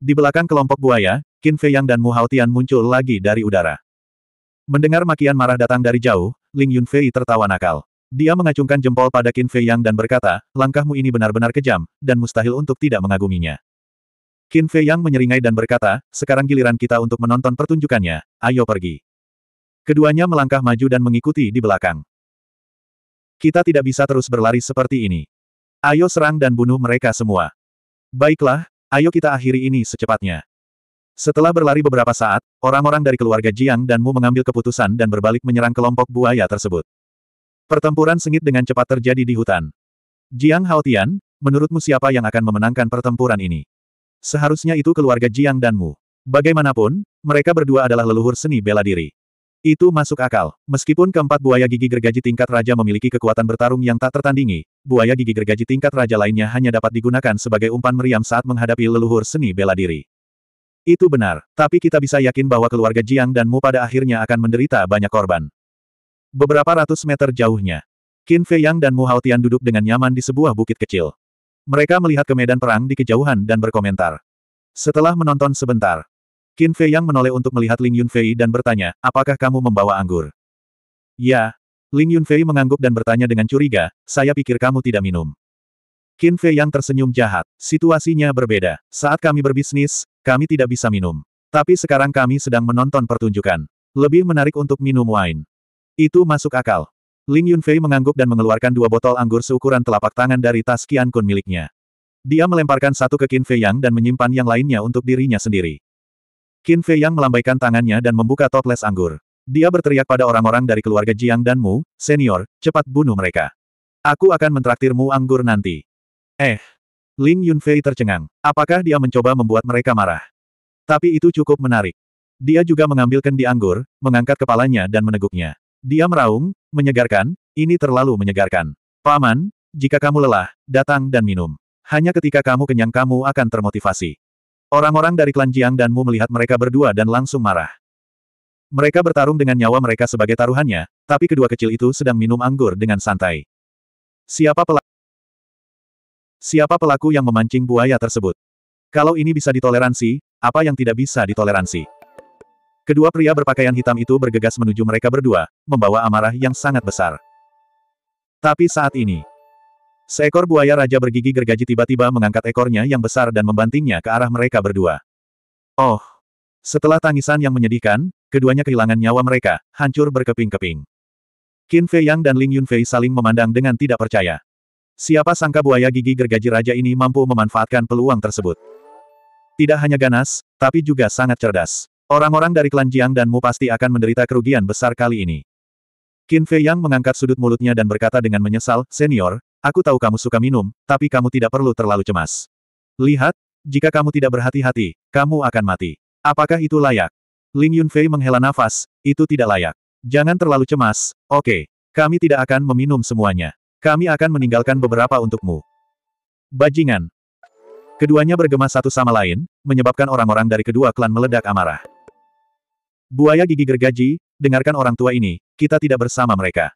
Di belakang kelompok buaya, Qin Fei Yang dan Mu Haotian muncul lagi dari udara. Mendengar makian marah datang dari jauh, Ling Yunfei tertawa nakal. Dia mengacungkan jempol pada Qin Fei Yang dan berkata, langkahmu ini benar-benar kejam, dan mustahil untuk tidak mengaguminya. Qin Fei Yang menyeringai dan berkata, sekarang giliran kita untuk menonton pertunjukannya, ayo pergi. Keduanya melangkah maju dan mengikuti di belakang. Kita tidak bisa terus berlari seperti ini. Ayo serang dan bunuh mereka semua. Baiklah, Ayo kita akhiri ini secepatnya. Setelah berlari beberapa saat, orang-orang dari keluarga Jiang dan Mu mengambil keputusan dan berbalik menyerang kelompok buaya tersebut. Pertempuran sengit dengan cepat terjadi di hutan. Jiang Haotian, menurutmu siapa yang akan memenangkan pertempuran ini? Seharusnya itu keluarga Jiang dan Mu. Bagaimanapun, mereka berdua adalah leluhur seni bela diri. Itu masuk akal. Meskipun keempat buaya gigi gergaji tingkat raja memiliki kekuatan bertarung yang tak tertandingi, buaya gigi gergaji tingkat raja lainnya hanya dapat digunakan sebagai umpan meriam saat menghadapi leluhur seni bela diri. Itu benar, tapi kita bisa yakin bahwa keluarga Jiang dan Mu pada akhirnya akan menderita banyak korban. Beberapa ratus meter jauhnya, Qin Fei Yang dan Mu Haotian duduk dengan nyaman di sebuah bukit kecil. Mereka melihat ke medan perang di kejauhan dan berkomentar. Setelah menonton sebentar, Qin Fei yang menoleh untuk melihat Ling Yunfei dan bertanya, apakah kamu membawa anggur? Ya. Ling Yunfei mengangguk dan bertanya dengan curiga, saya pikir kamu tidak minum. Qin Fei yang tersenyum jahat, situasinya berbeda. Saat kami berbisnis, kami tidak bisa minum. Tapi sekarang kami sedang menonton pertunjukan. Lebih menarik untuk minum wine. Itu masuk akal. Ling Yunfei mengangguk dan mengeluarkan dua botol anggur seukuran telapak tangan dari tas Qian Kun miliknya. Dia melemparkan satu ke Qin Fei Yang dan menyimpan yang lainnya untuk dirinya sendiri. Qin Fei Yang melambaikan tangannya dan membuka toples anggur. Dia berteriak pada orang-orang dari keluarga Jiang dan Mu, senior, cepat bunuh mereka. Aku akan mentraktirmu anggur nanti. Eh. Ling Yunfei tercengang. Apakah dia mencoba membuat mereka marah? Tapi itu cukup menarik. Dia juga mengambil kendi anggur, mengangkat kepalanya dan meneguknya. Dia meraung, menyegarkan, ini terlalu menyegarkan. Paman, jika kamu lelah, datang dan minum. Hanya ketika kamu kenyang kamu akan termotivasi. Orang-orang dari klan Jiang dan Mu melihat mereka berdua dan langsung marah. Mereka bertarung dengan nyawa mereka sebagai taruhannya, tapi kedua kecil itu sedang minum anggur dengan santai. Siapa pelaku? Siapa pelaku yang memancing buaya tersebut? Kalau ini bisa ditoleransi, apa yang tidak bisa ditoleransi? Kedua pria berpakaian hitam itu bergegas menuju mereka berdua, membawa amarah yang sangat besar. Tapi saat ini, Seekor buaya raja bergigi gergaji tiba-tiba mengangkat ekornya yang besar dan membantingnya ke arah mereka berdua. Oh! Setelah tangisan yang menyedihkan, keduanya kehilangan nyawa mereka, hancur berkeping-keping. Qin Fei Yang dan Ling Yunfei saling memandang dengan tidak percaya. Siapa sangka buaya gigi gergaji raja ini mampu memanfaatkan peluang tersebut. Tidak hanya ganas, tapi juga sangat cerdas. Orang-orang dari klan Jiang dan Mu pasti akan menderita kerugian besar kali ini. Qin Fei Yang mengangkat sudut mulutnya dan berkata dengan menyesal, Senior, Aku tahu kamu suka minum, tapi kamu tidak perlu terlalu cemas. Lihat, jika kamu tidak berhati-hati, kamu akan mati. Apakah itu layak? Ling Yunfei menghela nafas, itu tidak layak. Jangan terlalu cemas, oke. Okay. Kami tidak akan meminum semuanya. Kami akan meninggalkan beberapa untukmu. Bajingan. Keduanya bergema satu sama lain, menyebabkan orang-orang dari kedua klan meledak amarah. Buaya gigi gergaji, dengarkan orang tua ini, kita tidak bersama mereka.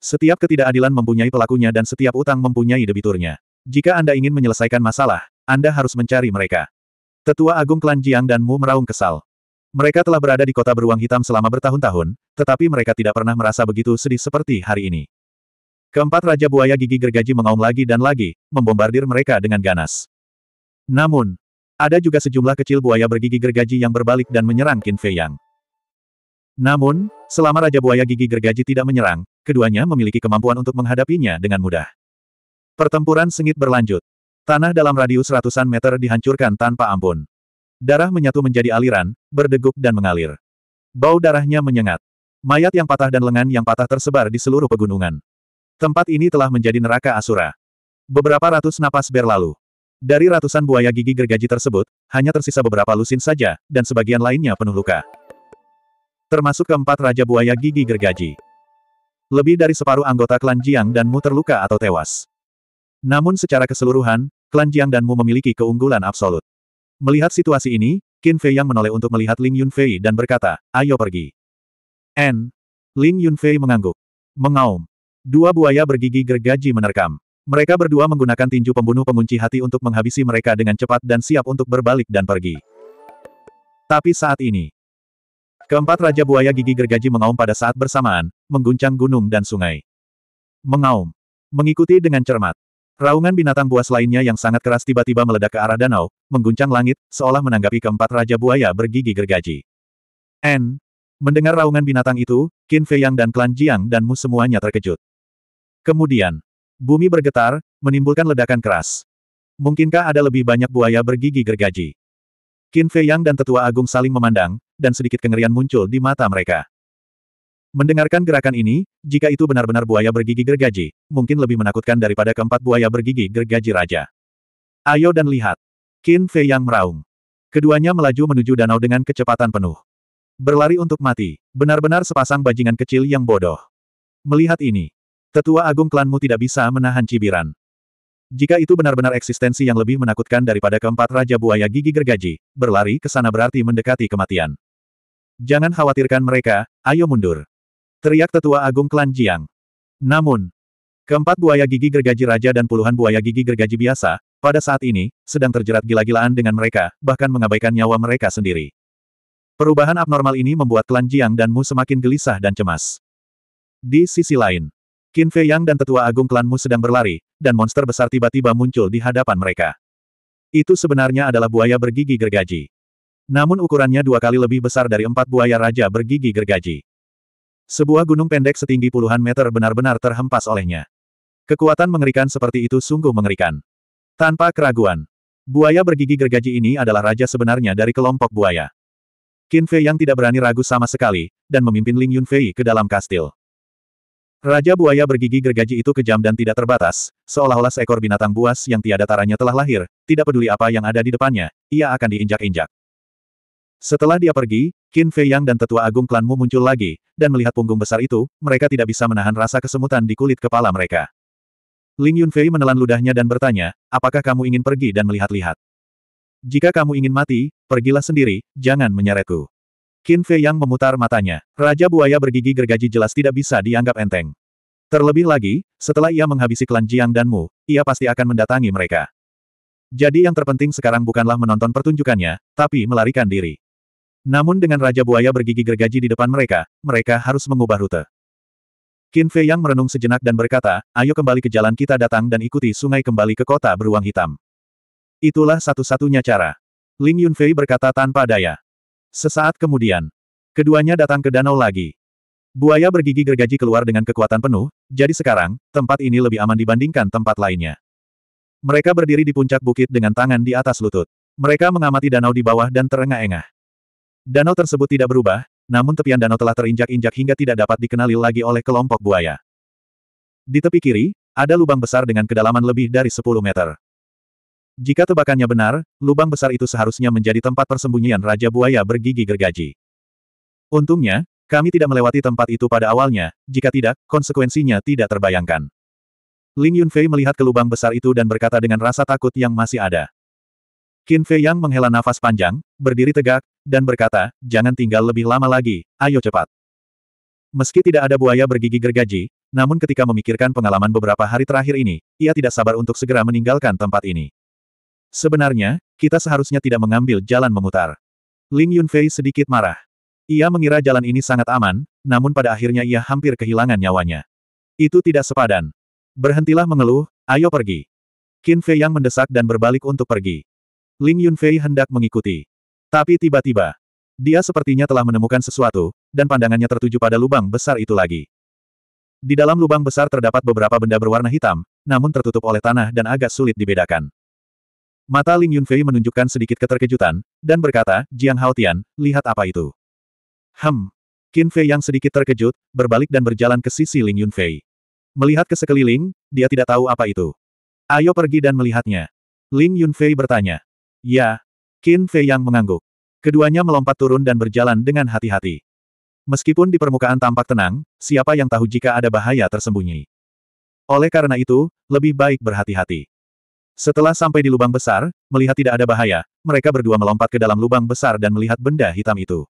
Setiap ketidakadilan mempunyai pelakunya dan setiap utang mempunyai debiturnya. Jika Anda ingin menyelesaikan masalah, Anda harus mencari mereka. Tetua Agung Klan Jiang dan Mu meraung kesal. Mereka telah berada di kota beruang hitam selama bertahun-tahun, tetapi mereka tidak pernah merasa begitu sedih seperti hari ini. Keempat Raja Buaya Gigi Gergaji mengaum lagi dan lagi, membombardir mereka dengan ganas. Namun, ada juga sejumlah kecil buaya bergigi gergaji yang berbalik dan menyerang Qin Fei Yang. Namun, selama Raja Buaya Gigi Gergaji tidak menyerang, keduanya memiliki kemampuan untuk menghadapinya dengan mudah. Pertempuran sengit berlanjut. Tanah dalam radius ratusan meter dihancurkan tanpa ampun. Darah menyatu menjadi aliran, berdegup dan mengalir. Bau darahnya menyengat. Mayat yang patah dan lengan yang patah tersebar di seluruh pegunungan. Tempat ini telah menjadi neraka Asura. Beberapa ratus napas berlalu. Dari ratusan buaya gigi gergaji tersebut, hanya tersisa beberapa lusin saja, dan sebagian lainnya penuh luka. Termasuk keempat Raja Buaya Gigi Gergaji. Lebih dari separuh anggota klan Jiang dan Mu terluka atau tewas. Namun secara keseluruhan, klan Jiang dan Mu memiliki keunggulan absolut. Melihat situasi ini, Qin Fei yang menoleh untuk melihat Ling Yunfei dan berkata, ayo pergi. N. Ling Yunfei mengangguk. Mengaum. Dua buaya bergigi gergaji menerkam. Mereka berdua menggunakan tinju pembunuh pengunci hati untuk menghabisi mereka dengan cepat dan siap untuk berbalik dan pergi. Tapi saat ini, Keempat Raja Buaya Gigi Gergaji mengaum pada saat bersamaan, mengguncang gunung dan sungai. Mengaum. Mengikuti dengan cermat. Raungan binatang buas lainnya yang sangat keras tiba-tiba meledak ke arah danau, mengguncang langit, seolah menanggapi keempat Raja Buaya bergigi gergaji. N. Mendengar raungan binatang itu, Qin Yang dan klan Jiang dan Mu semuanya terkejut. Kemudian, bumi bergetar, menimbulkan ledakan keras. Mungkinkah ada lebih banyak buaya bergigi gergaji? Qin Fei Yang dan Tetua Agung saling memandang, dan sedikit kengerian muncul di mata mereka. Mendengarkan gerakan ini, jika itu benar-benar buaya bergigi gergaji, mungkin lebih menakutkan daripada keempat buaya bergigi gergaji raja. Ayo dan lihat. Qin Fei Yang meraung. Keduanya melaju menuju danau dengan kecepatan penuh. Berlari untuk mati, benar-benar sepasang bajingan kecil yang bodoh. Melihat ini, tetua agung klanmu tidak bisa menahan cibiran. Jika itu benar-benar eksistensi yang lebih menakutkan daripada keempat Raja Buaya Gigi Gergaji, berlari ke sana berarti mendekati kematian. Jangan khawatirkan mereka, ayo mundur. Teriak tetua agung klan Jiang. Namun, keempat buaya gigi gergaji raja dan puluhan buaya gigi gergaji biasa, pada saat ini, sedang terjerat gila-gilaan dengan mereka, bahkan mengabaikan nyawa mereka sendiri. Perubahan abnormal ini membuat klan Jiang dan Mu semakin gelisah dan cemas. Di sisi lain, Qin Fei Yang dan tetua agung klanmu sedang berlari, dan monster besar tiba-tiba muncul di hadapan mereka. Itu sebenarnya adalah buaya bergigi gergaji. Namun ukurannya dua kali lebih besar dari empat buaya raja bergigi gergaji. Sebuah gunung pendek setinggi puluhan meter benar-benar terhempas olehnya. Kekuatan mengerikan seperti itu sungguh mengerikan. Tanpa keraguan, buaya bergigi gergaji ini adalah raja sebenarnya dari kelompok buaya. Qin Fei yang tidak berani ragu sama sekali, dan memimpin Ling Yun Fei ke dalam kastil. Raja buaya bergigi gergaji itu kejam dan tidak terbatas, seolah-olah seekor binatang buas yang tiada taranya telah lahir, tidak peduli apa yang ada di depannya, ia akan diinjak-injak. Setelah dia pergi, Qin Fei Yang dan tetua agung klanmu muncul lagi, dan melihat punggung besar itu, mereka tidak bisa menahan rasa kesemutan di kulit kepala mereka. Ling Yunfei menelan ludahnya dan bertanya, apakah kamu ingin pergi dan melihat-lihat? Jika kamu ingin mati, pergilah sendiri, jangan menyeretku. Qin Fei yang memutar matanya. Raja buaya bergigi gergaji jelas tidak bisa dianggap enteng. Terlebih lagi, setelah ia menghabisi klan Jiang dan Mu, ia pasti akan mendatangi mereka. Jadi yang terpenting sekarang bukanlah menonton pertunjukannya, tapi melarikan diri. Namun dengan Raja Buaya bergigi gergaji di depan mereka, mereka harus mengubah rute. Qin Fei yang merenung sejenak dan berkata, ayo kembali ke jalan kita datang dan ikuti sungai kembali ke kota beruang hitam. Itulah satu-satunya cara. Ling Yunfei berkata tanpa daya. Sesaat kemudian, keduanya datang ke danau lagi. Buaya bergigi gergaji keluar dengan kekuatan penuh, jadi sekarang, tempat ini lebih aman dibandingkan tempat lainnya. Mereka berdiri di puncak bukit dengan tangan di atas lutut. Mereka mengamati danau di bawah dan terengah-engah. Danau tersebut tidak berubah, namun tepian danau telah terinjak-injak hingga tidak dapat dikenali lagi oleh kelompok buaya. Di tepi kiri, ada lubang besar dengan kedalaman lebih dari 10 meter. Jika tebakannya benar, lubang besar itu seharusnya menjadi tempat persembunyian Raja Buaya bergigi gergaji. Untungnya, kami tidak melewati tempat itu pada awalnya, jika tidak, konsekuensinya tidak terbayangkan. Ling Yunfei melihat ke lubang besar itu dan berkata dengan rasa takut yang masih ada. Qin Fei Yang menghela nafas panjang, berdiri tegak, dan berkata, jangan tinggal lebih lama lagi, ayo cepat. Meski tidak ada buaya bergigi gergaji, namun ketika memikirkan pengalaman beberapa hari terakhir ini, ia tidak sabar untuk segera meninggalkan tempat ini. Sebenarnya, kita seharusnya tidak mengambil jalan memutar. Ling Yunfei sedikit marah. Ia mengira jalan ini sangat aman, namun pada akhirnya ia hampir kehilangan nyawanya. Itu tidak sepadan. Berhentilah mengeluh, ayo pergi. Qin Fei yang mendesak dan berbalik untuk pergi. Ling Yunfei hendak mengikuti. Tapi tiba-tiba, dia sepertinya telah menemukan sesuatu, dan pandangannya tertuju pada lubang besar itu lagi. Di dalam lubang besar terdapat beberapa benda berwarna hitam, namun tertutup oleh tanah dan agak sulit dibedakan. Mata Ling Yunfei menunjukkan sedikit keterkejutan, dan berkata, Jiang Haotian, lihat apa itu. Hem. Qin Fei yang sedikit terkejut, berbalik dan berjalan ke sisi Ling Yunfei. Melihat ke sekeliling, dia tidak tahu apa itu. Ayo pergi dan melihatnya. Ling Yunfei bertanya. Ya. Qin Fei yang mengangguk. Keduanya melompat turun dan berjalan dengan hati-hati. Meskipun di permukaan tampak tenang, siapa yang tahu jika ada bahaya tersembunyi. Oleh karena itu, lebih baik berhati-hati. Setelah sampai di lubang besar, melihat tidak ada bahaya, mereka berdua melompat ke dalam lubang besar dan melihat benda hitam itu.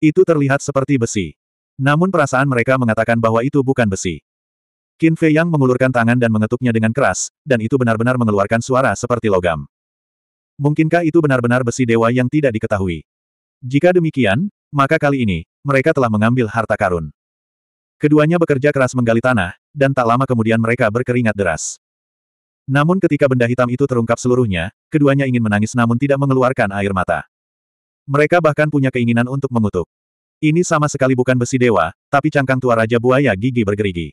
Itu terlihat seperti besi. Namun perasaan mereka mengatakan bahwa itu bukan besi. Qin Fei Yang mengulurkan tangan dan mengetuknya dengan keras, dan itu benar-benar mengeluarkan suara seperti logam. Mungkinkah itu benar-benar besi dewa yang tidak diketahui? Jika demikian, maka kali ini, mereka telah mengambil harta karun. Keduanya bekerja keras menggali tanah, dan tak lama kemudian mereka berkeringat deras. Namun ketika benda hitam itu terungkap seluruhnya, keduanya ingin menangis namun tidak mengeluarkan air mata. Mereka bahkan punya keinginan untuk mengutuk. Ini sama sekali bukan besi dewa, tapi cangkang tua Raja Buaya gigi bergerigi.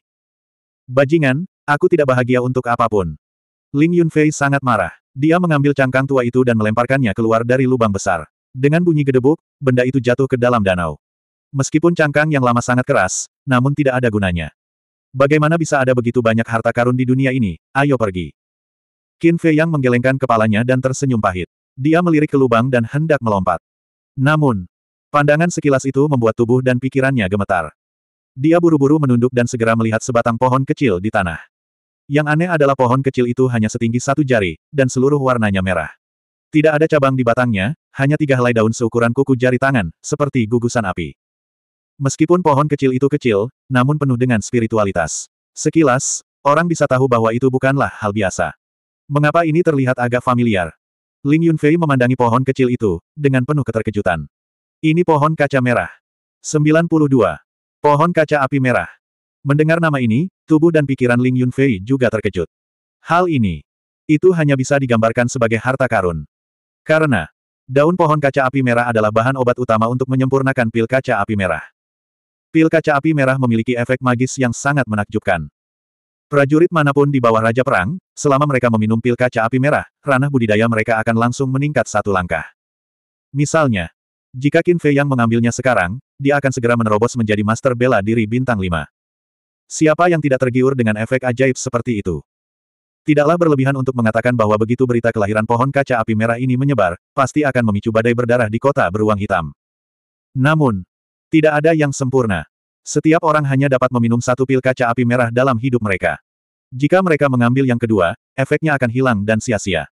Bajingan, aku tidak bahagia untuk apapun. Ling Yunfei sangat marah. Dia mengambil cangkang tua itu dan melemparkannya keluar dari lubang besar. Dengan bunyi gedebuk, benda itu jatuh ke dalam danau. Meskipun cangkang yang lama sangat keras, namun tidak ada gunanya. Bagaimana bisa ada begitu banyak harta karun di dunia ini? Ayo pergi. Qin Fei Yang menggelengkan kepalanya dan tersenyum pahit. Dia melirik ke lubang dan hendak melompat. Namun, pandangan sekilas itu membuat tubuh dan pikirannya gemetar. Dia buru-buru menunduk dan segera melihat sebatang pohon kecil di tanah. Yang aneh adalah pohon kecil itu hanya setinggi satu jari, dan seluruh warnanya merah. Tidak ada cabang di batangnya, hanya tiga helai daun seukuran kuku jari tangan, seperti gugusan api. Meskipun pohon kecil itu kecil, namun penuh dengan spiritualitas. Sekilas, orang bisa tahu bahwa itu bukanlah hal biasa. Mengapa ini terlihat agak familiar? Ling Yunfei memandangi pohon kecil itu, dengan penuh keterkejutan. Ini pohon kaca merah. 92. Pohon kaca api merah. Mendengar nama ini, tubuh dan pikiran Ling Yunfei juga terkejut. Hal ini, itu hanya bisa digambarkan sebagai harta karun. Karena, daun pohon kaca api merah adalah bahan obat utama untuk menyempurnakan pil kaca api merah. Pil kaca api merah memiliki efek magis yang sangat menakjubkan. Prajurit manapun di bawah Raja Perang, selama mereka meminum pil kaca api merah, ranah budidaya mereka akan langsung meningkat satu langkah. Misalnya, jika Qin Fei yang mengambilnya sekarang, dia akan segera menerobos menjadi master bela diri bintang Lima. Siapa yang tidak tergiur dengan efek ajaib seperti itu? Tidaklah berlebihan untuk mengatakan bahwa begitu berita kelahiran pohon kaca api merah ini menyebar, pasti akan memicu badai berdarah di kota beruang hitam. Namun, tidak ada yang sempurna. Setiap orang hanya dapat meminum satu pil kaca api merah dalam hidup mereka. Jika mereka mengambil yang kedua, efeknya akan hilang dan sia-sia.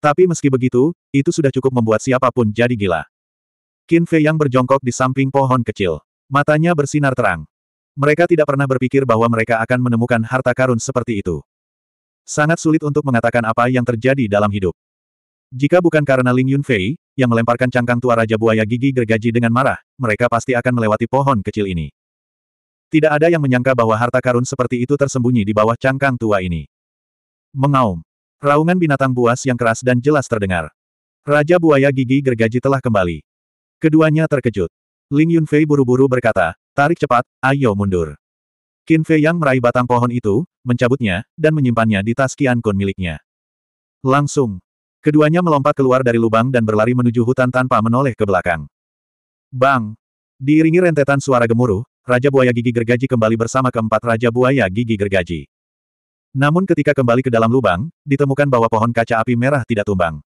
Tapi meski begitu, itu sudah cukup membuat siapapun jadi gila. Qin Fei yang berjongkok di samping pohon kecil. Matanya bersinar terang. Mereka tidak pernah berpikir bahwa mereka akan menemukan harta karun seperti itu. Sangat sulit untuk mengatakan apa yang terjadi dalam hidup. Jika bukan karena Ling Yunfei, yang melemparkan cangkang tua Raja Buaya Gigi gergaji dengan marah, mereka pasti akan melewati pohon kecil ini. Tidak ada yang menyangka bahwa harta karun seperti itu tersembunyi di bawah cangkang tua ini. Mengaum. Raungan binatang buas yang keras dan jelas terdengar. Raja buaya gigi gergaji telah kembali. Keduanya terkejut. Ling Yunfei buru-buru berkata, tarik cepat, ayo mundur. Qin Fei yang meraih batang pohon itu, mencabutnya, dan menyimpannya di tas Qian Kun miliknya. Langsung. Keduanya melompat keluar dari lubang dan berlari menuju hutan tanpa menoleh ke belakang. Bang! Diiringi rentetan suara gemuruh, Raja Buaya Gigi Gergaji kembali bersama keempat Raja Buaya Gigi Gergaji. Namun ketika kembali ke dalam lubang, ditemukan bahwa pohon kaca api merah tidak tumbang.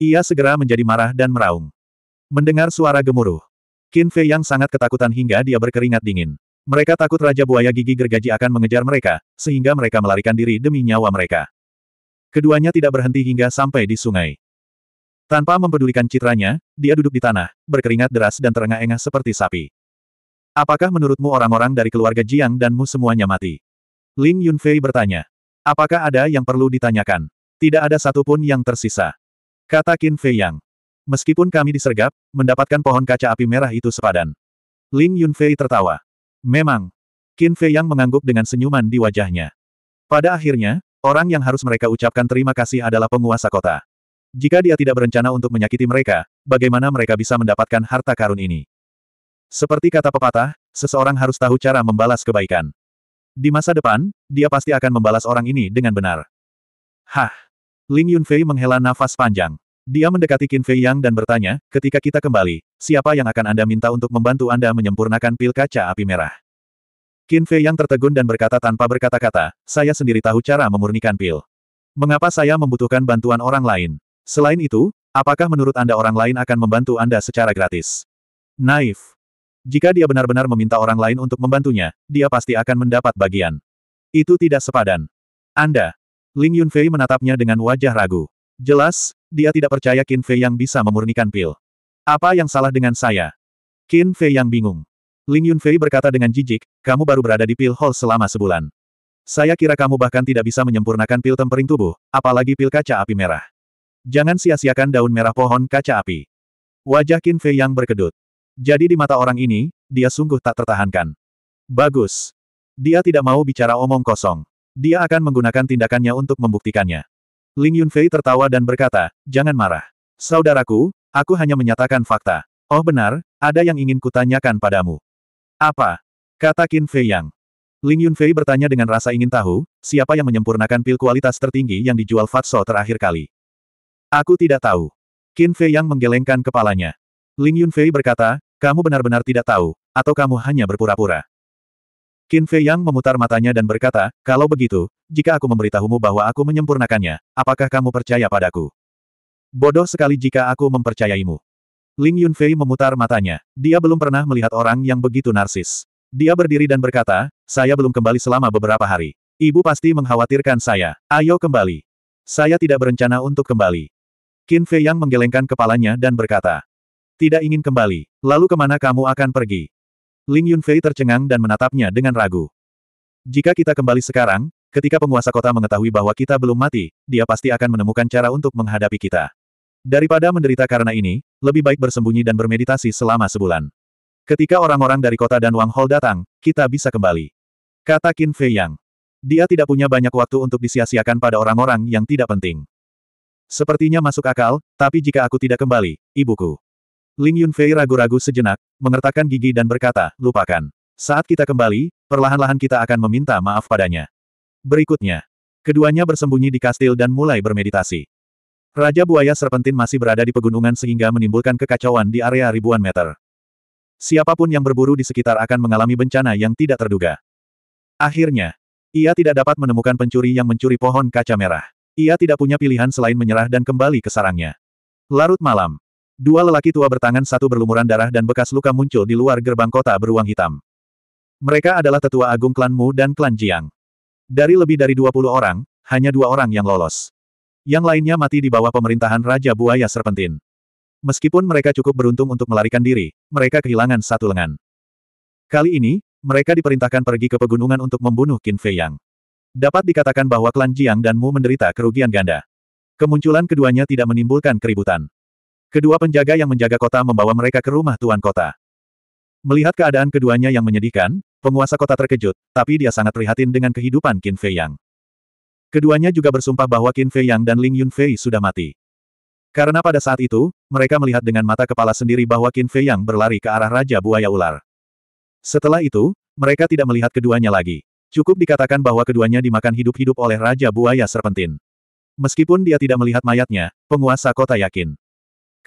Ia segera menjadi marah dan meraung. Mendengar suara gemuruh, Qin Fei yang sangat ketakutan hingga dia berkeringat dingin. Mereka takut Raja Buaya Gigi Gergaji akan mengejar mereka, sehingga mereka melarikan diri demi nyawa mereka. Keduanya tidak berhenti hingga sampai di sungai. Tanpa mempedulikan citranya, dia duduk di tanah, berkeringat deras dan terengah-engah seperti sapi. Apakah menurutmu orang-orang dari keluarga Jiang dan Mu semuanya mati? Ling Yunfei bertanya. Apakah ada yang perlu ditanyakan? Tidak ada satupun yang tersisa. Kata Qin Fei Yang. Meskipun kami disergap, mendapatkan pohon kaca api merah itu sepadan. Ling Yunfei tertawa. Memang. Qin Fei Yang mengangguk dengan senyuman di wajahnya. Pada akhirnya, orang yang harus mereka ucapkan terima kasih adalah penguasa kota. Jika dia tidak berencana untuk menyakiti mereka, bagaimana mereka bisa mendapatkan harta karun ini? Seperti kata pepatah, seseorang harus tahu cara membalas kebaikan. Di masa depan, dia pasti akan membalas orang ini dengan benar. Hah! Ling Yunfei menghela nafas panjang. Dia mendekati Qin Fei Yang dan bertanya, ketika kita kembali, siapa yang akan Anda minta untuk membantu Anda menyempurnakan pil kaca api merah? Qin Fei Yang tertegun dan berkata tanpa berkata-kata, saya sendiri tahu cara memurnikan pil. Mengapa saya membutuhkan bantuan orang lain? Selain itu, apakah menurut Anda orang lain akan membantu Anda secara gratis? Naif. Jika dia benar-benar meminta orang lain untuk membantunya, dia pasti akan mendapat bagian. Itu tidak sepadan. Anda. Ling Yunfei menatapnya dengan wajah ragu. Jelas, dia tidak percaya Qin Fei yang bisa memurnikan pil. Apa yang salah dengan saya? Qin Fei yang bingung. Ling Yunfei berkata dengan jijik, kamu baru berada di pil hall selama sebulan. Saya kira kamu bahkan tidak bisa menyempurnakan pil tempering tubuh, apalagi pil kaca api merah. Jangan sia-siakan daun merah pohon kaca api. Wajah Qin Fei yang berkedut. Jadi di mata orang ini, dia sungguh tak tertahankan. Bagus. Dia tidak mau bicara omong kosong. Dia akan menggunakan tindakannya untuk membuktikannya. Ling Yunfei tertawa dan berkata, jangan marah. Saudaraku, aku hanya menyatakan fakta. Oh benar, ada yang ingin kutanyakan padamu. Apa? Kata Qin Fei Yang. Ling Yunfei bertanya dengan rasa ingin tahu, siapa yang menyempurnakan pil kualitas tertinggi yang dijual Fatso terakhir kali. Aku tidak tahu. Qin Fei Yang menggelengkan kepalanya. Ling Yunfei berkata, kamu benar-benar tidak tahu, atau kamu hanya berpura-pura? Qin Fei Yang memutar matanya dan berkata, kalau begitu, jika aku memberitahumu bahwa aku menyempurnakannya, apakah kamu percaya padaku? Bodoh sekali jika aku mempercayaimu. Ling Yunfei memutar matanya. Dia belum pernah melihat orang yang begitu narsis. Dia berdiri dan berkata, saya belum kembali selama beberapa hari. Ibu pasti mengkhawatirkan saya. Ayo kembali. Saya tidak berencana untuk kembali. Qin Fei Yang menggelengkan kepalanya dan berkata, tidak ingin kembali. Lalu kemana kamu akan pergi? Ling Yunfei tercengang dan menatapnya dengan ragu. Jika kita kembali sekarang, ketika penguasa kota mengetahui bahwa kita belum mati, dia pasti akan menemukan cara untuk menghadapi kita. Daripada menderita karena ini, lebih baik bersembunyi dan bermeditasi selama sebulan. Ketika orang-orang dari kota dan Wang Hall datang, kita bisa kembali. Kata Qin Fei Yang. Dia tidak punya banyak waktu untuk disia-siakan pada orang-orang yang tidak penting. Sepertinya masuk akal, tapi jika aku tidak kembali, ibuku. Ling Yunfei ragu-ragu sejenak, mengertakkan gigi dan berkata, lupakan. Saat kita kembali, perlahan-lahan kita akan meminta maaf padanya. Berikutnya, keduanya bersembunyi di kastil dan mulai bermeditasi. Raja Buaya Serpentin masih berada di pegunungan sehingga menimbulkan kekacauan di area ribuan meter. Siapapun yang berburu di sekitar akan mengalami bencana yang tidak terduga. Akhirnya, ia tidak dapat menemukan pencuri yang mencuri pohon kaca merah. Ia tidak punya pilihan selain menyerah dan kembali ke sarangnya. Larut malam, Dua lelaki tua bertangan satu berlumuran darah dan bekas luka muncul di luar gerbang kota beruang hitam. Mereka adalah tetua agung klan Mu dan klan Jiang. Dari lebih dari 20 orang, hanya dua orang yang lolos. Yang lainnya mati di bawah pemerintahan Raja Buaya Serpentin. Meskipun mereka cukup beruntung untuk melarikan diri, mereka kehilangan satu lengan. Kali ini, mereka diperintahkan pergi ke pegunungan untuk membunuh Qin Fei Yang. Dapat dikatakan bahwa klan Jiang dan Mu menderita kerugian ganda. Kemunculan keduanya tidak menimbulkan keributan. Kedua penjaga yang menjaga kota membawa mereka ke rumah tuan kota. Melihat keadaan keduanya yang menyedihkan, penguasa kota terkejut, tapi dia sangat prihatin dengan kehidupan Qin Fei Yang. Keduanya juga bersumpah bahwa Qin Fei Yang dan Ling Yun Fei sudah mati. Karena pada saat itu, mereka melihat dengan mata kepala sendiri bahwa Qin Fei Yang berlari ke arah Raja Buaya Ular. Setelah itu, mereka tidak melihat keduanya lagi. Cukup dikatakan bahwa keduanya dimakan hidup-hidup oleh Raja Buaya Serpentin. Meskipun dia tidak melihat mayatnya, penguasa kota yakin.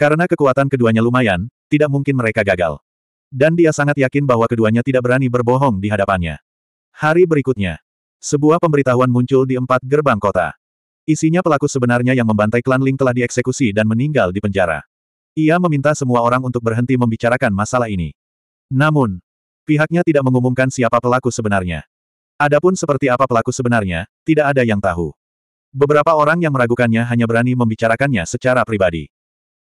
Karena kekuatan keduanya lumayan, tidak mungkin mereka gagal. Dan dia sangat yakin bahwa keduanya tidak berani berbohong di hadapannya. Hari berikutnya, sebuah pemberitahuan muncul di empat gerbang kota. Isinya pelaku sebenarnya yang membantai klan Ling telah dieksekusi dan meninggal di penjara. Ia meminta semua orang untuk berhenti membicarakan masalah ini. Namun, pihaknya tidak mengumumkan siapa pelaku sebenarnya. Adapun seperti apa pelaku sebenarnya, tidak ada yang tahu. Beberapa orang yang meragukannya hanya berani membicarakannya secara pribadi.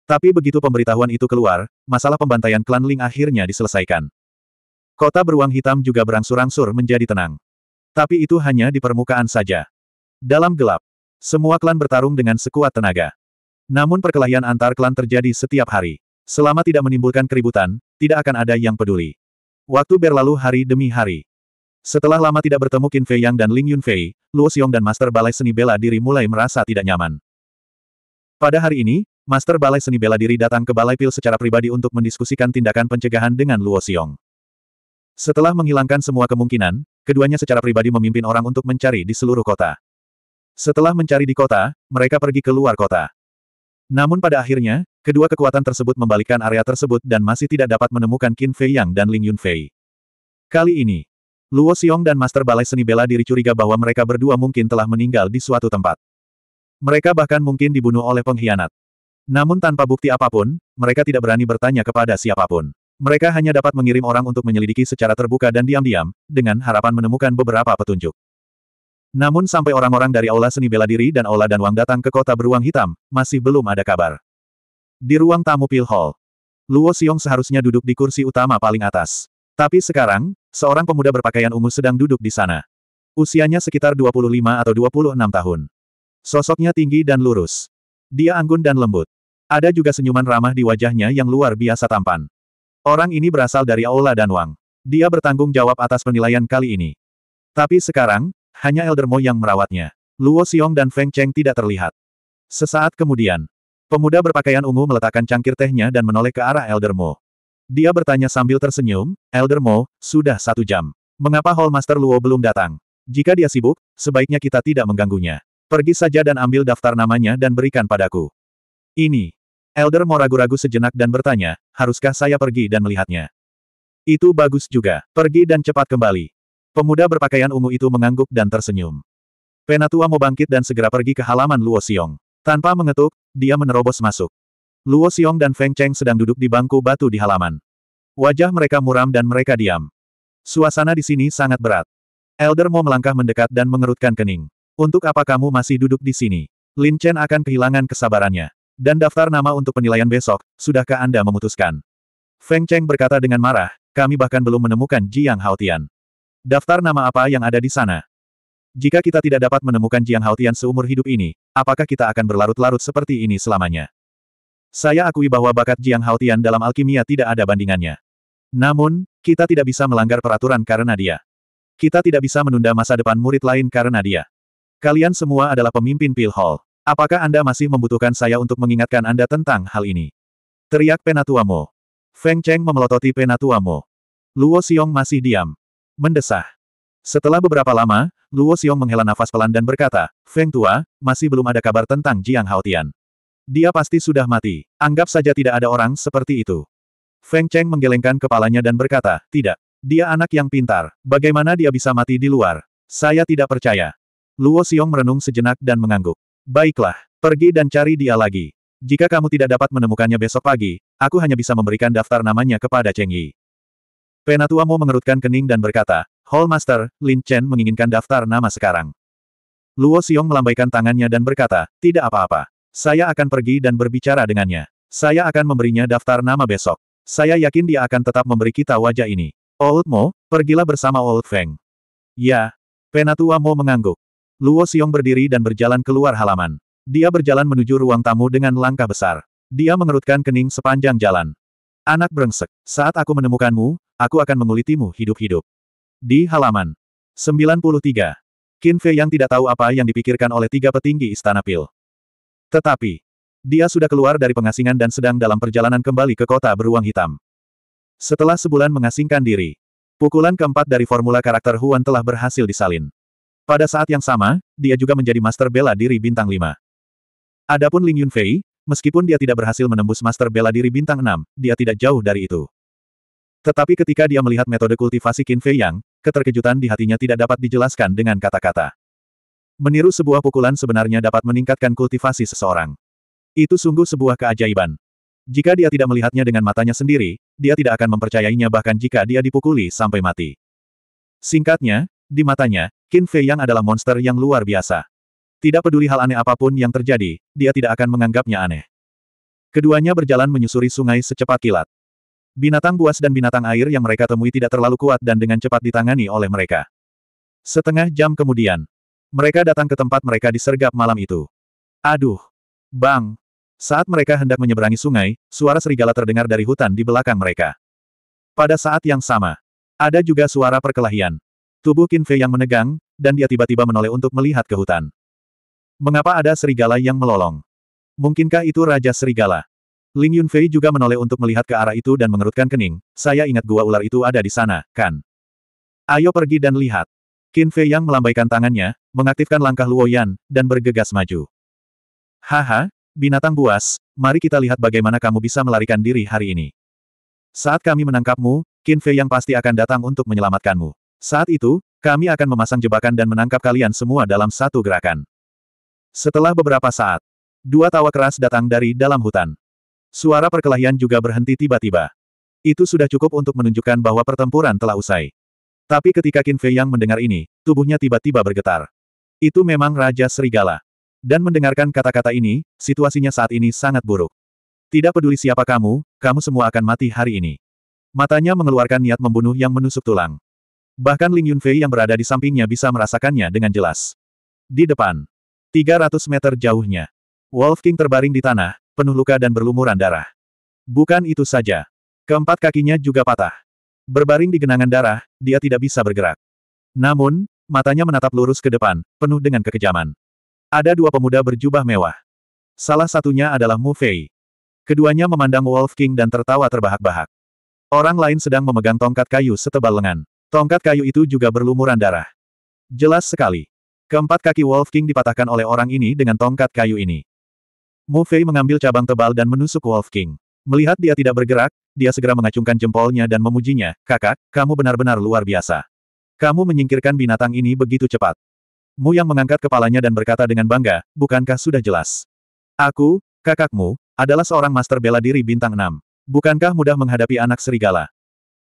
Tapi begitu pemberitahuan itu keluar, masalah pembantaian klan Ling akhirnya diselesaikan. Kota beruang hitam juga berangsur-angsur menjadi tenang. Tapi itu hanya di permukaan saja. Dalam gelap, semua klan bertarung dengan sekuat tenaga. Namun perkelahian antar klan terjadi setiap hari. Selama tidak menimbulkan keributan, tidak akan ada yang peduli. Waktu berlalu hari demi hari. Setelah lama tidak bertemu Qin Fei Yang dan Ling Yunfei, Luo Xiong dan Master Balai Seni Bela Diri mulai merasa tidak nyaman. Pada hari ini, Master Balai Seni Bela Diri datang ke Balai Pil secara pribadi untuk mendiskusikan tindakan pencegahan dengan Luo Xiong. Setelah menghilangkan semua kemungkinan, keduanya secara pribadi memimpin orang untuk mencari di seluruh kota. Setelah mencari di kota, mereka pergi ke luar kota. Namun pada akhirnya, kedua kekuatan tersebut membalikkan area tersebut dan masih tidak dapat menemukan Qin Fei Yang dan Ling Yun Fei. Kali ini, Luo Xiong dan Master Balai Seni Bela Diri curiga bahwa mereka berdua mungkin telah meninggal di suatu tempat. Mereka bahkan mungkin dibunuh oleh pengkhianat. Namun tanpa bukti apapun, mereka tidak berani bertanya kepada siapapun. Mereka hanya dapat mengirim orang untuk menyelidiki secara terbuka dan diam-diam, dengan harapan menemukan beberapa petunjuk. Namun sampai orang-orang dari Aula Seni Bela Diri dan Aula Danwang datang ke kota beruang hitam, masih belum ada kabar. Di ruang tamu Pil Hall, Luo Xiong seharusnya duduk di kursi utama paling atas. Tapi sekarang, seorang pemuda berpakaian ungu sedang duduk di sana. Usianya sekitar 25 atau 26 tahun. Sosoknya tinggi dan lurus. Dia anggun dan lembut. Ada juga senyuman ramah di wajahnya yang luar biasa tampan. Orang ini berasal dari Aula dan Wang. Dia bertanggung jawab atas penilaian kali ini. Tapi sekarang, hanya Elder Mo yang merawatnya. Luo Xiong dan Feng Cheng tidak terlihat. Sesaat kemudian, pemuda berpakaian ungu meletakkan cangkir tehnya dan menoleh ke arah Elder Mo. Dia bertanya sambil tersenyum, Elder Mo, sudah satu jam. Mengapa Hall Master Luo belum datang? Jika dia sibuk, sebaiknya kita tidak mengganggunya. Pergi saja dan ambil daftar namanya dan berikan padaku. Ini, Elder Mo ragu-ragu sejenak dan bertanya, haruskah saya pergi dan melihatnya? Itu bagus juga, pergi dan cepat kembali. Pemuda berpakaian ungu itu mengangguk dan tersenyum. Penatua mau bangkit dan segera pergi ke halaman Luo Xiong. Tanpa mengetuk, dia menerobos masuk. Luo Xiong dan Feng Cheng sedang duduk di bangku batu di halaman. Wajah mereka muram dan mereka diam. Suasana di sini sangat berat. Elder Mo melangkah mendekat dan mengerutkan kening. Untuk apa kamu masih duduk di sini? Lin Chen akan kehilangan kesabarannya. Dan daftar nama untuk penilaian besok, sudahkah Anda memutuskan? Feng Cheng berkata dengan marah, kami bahkan belum menemukan Jiang Haotian. Daftar nama apa yang ada di sana? Jika kita tidak dapat menemukan Jiang Haotian seumur hidup ini, apakah kita akan berlarut-larut seperti ini selamanya? Saya akui bahwa bakat Jiang Haotian dalam alkimia tidak ada bandingannya. Namun, kita tidak bisa melanggar peraturan karena dia. Kita tidak bisa menunda masa depan murid lain karena dia. Kalian semua adalah pemimpin Pil Hall. Apakah Anda masih membutuhkan saya untuk mengingatkan Anda tentang hal ini? Teriak Penatua Mo. Feng Cheng memelototi Penatua Mo. Luo Xiong masih diam. Mendesah. Setelah beberapa lama, Luo Xiong menghela nafas pelan dan berkata, Feng Tua, masih belum ada kabar tentang Jiang Haotian. Dia pasti sudah mati. Anggap saja tidak ada orang seperti itu. Feng Cheng menggelengkan kepalanya dan berkata, tidak. Dia anak yang pintar. Bagaimana dia bisa mati di luar? Saya tidak percaya. Luo Xiong merenung sejenak dan mengangguk. Baiklah, pergi dan cari dia lagi. Jika kamu tidak dapat menemukannya besok pagi, aku hanya bisa memberikan daftar namanya kepada Cheng Yi. Penatua Mo mengerutkan kening dan berkata, Hall Master, Lin Chen menginginkan daftar nama sekarang. Luo Xiong melambaikan tangannya dan berkata, tidak apa-apa. Saya akan pergi dan berbicara dengannya. Saya akan memberinya daftar nama besok. Saya yakin dia akan tetap memberi kita wajah ini. Old Mo, pergilah bersama Old Feng. Ya. Penatua Mo mengangguk. Luo Xiong berdiri dan berjalan keluar halaman. Dia berjalan menuju ruang tamu dengan langkah besar. Dia mengerutkan kening sepanjang jalan. Anak brengsek, saat aku menemukanmu, aku akan mengulitimu hidup-hidup. Di halaman 93. Qin Fei yang tidak tahu apa yang dipikirkan oleh tiga petinggi istana pil. Tetapi, dia sudah keluar dari pengasingan dan sedang dalam perjalanan kembali ke kota beruang hitam. Setelah sebulan mengasingkan diri, pukulan keempat dari formula karakter Huan telah berhasil disalin. Pada saat yang sama, dia juga menjadi master bela diri bintang 5. Adapun Ling Yunfei, meskipun dia tidak berhasil menembus master bela diri bintang 6, dia tidak jauh dari itu. Tetapi ketika dia melihat metode kultivasi Qin Fei Yang, keterkejutan di hatinya tidak dapat dijelaskan dengan kata-kata. Meniru sebuah pukulan sebenarnya dapat meningkatkan kultivasi seseorang. Itu sungguh sebuah keajaiban. Jika dia tidak melihatnya dengan matanya sendiri, dia tidak akan mempercayainya bahkan jika dia dipukuli sampai mati. Singkatnya, di matanya, Qin Fei Yang adalah monster yang luar biasa. Tidak peduli hal aneh apapun yang terjadi, dia tidak akan menganggapnya aneh. Keduanya berjalan menyusuri sungai secepat kilat. Binatang buas dan binatang air yang mereka temui tidak terlalu kuat dan dengan cepat ditangani oleh mereka. Setengah jam kemudian, mereka datang ke tempat mereka disergap malam itu. Aduh! Bang! Saat mereka hendak menyeberangi sungai, suara serigala terdengar dari hutan di belakang mereka. Pada saat yang sama, ada juga suara perkelahian. Tubuh Qin Fei yang menegang, dan dia tiba-tiba menoleh untuk melihat ke hutan. Mengapa ada serigala yang melolong? Mungkinkah itu Raja Serigala? Ling Yunfei juga menoleh untuk melihat ke arah itu dan mengerutkan kening, saya ingat gua ular itu ada di sana, kan? Ayo pergi dan lihat. Qin Fei yang melambaikan tangannya, mengaktifkan langkah Luo Yan, dan bergegas maju. Haha, binatang buas, mari kita lihat bagaimana kamu bisa melarikan diri hari ini. Saat kami menangkapmu, Qin Fei yang pasti akan datang untuk menyelamatkanmu. Saat itu, kami akan memasang jebakan dan menangkap kalian semua dalam satu gerakan. Setelah beberapa saat, dua tawa keras datang dari dalam hutan. Suara perkelahian juga berhenti tiba-tiba. Itu sudah cukup untuk menunjukkan bahwa pertempuran telah usai. Tapi ketika Qin Fei yang mendengar ini, tubuhnya tiba-tiba bergetar. Itu memang Raja Serigala. Dan mendengarkan kata-kata ini, situasinya saat ini sangat buruk. Tidak peduli siapa kamu, kamu semua akan mati hari ini. Matanya mengeluarkan niat membunuh yang menusuk tulang. Bahkan Ling Yunfei yang berada di sampingnya bisa merasakannya dengan jelas. Di depan. 300 meter jauhnya. Wolf King terbaring di tanah, penuh luka dan berlumuran darah. Bukan itu saja. Keempat kakinya juga patah. Berbaring di genangan darah, dia tidak bisa bergerak. Namun, matanya menatap lurus ke depan, penuh dengan kekejaman. Ada dua pemuda berjubah mewah. Salah satunya adalah Mu Fei. Keduanya memandang Wolf King dan tertawa terbahak-bahak. Orang lain sedang memegang tongkat kayu setebal lengan. Tongkat kayu itu juga berlumuran darah. Jelas sekali. Keempat kaki Wolf King dipatahkan oleh orang ini dengan tongkat kayu ini. Mu Fei mengambil cabang tebal dan menusuk Wolf King. Melihat dia tidak bergerak, dia segera mengacungkan jempolnya dan memujinya, kakak, kamu benar-benar luar biasa. Kamu menyingkirkan binatang ini begitu cepat. Mu yang mengangkat kepalanya dan berkata dengan bangga, bukankah sudah jelas? Aku, kakakmu, adalah seorang master bela diri bintang 6. Bukankah mudah menghadapi anak serigala?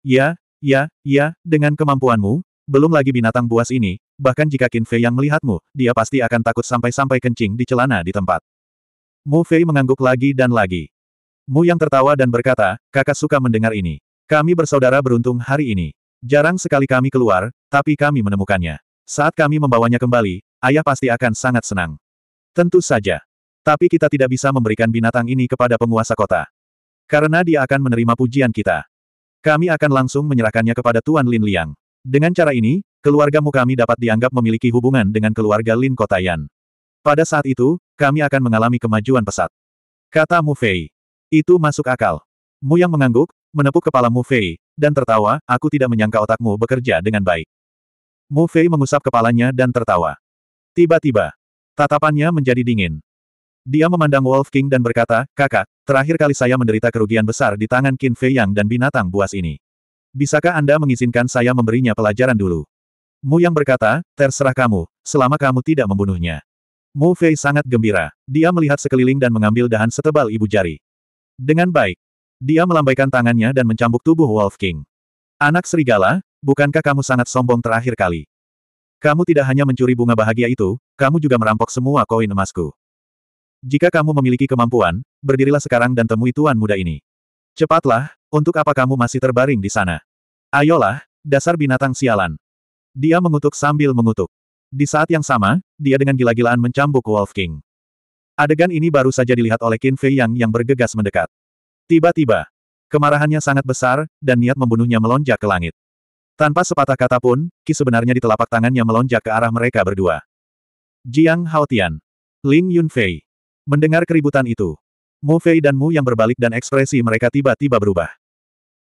Ya, Ya, ya, dengan kemampuanmu, belum lagi binatang buas ini, bahkan jika Qin Fei yang melihatmu, dia pasti akan takut sampai-sampai kencing di celana di tempat. Mu Fei mengangguk lagi dan lagi. Mu yang tertawa dan berkata, kakak suka mendengar ini. Kami bersaudara beruntung hari ini. Jarang sekali kami keluar, tapi kami menemukannya. Saat kami membawanya kembali, ayah pasti akan sangat senang. Tentu saja. Tapi kita tidak bisa memberikan binatang ini kepada penguasa kota. Karena dia akan menerima pujian kita. Kami akan langsung menyerahkannya kepada Tuan Lin Liang. Dengan cara ini, keluargamu kami dapat dianggap memiliki hubungan dengan keluarga Lin Kota Yan. Pada saat itu, kami akan mengalami kemajuan pesat. Kata Mu Fei. Itu masuk akal. Mu yang mengangguk, menepuk kepala Mu Fei, dan tertawa, aku tidak menyangka otakmu bekerja dengan baik. Mu Fei mengusap kepalanya dan tertawa. Tiba-tiba, tatapannya menjadi dingin. Dia memandang Wolf King dan berkata, kakak, terakhir kali saya menderita kerugian besar di tangan Qin Fei Yang dan binatang buas ini. Bisakah Anda mengizinkan saya memberinya pelajaran dulu? Mu Yang berkata, terserah kamu, selama kamu tidak membunuhnya. Mu Fei sangat gembira. Dia melihat sekeliling dan mengambil dahan setebal ibu jari. Dengan baik. Dia melambaikan tangannya dan mencambuk tubuh Wolf King. Anak serigala, bukankah kamu sangat sombong terakhir kali? Kamu tidak hanya mencuri bunga bahagia itu, kamu juga merampok semua koin emasku. Jika kamu memiliki kemampuan, berdirilah sekarang dan temui tuan muda ini. Cepatlah, untuk apa kamu masih terbaring di sana? Ayolah, dasar binatang sialan. Dia mengutuk sambil mengutuk. Di saat yang sama, dia dengan gila-gilaan mencambuk Wolf King. Adegan ini baru saja dilihat oleh Qin Fei Yang yang bergegas mendekat. Tiba-tiba, kemarahannya sangat besar, dan niat membunuhnya melonjak ke langit. Tanpa sepatah kata pun, Qi sebenarnya di telapak tangannya melonjak ke arah mereka berdua. Jiang Haotian. Ling Yunfei. Mendengar keributan itu, Mu Fei dan Mu yang berbalik dan ekspresi mereka tiba-tiba berubah.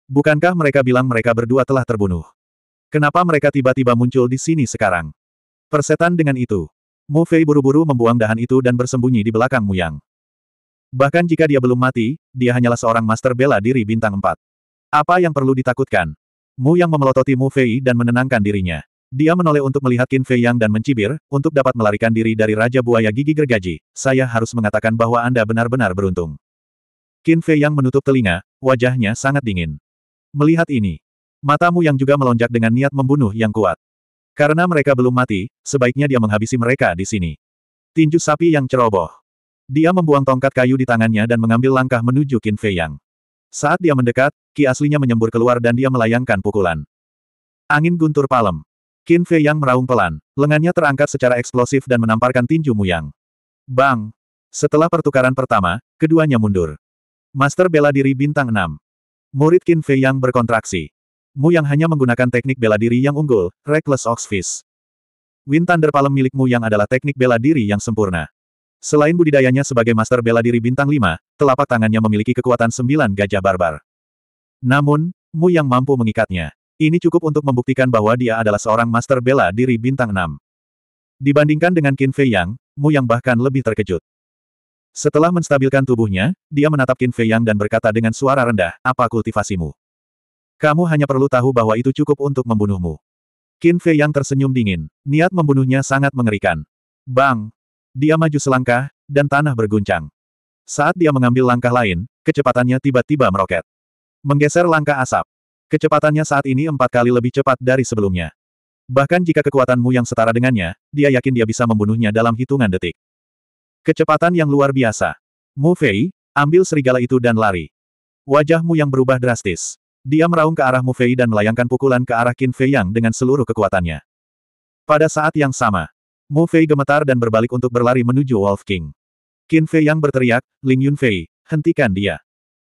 Bukankah mereka bilang mereka berdua telah terbunuh? Kenapa mereka tiba-tiba muncul di sini sekarang? Persetan dengan itu, Mu Fei buru-buru membuang dahan itu dan bersembunyi di belakang Mu Yang. Bahkan jika dia belum mati, dia hanyalah seorang master bela diri bintang Empat. Apa yang perlu ditakutkan? Mu Yang memelototi Mu Fei dan menenangkan dirinya. Dia menoleh untuk melihat Qin Fei Yang dan mencibir, untuk dapat melarikan diri dari Raja Buaya Gigi Gergaji, saya harus mengatakan bahwa Anda benar-benar beruntung. Qin Fei Yang menutup telinga, wajahnya sangat dingin. Melihat ini, matamu yang juga melonjak dengan niat membunuh yang kuat. Karena mereka belum mati, sebaiknya dia menghabisi mereka di sini. Tinju sapi yang ceroboh. Dia membuang tongkat kayu di tangannya dan mengambil langkah menuju Qin Fei Yang. Saat dia mendekat, ki aslinya menyembur keluar dan dia melayangkan pukulan. Angin guntur palem. Qin Fei Yang meraung pelan, lengannya terangkat secara eksplosif dan menamparkan tinju Mu Yang. Bang! Setelah pertukaran pertama, keduanya mundur. Master bela diri bintang 6. Murid Qin Fei Yang berkontraksi. Mu Yang hanya menggunakan teknik bela diri yang unggul, Reckless Ox Fist. Wind Thunder Palem milik Yang adalah teknik bela diri yang sempurna. Selain budidayanya sebagai master bela diri bintang 5, telapak tangannya memiliki kekuatan 9 gajah barbar. Namun, Mu Yang mampu mengikatnya. Ini cukup untuk membuktikan bahwa dia adalah seorang master bela diri bintang 6. Dibandingkan dengan Qin Fei Yang, Mu Yang bahkan lebih terkejut. Setelah menstabilkan tubuhnya, dia menatap Qin Fei Yang dan berkata dengan suara rendah, apa kultivasimu? Kamu hanya perlu tahu bahwa itu cukup untuk membunuhmu. Qin Fei Yang tersenyum dingin, niat membunuhnya sangat mengerikan. Bang! Dia maju selangkah, dan tanah berguncang. Saat dia mengambil langkah lain, kecepatannya tiba-tiba meroket. Menggeser langkah asap, Kecepatannya saat ini empat kali lebih cepat dari sebelumnya. Bahkan jika kekuatanmu yang setara dengannya, dia yakin dia bisa membunuhnya dalam hitungan detik. Kecepatan yang luar biasa. Mu Fei, ambil serigala itu dan lari. Wajahmu yang berubah drastis. Dia meraung ke arah Mu Fei dan melayangkan pukulan ke arah Qin Fei Yang dengan seluruh kekuatannya. Pada saat yang sama, Mu Fei gemetar dan berbalik untuk berlari menuju Wolf King. Qin Fei Yang berteriak, Ling Yun Fei, hentikan dia.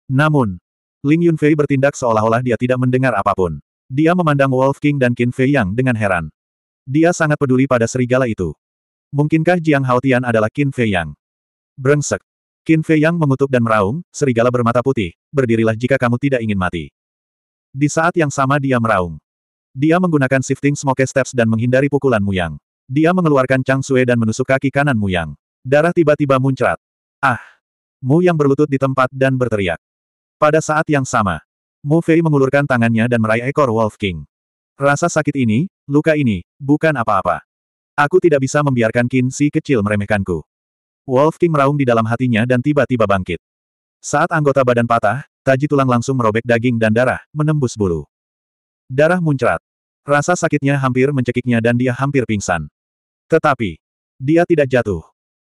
Namun, Ling Yunfei bertindak seolah-olah dia tidak mendengar apapun. Dia memandang Wolf King dan Qin Fei Yang dengan heran. Dia sangat peduli pada serigala itu. Mungkinkah Jiang Haotian adalah Qin Fei Yang? Brengsek. Qin Fei Yang mengutuk dan meraung, serigala bermata putih, berdirilah jika kamu tidak ingin mati. Di saat yang sama dia meraung. Dia menggunakan shifting smoke steps dan menghindari pukulan Yang. Dia mengeluarkan Chang Sue dan menusuk kaki kanan Yang. Darah tiba-tiba muncrat. Ah! Mu yang berlutut di tempat dan berteriak. Pada saat yang sama, Mu Fei mengulurkan tangannya dan meraih ekor Wolf King. Rasa sakit ini, luka ini, bukan apa-apa. Aku tidak bisa membiarkan Qin Si kecil meremehkanku. Wolf King meraung di dalam hatinya dan tiba-tiba bangkit. Saat anggota badan patah, taji tulang langsung merobek daging dan darah, menembus bulu. Darah muncrat. Rasa sakitnya hampir mencekiknya dan dia hampir pingsan. Tetapi, dia tidak jatuh.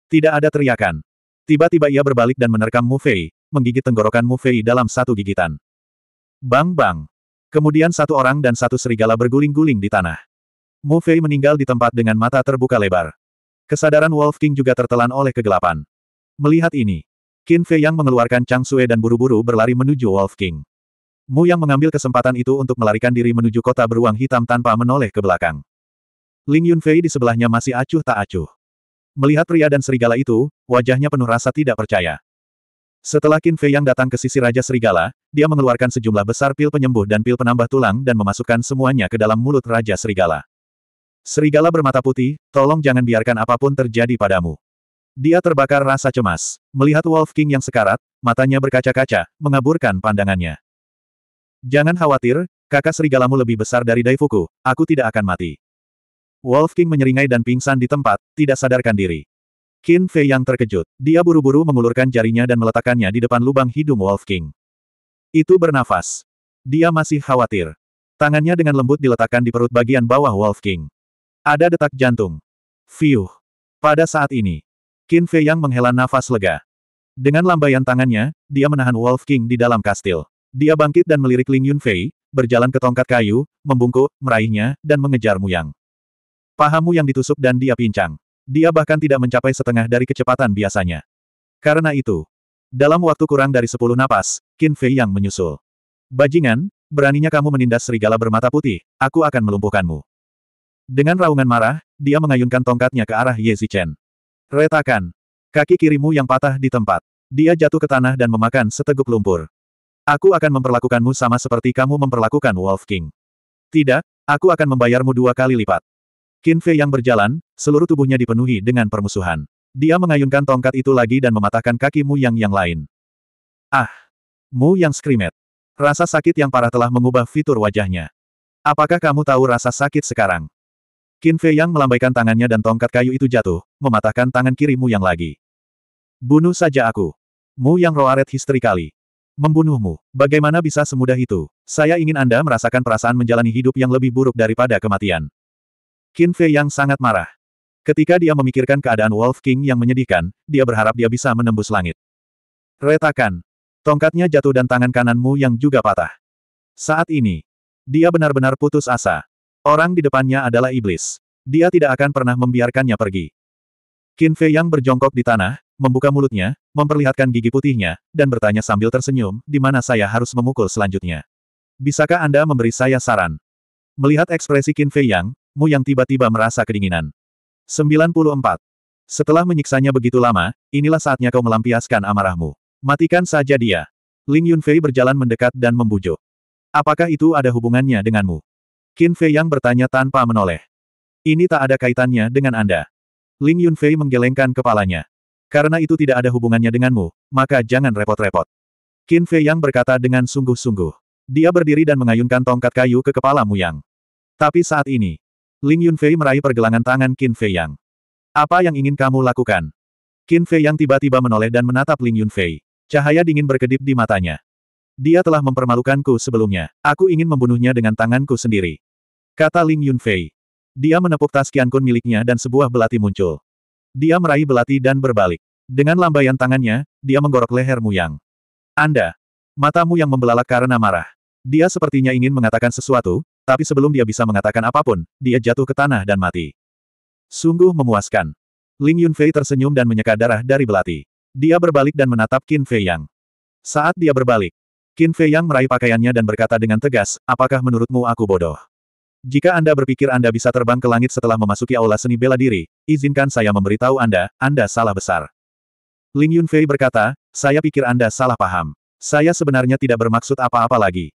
Tidak ada teriakan. Tiba-tiba ia berbalik dan menerkam Mu Fei, menggigit tenggorokan Mu Fei dalam satu gigitan. Bang-bang. Kemudian satu orang dan satu serigala berguling-guling di tanah. Mu Fei meninggal di tempat dengan mata terbuka lebar. Kesadaran Wolf King juga tertelan oleh kegelapan. Melihat ini, Qin Fei yang mengeluarkan Chang Sue dan buru-buru berlari menuju Wolf King. Mu yang mengambil kesempatan itu untuk melarikan diri menuju kota beruang hitam tanpa menoleh ke belakang. Ling Yun Fei di sebelahnya masih acuh tak acuh. Melihat pria dan serigala itu, wajahnya penuh rasa tidak percaya. Setelah Qin Fei yang datang ke sisi Raja Serigala, dia mengeluarkan sejumlah besar pil penyembuh dan pil penambah tulang dan memasukkan semuanya ke dalam mulut Raja Serigala. Serigala bermata putih, tolong jangan biarkan apapun terjadi padamu. Dia terbakar rasa cemas. Melihat Wolf King yang sekarat, matanya berkaca-kaca, mengaburkan pandangannya. Jangan khawatir, kakak serigalamu lebih besar dari Daifuku, aku tidak akan mati. Wolf King menyeringai dan pingsan di tempat, tidak sadarkan diri. Qin Fei yang terkejut. Dia buru-buru mengulurkan jarinya dan meletakkannya di depan lubang hidung Wolf King. Itu bernafas. Dia masih khawatir. Tangannya dengan lembut diletakkan di perut bagian bawah Wolf King. Ada detak jantung. Fiuh. Pada saat ini, Qin Fei yang menghela nafas lega. Dengan lambaian tangannya, dia menahan Wolf King di dalam kastil. Dia bangkit dan melirik Ling Yun Fei, berjalan ke tongkat kayu, membungkuk, meraihnya, dan mengejar Muyang. Pahamu yang ditusuk dan dia pincang. Dia bahkan tidak mencapai setengah dari kecepatan biasanya. Karena itu, dalam waktu kurang dari sepuluh napas, Qin Fei yang menyusul. Bajingan, beraninya kamu menindas serigala bermata putih, aku akan melumpuhkanmu. Dengan raungan marah, dia mengayunkan tongkatnya ke arah Ye Zichen. Retakan. Kaki kirimu yang patah di tempat. Dia jatuh ke tanah dan memakan seteguk lumpur. Aku akan memperlakukanmu sama seperti kamu memperlakukan Wolf King. Tidak, aku akan membayarmu dua kali lipat. Qin Fei yang berjalan, seluruh tubuhnya dipenuhi dengan permusuhan. Dia mengayunkan tongkat itu lagi dan mematahkan kaki Mu Yang yang lain. Ah! Mu Yang skrimet. Rasa sakit yang parah telah mengubah fitur wajahnya. Apakah kamu tahu rasa sakit sekarang? Qin Fei Yang melambaikan tangannya dan tongkat kayu itu jatuh, mematahkan tangan kirimu Yang lagi. Bunuh saja aku. Mu Yang Roaret histeri kali membunuhmu. Bagaimana bisa semudah itu? Saya ingin Anda merasakan perasaan menjalani hidup yang lebih buruk daripada kematian. Qin Fei yang sangat marah. Ketika dia memikirkan keadaan Wolf King yang menyedihkan, dia berharap dia bisa menembus langit. Retakan. Tongkatnya jatuh dan tangan kananmu yang juga patah. Saat ini, dia benar-benar putus asa. Orang di depannya adalah iblis. Dia tidak akan pernah membiarkannya pergi. Qin Fei yang berjongkok di tanah, membuka mulutnya, memperlihatkan gigi putihnya, dan bertanya sambil tersenyum, di mana saya harus memukul selanjutnya. Bisakah Anda memberi saya saran? Melihat ekspresi Qin Fei Yang, Mu yang tiba-tiba merasa kedinginan. 94. Setelah menyiksanya begitu lama, inilah saatnya kau melampiaskan amarahmu. Matikan saja dia. Ling Yunfei berjalan mendekat dan membujuk. Apakah itu ada hubungannya denganmu? Qin Fei yang bertanya tanpa menoleh. Ini tak ada kaitannya dengan Anda. Ling Yunfei menggelengkan kepalanya. Karena itu tidak ada hubungannya denganmu, maka jangan repot-repot. Qin Fei yang berkata dengan sungguh-sungguh. Dia berdiri dan mengayunkan tongkat kayu ke kepala yang. Tapi saat ini, Ling Yunfei meraih pergelangan tangan Qin Fei Yang. Apa yang ingin kamu lakukan? Qin Fei Yang tiba-tiba menoleh dan menatap Ling Yunfei. Cahaya dingin berkedip di matanya. Dia telah mempermalukanku sebelumnya. Aku ingin membunuhnya dengan tanganku sendiri. Kata Ling Yunfei. Dia menepuk tas Kun miliknya dan sebuah belati muncul. Dia meraih belati dan berbalik. Dengan lambaian tangannya, dia menggorok leher Yang. Anda. Matamu yang membelalak karena marah. Dia sepertinya ingin mengatakan sesuatu, tapi sebelum dia bisa mengatakan apapun, dia jatuh ke tanah dan mati. Sungguh memuaskan. Ling Yunfei tersenyum dan menyeka darah dari belati. Dia berbalik dan menatap Qin Fei Yang. Saat dia berbalik, Qin Fei Yang meraih pakaiannya dan berkata dengan tegas, apakah menurutmu aku bodoh? Jika Anda berpikir Anda bisa terbang ke langit setelah memasuki aula seni bela diri, izinkan saya memberitahu Anda, Anda salah besar. Ling Yunfei berkata, saya pikir Anda salah paham. Saya sebenarnya tidak bermaksud apa-apa lagi.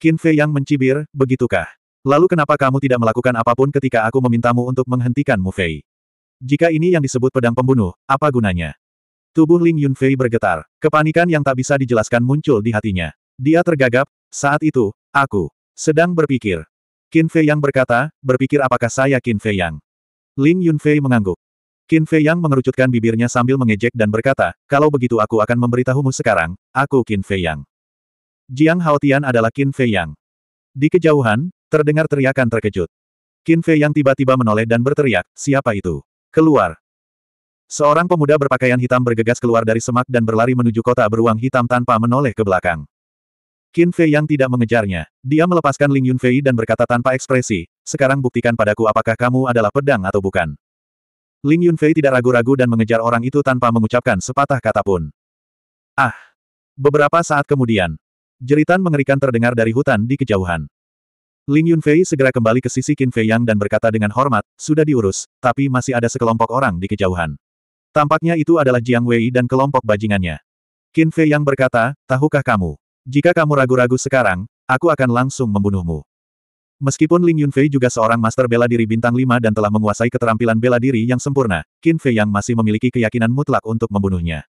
Qin Fei yang mencibir, begitukah? Lalu kenapa kamu tidak melakukan apapun ketika aku memintamu untuk menghentikan Mu Fei? Jika ini yang disebut pedang pembunuh, apa gunanya? Tubuh Ling Yun Fei bergetar. Kepanikan yang tak bisa dijelaskan muncul di hatinya. Dia tergagap, saat itu, aku sedang berpikir. Qin Fei Yang berkata, berpikir apakah saya Qin Fei Yang? Ling Yun Fei mengangguk. Qin Fei Yang mengerucutkan bibirnya sambil mengejek dan berkata, kalau begitu aku akan memberitahumu sekarang, aku Qin Fei Yang. Jiang Haotian adalah Qin Fei Yang. Di kejauhan, terdengar teriakan terkejut. Qin Fei Yang tiba-tiba menoleh dan berteriak, siapa itu? Keluar! Seorang pemuda berpakaian hitam bergegas keluar dari semak dan berlari menuju kota beruang hitam tanpa menoleh ke belakang. Qin Fei Yang tidak mengejarnya. Dia melepaskan Ling Yunfei dan berkata tanpa ekspresi, sekarang buktikan padaku apakah kamu adalah pedang atau bukan. Ling Yunfei tidak ragu-ragu dan mengejar orang itu tanpa mengucapkan sepatah kata pun. Ah! Beberapa saat kemudian, Jeritan mengerikan terdengar dari hutan di kejauhan. Ling Yunfei segera kembali ke sisi Qin Fei Yang dan berkata dengan hormat, sudah diurus, tapi masih ada sekelompok orang di kejauhan. Tampaknya itu adalah Jiang Wei dan kelompok bajingannya. Qin Fei Yang berkata, tahukah kamu? Jika kamu ragu-ragu sekarang, aku akan langsung membunuhmu. Meskipun Ling Yunfei juga seorang master bela diri bintang 5 dan telah menguasai keterampilan bela diri yang sempurna, Qin Fei Yang masih memiliki keyakinan mutlak untuk membunuhnya.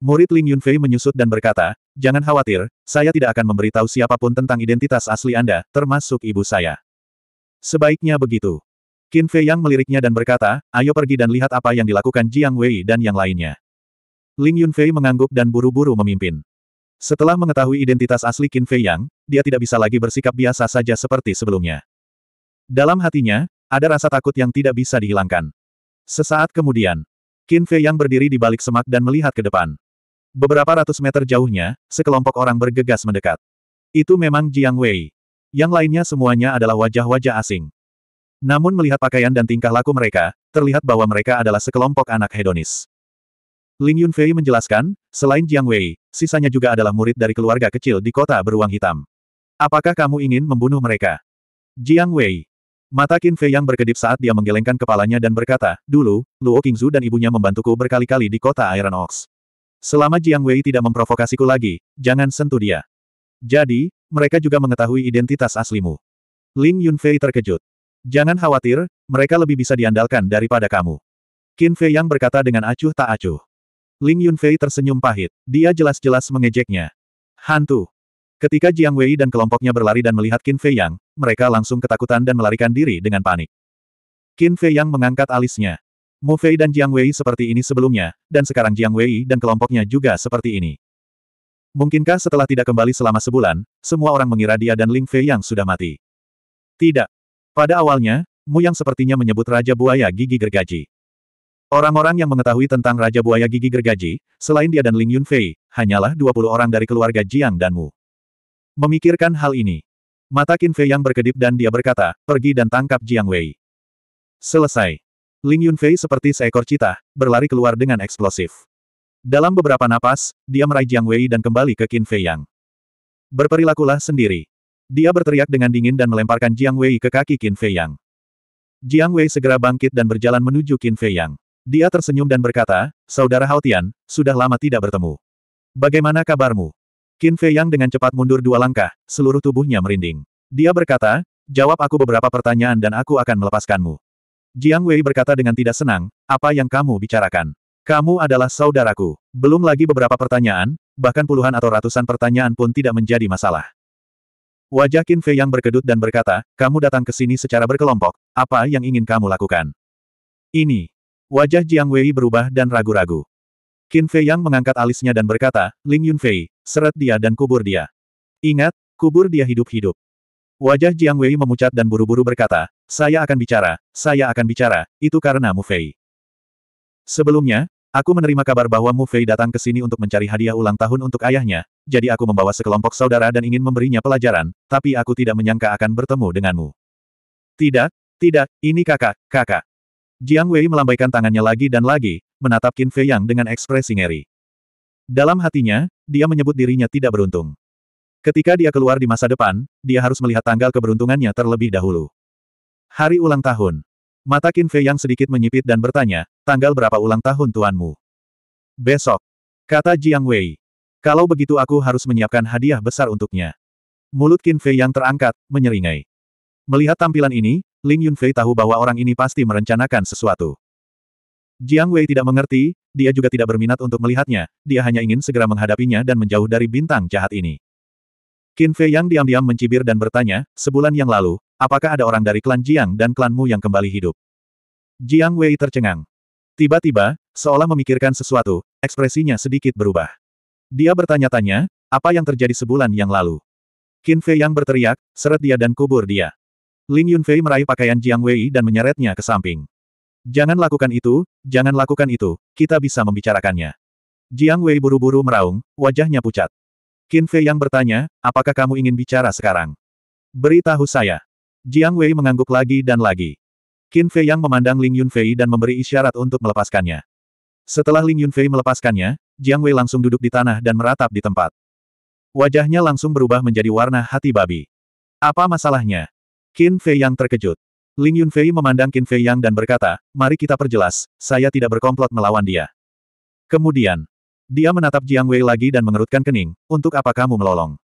Murid Ling Yunfei menyusut dan berkata, Jangan khawatir, saya tidak akan memberitahu siapapun tentang identitas asli Anda, termasuk ibu saya. Sebaiknya begitu. Qin Fei Yang meliriknya dan berkata, ayo pergi dan lihat apa yang dilakukan Jiang Wei dan yang lainnya. Ling Yunfei mengangguk dan buru-buru memimpin. Setelah mengetahui identitas asli Qin Fei Yang, dia tidak bisa lagi bersikap biasa saja seperti sebelumnya. Dalam hatinya, ada rasa takut yang tidak bisa dihilangkan. Sesaat kemudian, Qin Fei Yang berdiri di balik semak dan melihat ke depan. Beberapa ratus meter jauhnya, sekelompok orang bergegas mendekat. Itu memang Jiang Wei. Yang lainnya semuanya adalah wajah-wajah asing. Namun melihat pakaian dan tingkah laku mereka, terlihat bahwa mereka adalah sekelompok anak hedonis. Ling Yunfei menjelaskan, selain Jiang Wei, sisanya juga adalah murid dari keluarga kecil di kota beruang hitam. Apakah kamu ingin membunuh mereka? Jiang Wei. Mata Qin Fei yang berkedip saat dia menggelengkan kepalanya dan berkata, dulu, Luo Qingzu dan ibunya membantuku berkali-kali di kota Iron Ox. Selama Jiang Wei tidak memprovokasiku lagi, jangan sentuh dia. Jadi, mereka juga mengetahui identitas aslimu. Ling Yunfei terkejut. Jangan khawatir, mereka lebih bisa diandalkan daripada kamu. Qin Fei yang berkata dengan acuh tak acuh. Ling Yunfei tersenyum pahit, dia jelas-jelas mengejeknya. Hantu. Ketika Jiang Wei dan kelompoknya berlari dan melihat Qin Fei Yang, mereka langsung ketakutan dan melarikan diri dengan panik. Qin Fei Yang mengangkat alisnya. Mo Fei dan Jiang Wei seperti ini sebelumnya, dan sekarang Jiang Wei dan kelompoknya juga seperti ini. Mungkinkah setelah tidak kembali selama sebulan, semua orang mengira dia dan Ling Fei yang sudah mati? Tidak. Pada awalnya, Mu Yang sepertinya menyebut Raja Buaya Gigi Gergaji. Orang-orang yang mengetahui tentang Raja Buaya Gigi Gergaji, selain dia dan Ling Yun Yunfei, hanyalah 20 orang dari keluarga Jiang dan Mu. Memikirkan hal ini, mata Qin Fei yang berkedip dan dia berkata, pergi dan tangkap Jiang Wei. Selesai. Ling Yunfei seperti seekor cita, berlari keluar dengan eksplosif. Dalam beberapa napas, dia meraih Jiang Wei dan kembali ke Qin Fei Yang. Berperilakulah sendiri. Dia berteriak dengan dingin dan melemparkan Jiang Wei ke kaki Qin Fei Yang. Jiang Wei segera bangkit dan berjalan menuju Qin Fei Yang. Dia tersenyum dan berkata, Saudara Haotian, sudah lama tidak bertemu. Bagaimana kabarmu? Qin Fei Yang dengan cepat mundur dua langkah, seluruh tubuhnya merinding. Dia berkata, jawab aku beberapa pertanyaan dan aku akan melepaskanmu. Jiang Wei berkata dengan tidak senang, apa yang kamu bicarakan? Kamu adalah saudaraku. Belum lagi beberapa pertanyaan, bahkan puluhan atau ratusan pertanyaan pun tidak menjadi masalah. Wajah Qin Fei yang berkedut dan berkata, kamu datang ke sini secara berkelompok, apa yang ingin kamu lakukan? Ini. Wajah Jiang Wei berubah dan ragu-ragu. Qin Fei yang mengangkat alisnya dan berkata, Ling Yun Fei, seret dia dan kubur dia. Ingat, kubur dia hidup-hidup. Wajah Jiang Wei memucat dan buru-buru berkata, saya akan bicara, saya akan bicara, itu karena Mu Fei. Sebelumnya, aku menerima kabar bahwa Mu Fei datang ke sini untuk mencari hadiah ulang tahun untuk ayahnya, jadi aku membawa sekelompok saudara dan ingin memberinya pelajaran, tapi aku tidak menyangka akan bertemu denganmu. Tidak, tidak, ini kakak, kakak. Jiang Wei melambaikan tangannya lagi dan lagi, menatap Qin Fei Yang dengan ekspresi ngeri. Dalam hatinya, dia menyebut dirinya tidak beruntung. Ketika dia keluar di masa depan, dia harus melihat tanggal keberuntungannya terlebih dahulu. Hari ulang tahun. Mata Qin Fei yang sedikit menyipit dan bertanya, tanggal berapa ulang tahun tuanmu? Besok. Kata Jiang Wei. Kalau begitu aku harus menyiapkan hadiah besar untuknya. Mulut Qin Fei yang terangkat, menyeringai. Melihat tampilan ini, Ling Yunfei tahu bahwa orang ini pasti merencanakan sesuatu. Jiang Wei tidak mengerti, dia juga tidak berminat untuk melihatnya, dia hanya ingin segera menghadapinya dan menjauh dari bintang jahat ini. Qin Fei yang diam-diam mencibir dan bertanya, sebulan yang lalu, apakah ada orang dari klan Jiang dan klanmu yang kembali hidup? Jiang Wei tercengang. Tiba-tiba, seolah memikirkan sesuatu, ekspresinya sedikit berubah. Dia bertanya-tanya, apa yang terjadi sebulan yang lalu? Qin Fei yang berteriak, seret dia dan kubur dia. Ling Yunfei meraih pakaian Jiang Wei dan menyeretnya ke samping. Jangan lakukan itu, jangan lakukan itu, kita bisa membicarakannya. Jiang Wei buru-buru meraung, wajahnya pucat. Qin Fei yang bertanya, apakah kamu ingin bicara sekarang? Beritahu saya. Jiang Wei mengangguk lagi dan lagi. Qin Fei yang memandang Ling Yunfei dan memberi isyarat untuk melepaskannya. Setelah Ling Yunfei melepaskannya, Jiang Wei langsung duduk di tanah dan meratap di tempat. Wajahnya langsung berubah menjadi warna hati babi. Apa masalahnya? Qin Fei yang terkejut. Ling Yunfei memandang Qin Fei Yang dan berkata, mari kita perjelas, saya tidak berkomplot melawan dia. Kemudian, dia menatap Jiang Wei lagi dan mengerutkan kening, untuk apa kamu melolong?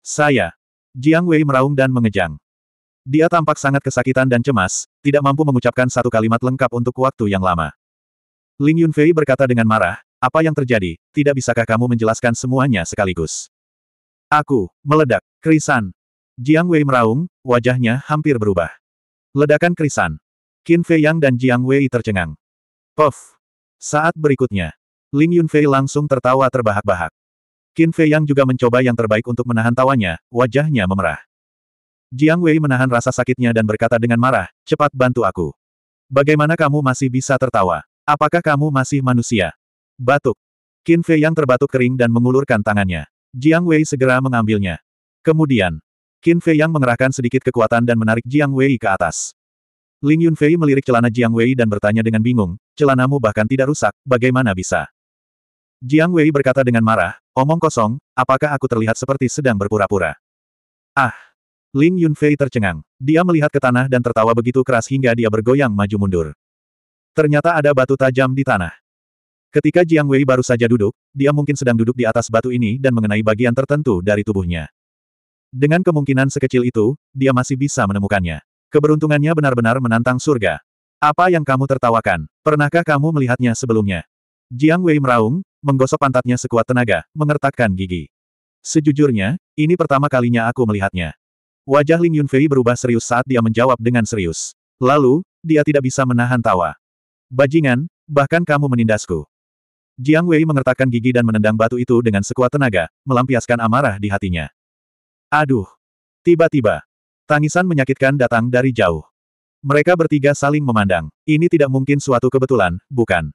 Saya. Jiang Wei meraung dan mengejang. Dia tampak sangat kesakitan dan cemas, tidak mampu mengucapkan satu kalimat lengkap untuk waktu yang lama. Ling Yunfei berkata dengan marah, apa yang terjadi, tidak bisakah kamu menjelaskan semuanya sekaligus? Aku, meledak, krisan. Jiang Wei meraung, wajahnya hampir berubah. Ledakan krisan. Qin Fei Yang dan Jiang Wei tercengang. Puff. Saat berikutnya. Ling Yunfei langsung tertawa terbahak-bahak. Qin Fei Yang juga mencoba yang terbaik untuk menahan tawanya, wajahnya memerah. Jiang Wei menahan rasa sakitnya dan berkata dengan marah, cepat bantu aku. Bagaimana kamu masih bisa tertawa? Apakah kamu masih manusia? Batuk. Qin Fei Yang terbatuk kering dan mengulurkan tangannya. Jiang Wei segera mengambilnya. Kemudian, Qin Fei Yang mengerahkan sedikit kekuatan dan menarik Jiang Wei ke atas. Ling Yunfei melirik celana Jiang Wei dan bertanya dengan bingung, celanamu bahkan tidak rusak, bagaimana bisa? Jiang Wei berkata dengan marah, omong kosong, apakah aku terlihat seperti sedang berpura-pura? Ah! Ling Yunfei tercengang. Dia melihat ke tanah dan tertawa begitu keras hingga dia bergoyang maju mundur. Ternyata ada batu tajam di tanah. Ketika Jiang Wei baru saja duduk, dia mungkin sedang duduk di atas batu ini dan mengenai bagian tertentu dari tubuhnya. Dengan kemungkinan sekecil itu, dia masih bisa menemukannya. Keberuntungannya benar-benar menantang surga. Apa yang kamu tertawakan? Pernahkah kamu melihatnya sebelumnya? Jiang Wei meraung, menggosok pantatnya sekuat tenaga, mengertakkan gigi. Sejujurnya, ini pertama kalinya aku melihatnya. Wajah Ling Yunfei berubah serius saat dia menjawab dengan serius. Lalu, dia tidak bisa menahan tawa. Bajingan, bahkan kamu menindasku. Jiang Wei mengertakkan gigi dan menendang batu itu dengan sekuat tenaga, melampiaskan amarah di hatinya. Aduh! Tiba-tiba, tangisan menyakitkan datang dari jauh. Mereka bertiga saling memandang. Ini tidak mungkin suatu kebetulan, bukan?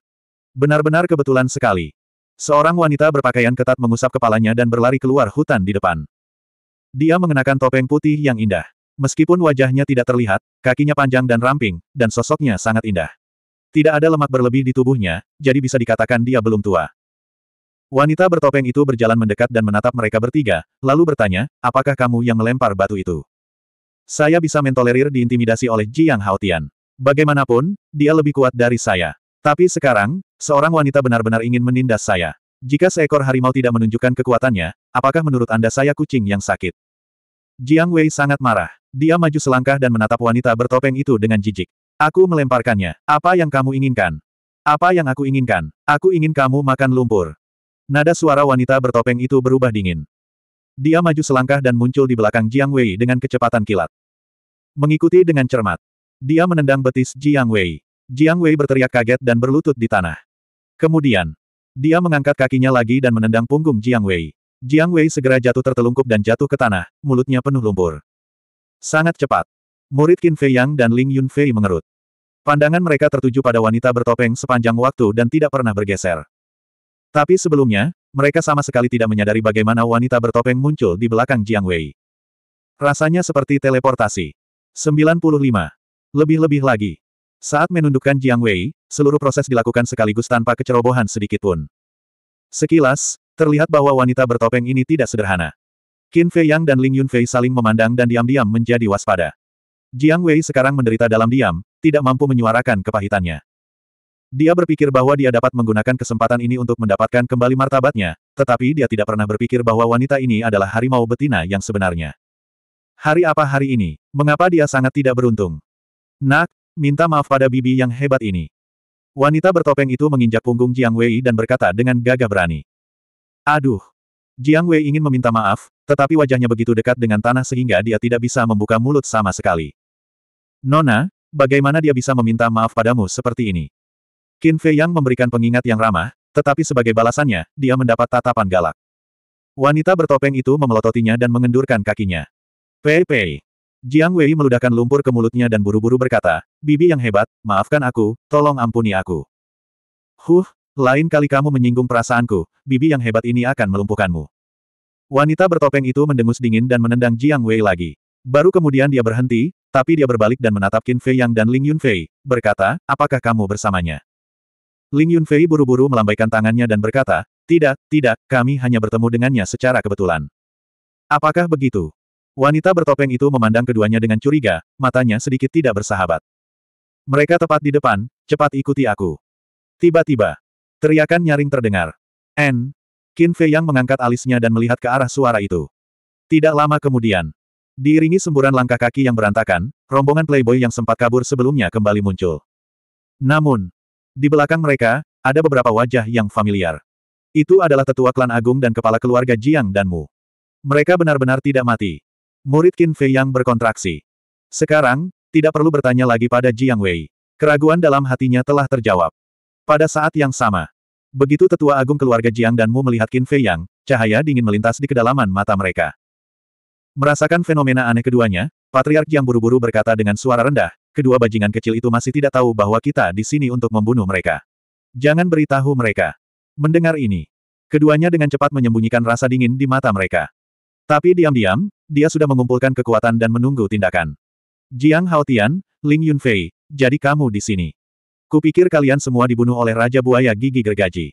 Benar-benar kebetulan sekali. Seorang wanita berpakaian ketat mengusap kepalanya dan berlari keluar hutan di depan. Dia mengenakan topeng putih yang indah. Meskipun wajahnya tidak terlihat, kakinya panjang dan ramping, dan sosoknya sangat indah. Tidak ada lemak berlebih di tubuhnya, jadi bisa dikatakan dia belum tua. Wanita bertopeng itu berjalan mendekat dan menatap mereka bertiga, lalu bertanya, apakah kamu yang melempar batu itu? Saya bisa mentolerir diintimidasi oleh Jiang Haotian. Bagaimanapun, dia lebih kuat dari saya. Tapi sekarang, seorang wanita benar-benar ingin menindas saya. Jika seekor harimau tidak menunjukkan kekuatannya, apakah menurut Anda saya kucing yang sakit? Jiang Wei sangat marah. Dia maju selangkah dan menatap wanita bertopeng itu dengan jijik. Aku melemparkannya. Apa yang kamu inginkan? Apa yang aku inginkan? Aku ingin kamu makan lumpur. Nada suara wanita bertopeng itu berubah dingin. Dia maju selangkah dan muncul di belakang Jiang Wei dengan kecepatan kilat. Mengikuti dengan cermat. Dia menendang betis Jiang Wei. Jiang Wei berteriak kaget dan berlutut di tanah. Kemudian, dia mengangkat kakinya lagi dan menendang punggung Jiang Wei. Jiang Wei segera jatuh tertelungkup dan jatuh ke tanah, mulutnya penuh lumpur. Sangat cepat. Murid Qin Fei Yang dan Ling Yun Fei mengerut. Pandangan mereka tertuju pada wanita bertopeng sepanjang waktu dan tidak pernah bergeser. Tapi sebelumnya, mereka sama sekali tidak menyadari bagaimana wanita bertopeng muncul di belakang Jiang Wei. Rasanya seperti teleportasi. 95. Lebih-lebih lagi. Saat menundukkan Jiang Wei, seluruh proses dilakukan sekaligus tanpa kecerobohan sedikitpun. Sekilas, terlihat bahwa wanita bertopeng ini tidak sederhana. Qin Fei Yang dan Ling Yun Fei saling memandang dan diam-diam menjadi waspada. Jiang Wei sekarang menderita dalam diam, tidak mampu menyuarakan kepahitannya. Dia berpikir bahwa dia dapat menggunakan kesempatan ini untuk mendapatkan kembali martabatnya, tetapi dia tidak pernah berpikir bahwa wanita ini adalah harimau betina yang sebenarnya. Hari apa hari ini? Mengapa dia sangat tidak beruntung? Nak, Minta maaf pada bibi yang hebat ini. Wanita bertopeng itu menginjak punggung Jiang Wei dan berkata dengan gagah berani. Aduh! Jiang Wei ingin meminta maaf, tetapi wajahnya begitu dekat dengan tanah sehingga dia tidak bisa membuka mulut sama sekali. Nona, bagaimana dia bisa meminta maaf padamu seperti ini? Qin Fei Yang memberikan pengingat yang ramah, tetapi sebagai balasannya, dia mendapat tatapan galak. Wanita bertopeng itu memelototinya dan mengendurkan kakinya. Pei Pei. Jiang Wei meludahkan lumpur ke mulutnya dan buru-buru berkata, Bibi yang hebat, maafkan aku, tolong ampuni aku. Huh, lain kali kamu menyinggung perasaanku, Bibi yang hebat ini akan melumpuhkanmu. Wanita bertopeng itu mendengus dingin dan menendang Jiang Wei lagi. Baru kemudian dia berhenti, tapi dia berbalik dan menatap Qin Fei Yang dan Ling Yunfei, berkata, apakah kamu bersamanya? Ling Yunfei buru-buru melambaikan tangannya dan berkata, tidak, tidak, kami hanya bertemu dengannya secara kebetulan. Apakah begitu? Wanita bertopeng itu memandang keduanya dengan curiga, matanya sedikit tidak bersahabat. Mereka tepat di depan, cepat ikuti aku. Tiba-tiba, teriakan nyaring terdengar. N. Qin Fei yang mengangkat alisnya dan melihat ke arah suara itu. Tidak lama kemudian, diiringi semburan langkah kaki yang berantakan, rombongan playboy yang sempat kabur sebelumnya kembali muncul. Namun, di belakang mereka, ada beberapa wajah yang familiar. Itu adalah tetua klan agung dan kepala keluarga Jiang dan Mu. Mereka benar-benar tidak mati. Murid Qin Fei yang berkontraksi. Sekarang, tidak perlu bertanya lagi pada Jiang Wei. Keraguan dalam hatinya telah terjawab. Pada saat yang sama, begitu tetua agung keluarga Jiang dan Mu melihat Qin Fei Yang, cahaya dingin melintas di kedalaman mata mereka. Merasakan fenomena aneh keduanya, Patriark Jiang buru-buru berkata dengan suara rendah, kedua bajingan kecil itu masih tidak tahu bahwa kita di sini untuk membunuh mereka. Jangan beritahu mereka. Mendengar ini, keduanya dengan cepat menyembunyikan rasa dingin di mata mereka. Tapi diam-diam, dia sudah mengumpulkan kekuatan dan menunggu tindakan. Jiang Haotian, Ling Yunfei, jadi kamu di sini. Kupikir kalian semua dibunuh oleh Raja Buaya Gigi Gergaji.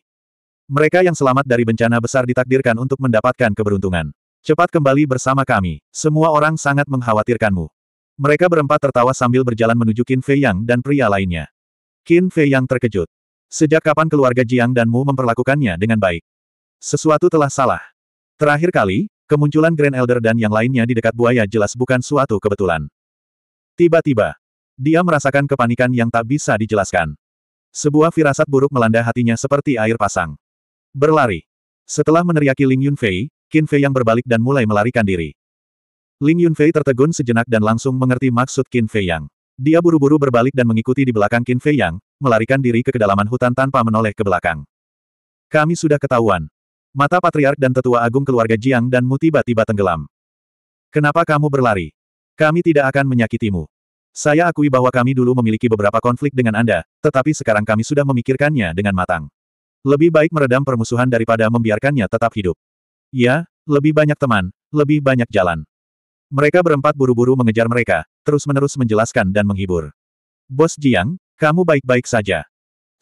Mereka yang selamat dari bencana besar ditakdirkan untuk mendapatkan keberuntungan. Cepat kembali bersama kami. Semua orang sangat mengkhawatirkanmu. Mereka berempat tertawa sambil berjalan menuju Qin Fei Yang dan pria lainnya. Qin Fei Yang terkejut. Sejak kapan keluarga Jiang dan Mu memperlakukannya dengan baik? Sesuatu telah salah. Terakhir kali, Kemunculan Grand Elder dan yang lainnya di dekat buaya jelas bukan suatu kebetulan. Tiba-tiba, dia merasakan kepanikan yang tak bisa dijelaskan. Sebuah firasat buruk melanda hatinya seperti air pasang. Berlari. Setelah meneriaki Ling Yunfei, Qin Fei yang berbalik dan mulai melarikan diri. Ling Yunfei tertegun sejenak dan langsung mengerti maksud Qin Fei Yang. Dia buru-buru berbalik dan mengikuti di belakang Qin Fei Yang, melarikan diri ke kedalaman hutan tanpa menoleh ke belakang. Kami sudah ketahuan, Mata patriark dan tetua agung keluarga Jiang dan Mu tiba-tiba tenggelam. Kenapa kamu berlari? Kami tidak akan menyakitimu. Saya akui bahwa kami dulu memiliki beberapa konflik dengan Anda, tetapi sekarang kami sudah memikirkannya dengan matang. Lebih baik meredam permusuhan daripada membiarkannya tetap hidup. Ya, lebih banyak teman, lebih banyak jalan. Mereka berempat buru-buru mengejar mereka, terus-menerus menjelaskan dan menghibur. Bos Jiang, kamu baik-baik saja.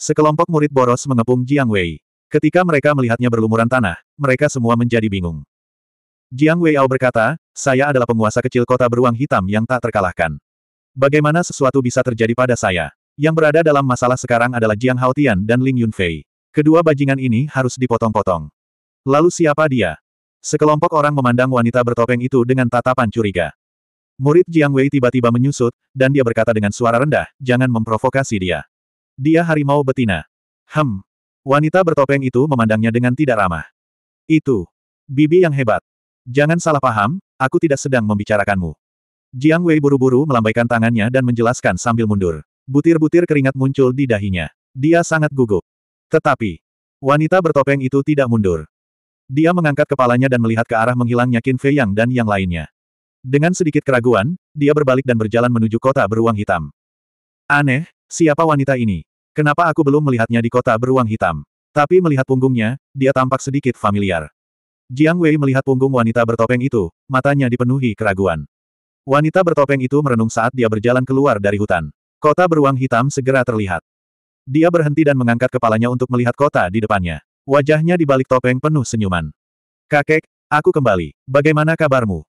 Sekelompok murid boros mengepung Jiang Wei. Ketika mereka melihatnya berlumuran tanah, mereka semua menjadi bingung. Jiang Wei Weiao berkata, saya adalah penguasa kecil kota beruang hitam yang tak terkalahkan. Bagaimana sesuatu bisa terjadi pada saya? Yang berada dalam masalah sekarang adalah Jiang Haotian dan Ling Yunfei. Kedua bajingan ini harus dipotong-potong. Lalu siapa dia? Sekelompok orang memandang wanita bertopeng itu dengan tatapan curiga. Murid Jiang Wei tiba-tiba menyusut, dan dia berkata dengan suara rendah, jangan memprovokasi dia. Dia harimau betina. Hem, Wanita bertopeng itu memandangnya dengan tidak ramah. Itu. Bibi yang hebat. Jangan salah paham, aku tidak sedang membicarakanmu. Jiang Wei buru-buru melambaikan tangannya dan menjelaskan sambil mundur. Butir-butir keringat muncul di dahinya. Dia sangat gugup. Tetapi, wanita bertopeng itu tidak mundur. Dia mengangkat kepalanya dan melihat ke arah menghilangnya Qin Fei Yang dan yang lainnya. Dengan sedikit keraguan, dia berbalik dan berjalan menuju kota beruang hitam. Aneh, siapa wanita ini? Kenapa aku belum melihatnya di kota beruang hitam? Tapi melihat punggungnya, dia tampak sedikit familiar. Jiang Wei melihat punggung wanita bertopeng itu, matanya dipenuhi keraguan. Wanita bertopeng itu merenung saat dia berjalan keluar dari hutan. Kota beruang hitam segera terlihat. Dia berhenti dan mengangkat kepalanya untuk melihat kota di depannya. Wajahnya di balik topeng penuh senyuman. Kakek, aku kembali. Bagaimana kabarmu?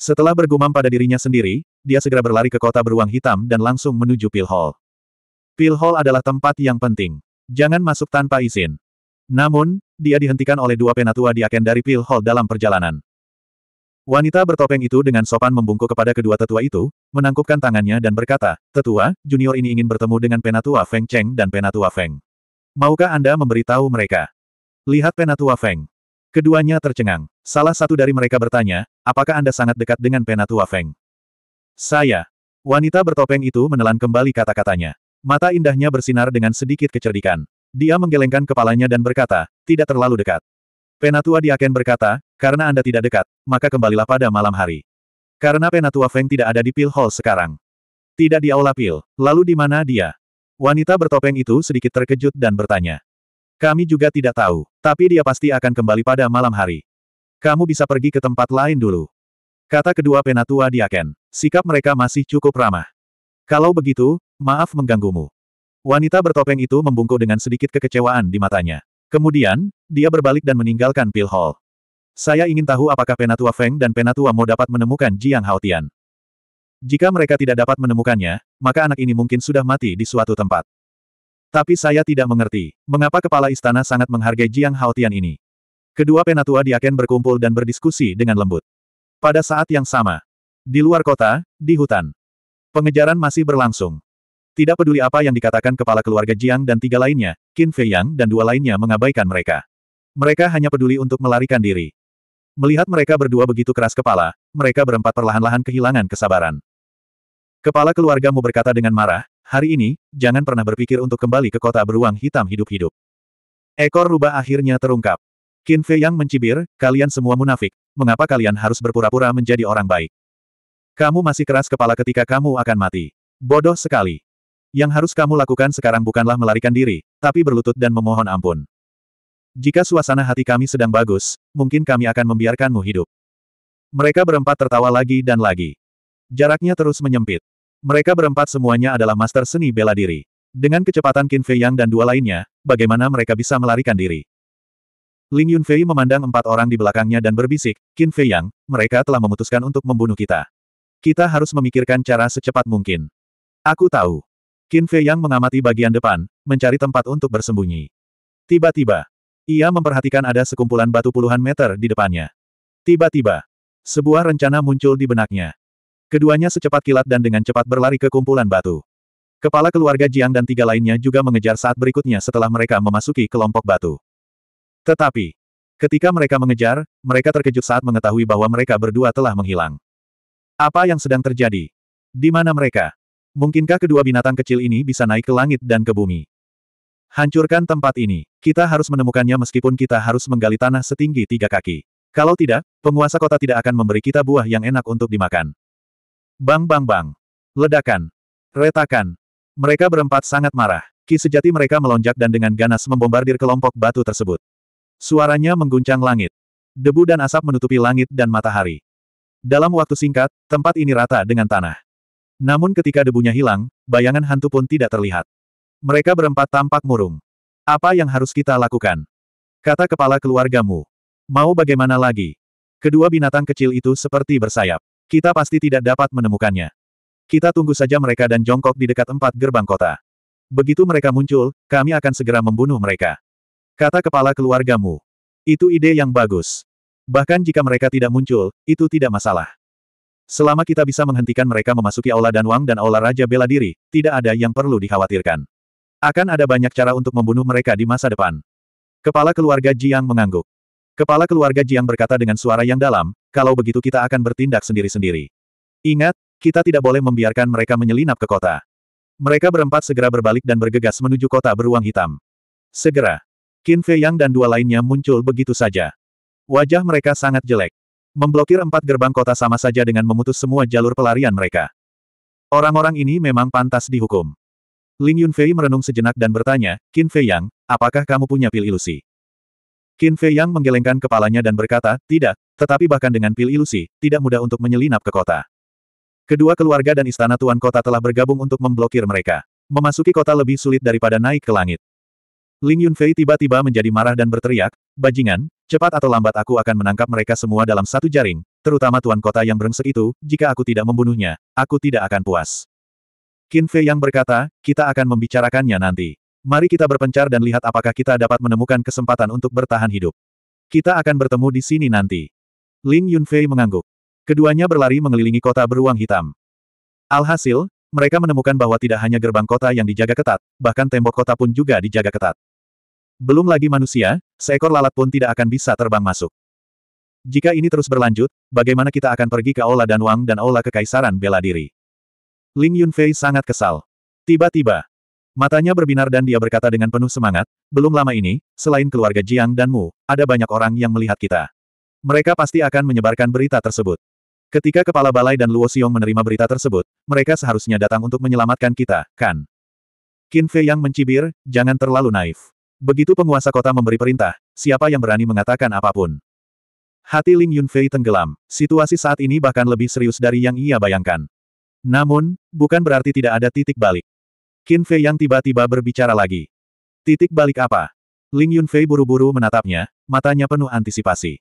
Setelah bergumam pada dirinya sendiri, dia segera berlari ke kota beruang hitam dan langsung menuju Pil Hall. Pill Hall adalah tempat yang penting. Jangan masuk tanpa izin. Namun, dia dihentikan oleh dua penatua diaken dari Pill Hall dalam perjalanan. Wanita bertopeng itu dengan sopan membungkuk kepada kedua tetua itu, menangkupkan tangannya dan berkata, Tetua, junior ini ingin bertemu dengan penatua Feng Cheng dan penatua Feng. Maukah Anda memberitahu mereka? Lihat penatua Feng. Keduanya tercengang. Salah satu dari mereka bertanya, apakah Anda sangat dekat dengan penatua Feng? Saya. Wanita bertopeng itu menelan kembali kata-katanya. Mata indahnya bersinar dengan sedikit kecerdikan. Dia menggelengkan kepalanya dan berkata, tidak terlalu dekat. Penatua Diaken berkata, karena Anda tidak dekat, maka kembalilah pada malam hari. Karena Penatua Feng tidak ada di Pil Hall sekarang. Tidak di Aula Pil, lalu di mana dia? Wanita bertopeng itu sedikit terkejut dan bertanya. Kami juga tidak tahu, tapi dia pasti akan kembali pada malam hari. Kamu bisa pergi ke tempat lain dulu. Kata kedua Penatua Diaken. Sikap mereka masih cukup ramah. Kalau begitu, maaf mengganggumu. Wanita bertopeng itu membungkuk dengan sedikit kekecewaan di matanya. Kemudian, dia berbalik dan meninggalkan Pil Hall. Saya ingin tahu apakah Penatua Feng dan Penatua Mo dapat menemukan Jiang Haotian. Jika mereka tidak dapat menemukannya, maka anak ini mungkin sudah mati di suatu tempat. Tapi saya tidak mengerti, mengapa kepala istana sangat menghargai Jiang Haotian ini. Kedua Penatua Diaken berkumpul dan berdiskusi dengan lembut. Pada saat yang sama, di luar kota, di hutan, Pengejaran masih berlangsung. Tidak peduli apa yang dikatakan kepala keluarga Jiang dan tiga lainnya, Qin Fei Yang dan dua lainnya mengabaikan mereka. Mereka hanya peduli untuk melarikan diri. Melihat mereka berdua begitu keras kepala, mereka berempat perlahan-lahan kehilangan kesabaran. Kepala keluargamu berkata dengan marah, hari ini, jangan pernah berpikir untuk kembali ke kota beruang hitam hidup-hidup. Ekor rubah akhirnya terungkap. Qin Fei yang mencibir, kalian semua munafik, mengapa kalian harus berpura-pura menjadi orang baik? Kamu masih keras kepala ketika kamu akan mati. Bodoh sekali. Yang harus kamu lakukan sekarang bukanlah melarikan diri, tapi berlutut dan memohon ampun. Jika suasana hati kami sedang bagus, mungkin kami akan membiarkanmu hidup. Mereka berempat tertawa lagi dan lagi. Jaraknya terus menyempit. Mereka berempat semuanya adalah master seni bela diri. Dengan kecepatan Qin Fei Yang dan dua lainnya, bagaimana mereka bisa melarikan diri? Ling Yunfei memandang empat orang di belakangnya dan berbisik, Qin Fei Yang, mereka telah memutuskan untuk membunuh kita. Kita harus memikirkan cara secepat mungkin. Aku tahu. Qin Fei Yang mengamati bagian depan, mencari tempat untuk bersembunyi. Tiba-tiba, ia memperhatikan ada sekumpulan batu puluhan meter di depannya. Tiba-tiba, sebuah rencana muncul di benaknya. Keduanya secepat kilat dan dengan cepat berlari ke kumpulan batu. Kepala keluarga Jiang dan tiga lainnya juga mengejar saat berikutnya setelah mereka memasuki kelompok batu. Tetapi, ketika mereka mengejar, mereka terkejut saat mengetahui bahwa mereka berdua telah menghilang. Apa yang sedang terjadi? Di mana mereka? Mungkinkah kedua binatang kecil ini bisa naik ke langit dan ke bumi? Hancurkan tempat ini. Kita harus menemukannya meskipun kita harus menggali tanah setinggi tiga kaki. Kalau tidak, penguasa kota tidak akan memberi kita buah yang enak untuk dimakan. Bang bang bang. Ledakan. Retakan. Mereka berempat sangat marah. Ki sejati mereka melonjak dan dengan ganas membombardir kelompok batu tersebut. Suaranya mengguncang langit. Debu dan asap menutupi langit dan matahari. Dalam waktu singkat, tempat ini rata dengan tanah. Namun ketika debunya hilang, bayangan hantu pun tidak terlihat. Mereka berempat tampak murung. Apa yang harus kita lakukan? Kata kepala keluargamu. Mau bagaimana lagi? Kedua binatang kecil itu seperti bersayap. Kita pasti tidak dapat menemukannya. Kita tunggu saja mereka dan jongkok di dekat empat gerbang kota. Begitu mereka muncul, kami akan segera membunuh mereka. Kata kepala keluargamu. Itu ide yang bagus. Bahkan jika mereka tidak muncul, itu tidak masalah. Selama kita bisa menghentikan mereka memasuki Aula Danwang dan Aula Raja Bela Diri, tidak ada yang perlu dikhawatirkan. Akan ada banyak cara untuk membunuh mereka di masa depan. Kepala keluarga Jiang mengangguk. Kepala keluarga Jiang berkata dengan suara yang dalam, kalau begitu kita akan bertindak sendiri-sendiri. Ingat, kita tidak boleh membiarkan mereka menyelinap ke kota. Mereka berempat segera berbalik dan bergegas menuju kota beruang hitam. Segera, Qin Fei Yang dan dua lainnya muncul begitu saja. Wajah mereka sangat jelek. Memblokir empat gerbang kota sama saja dengan memutus semua jalur pelarian mereka. Orang-orang ini memang pantas dihukum. Ling Yunfei merenung sejenak dan bertanya, Qin Fei Yang, apakah kamu punya pil ilusi? Qin Fei Yang menggelengkan kepalanya dan berkata, tidak, tetapi bahkan dengan pil ilusi, tidak mudah untuk menyelinap ke kota. Kedua keluarga dan istana tuan kota telah bergabung untuk memblokir mereka. Memasuki kota lebih sulit daripada naik ke langit. Ling Yunfei tiba-tiba menjadi marah dan berteriak, Bajingan, cepat atau lambat aku akan menangkap mereka semua dalam satu jaring, terutama tuan kota yang berengsek itu, jika aku tidak membunuhnya, aku tidak akan puas. Qin Fei yang berkata, kita akan membicarakannya nanti. Mari kita berpencar dan lihat apakah kita dapat menemukan kesempatan untuk bertahan hidup. Kita akan bertemu di sini nanti. Ling Yunfei mengangguk. Keduanya berlari mengelilingi kota beruang hitam. Alhasil, mereka menemukan bahwa tidak hanya gerbang kota yang dijaga ketat, bahkan tembok kota pun juga dijaga ketat. Belum lagi manusia, seekor lalat pun tidak akan bisa terbang masuk. Jika ini terus berlanjut, bagaimana kita akan pergi ke Aula dan Wang dan Aula Kekaisaran bela diri? Ling Yunfei sangat kesal. Tiba-tiba, matanya berbinar dan dia berkata dengan penuh semangat, belum lama ini, selain keluarga Jiang dan Mu, ada banyak orang yang melihat kita. Mereka pasti akan menyebarkan berita tersebut. Ketika kepala balai dan Luo Xiong menerima berita tersebut, mereka seharusnya datang untuk menyelamatkan kita, kan? Qin Fei yang mencibir, jangan terlalu naif. Begitu penguasa kota memberi perintah, siapa yang berani mengatakan apapun? Hati Ling Yunfei tenggelam. Situasi saat ini bahkan lebih serius dari yang ia bayangkan. Namun, bukan berarti tidak ada titik balik. Qin Fei yang tiba-tiba berbicara lagi. Titik balik apa? Ling Yunfei buru-buru menatapnya, matanya penuh antisipasi.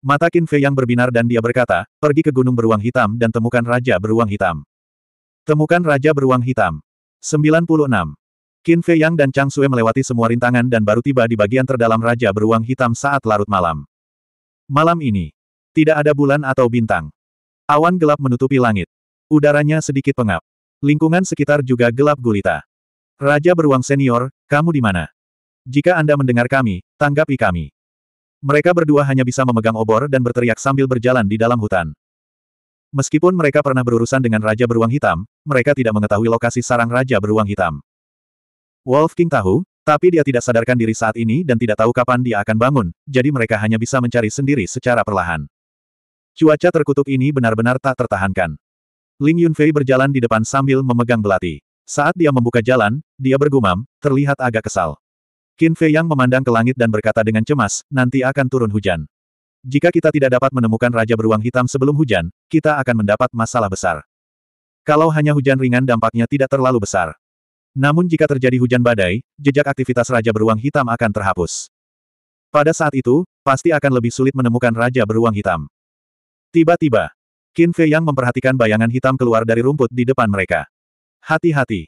Mata Qin Fei yang berbinar dan dia berkata, pergi ke gunung beruang hitam dan temukan Raja beruang hitam. Temukan Raja beruang hitam. 96. Qin Fei Yang dan Chang Sue melewati semua rintangan dan baru tiba di bagian terdalam Raja beruang hitam saat larut malam. Malam ini. Tidak ada bulan atau bintang. Awan gelap menutupi langit. Udaranya sedikit pengap. Lingkungan sekitar juga gelap gulita. Raja beruang senior, kamu di mana? Jika Anda mendengar kami, tanggapi kami. Mereka berdua hanya bisa memegang obor dan berteriak sambil berjalan di dalam hutan. Meskipun mereka pernah berurusan dengan Raja Beruang Hitam, mereka tidak mengetahui lokasi sarang Raja Beruang Hitam. Wolf King tahu, tapi dia tidak sadarkan diri saat ini dan tidak tahu kapan dia akan bangun, jadi mereka hanya bisa mencari sendiri secara perlahan. Cuaca terkutuk ini benar-benar tak tertahankan. Ling Yunfei berjalan di depan sambil memegang belati. Saat dia membuka jalan, dia bergumam, terlihat agak kesal. Qin Fei Yang memandang ke langit dan berkata dengan cemas, nanti akan turun hujan. Jika kita tidak dapat menemukan Raja Beruang Hitam sebelum hujan, kita akan mendapat masalah besar. Kalau hanya hujan ringan dampaknya tidak terlalu besar. Namun jika terjadi hujan badai, jejak aktivitas Raja Beruang Hitam akan terhapus. Pada saat itu, pasti akan lebih sulit menemukan Raja Beruang Hitam. Tiba-tiba, Qin Fei Yang memperhatikan bayangan hitam keluar dari rumput di depan mereka. Hati-hati.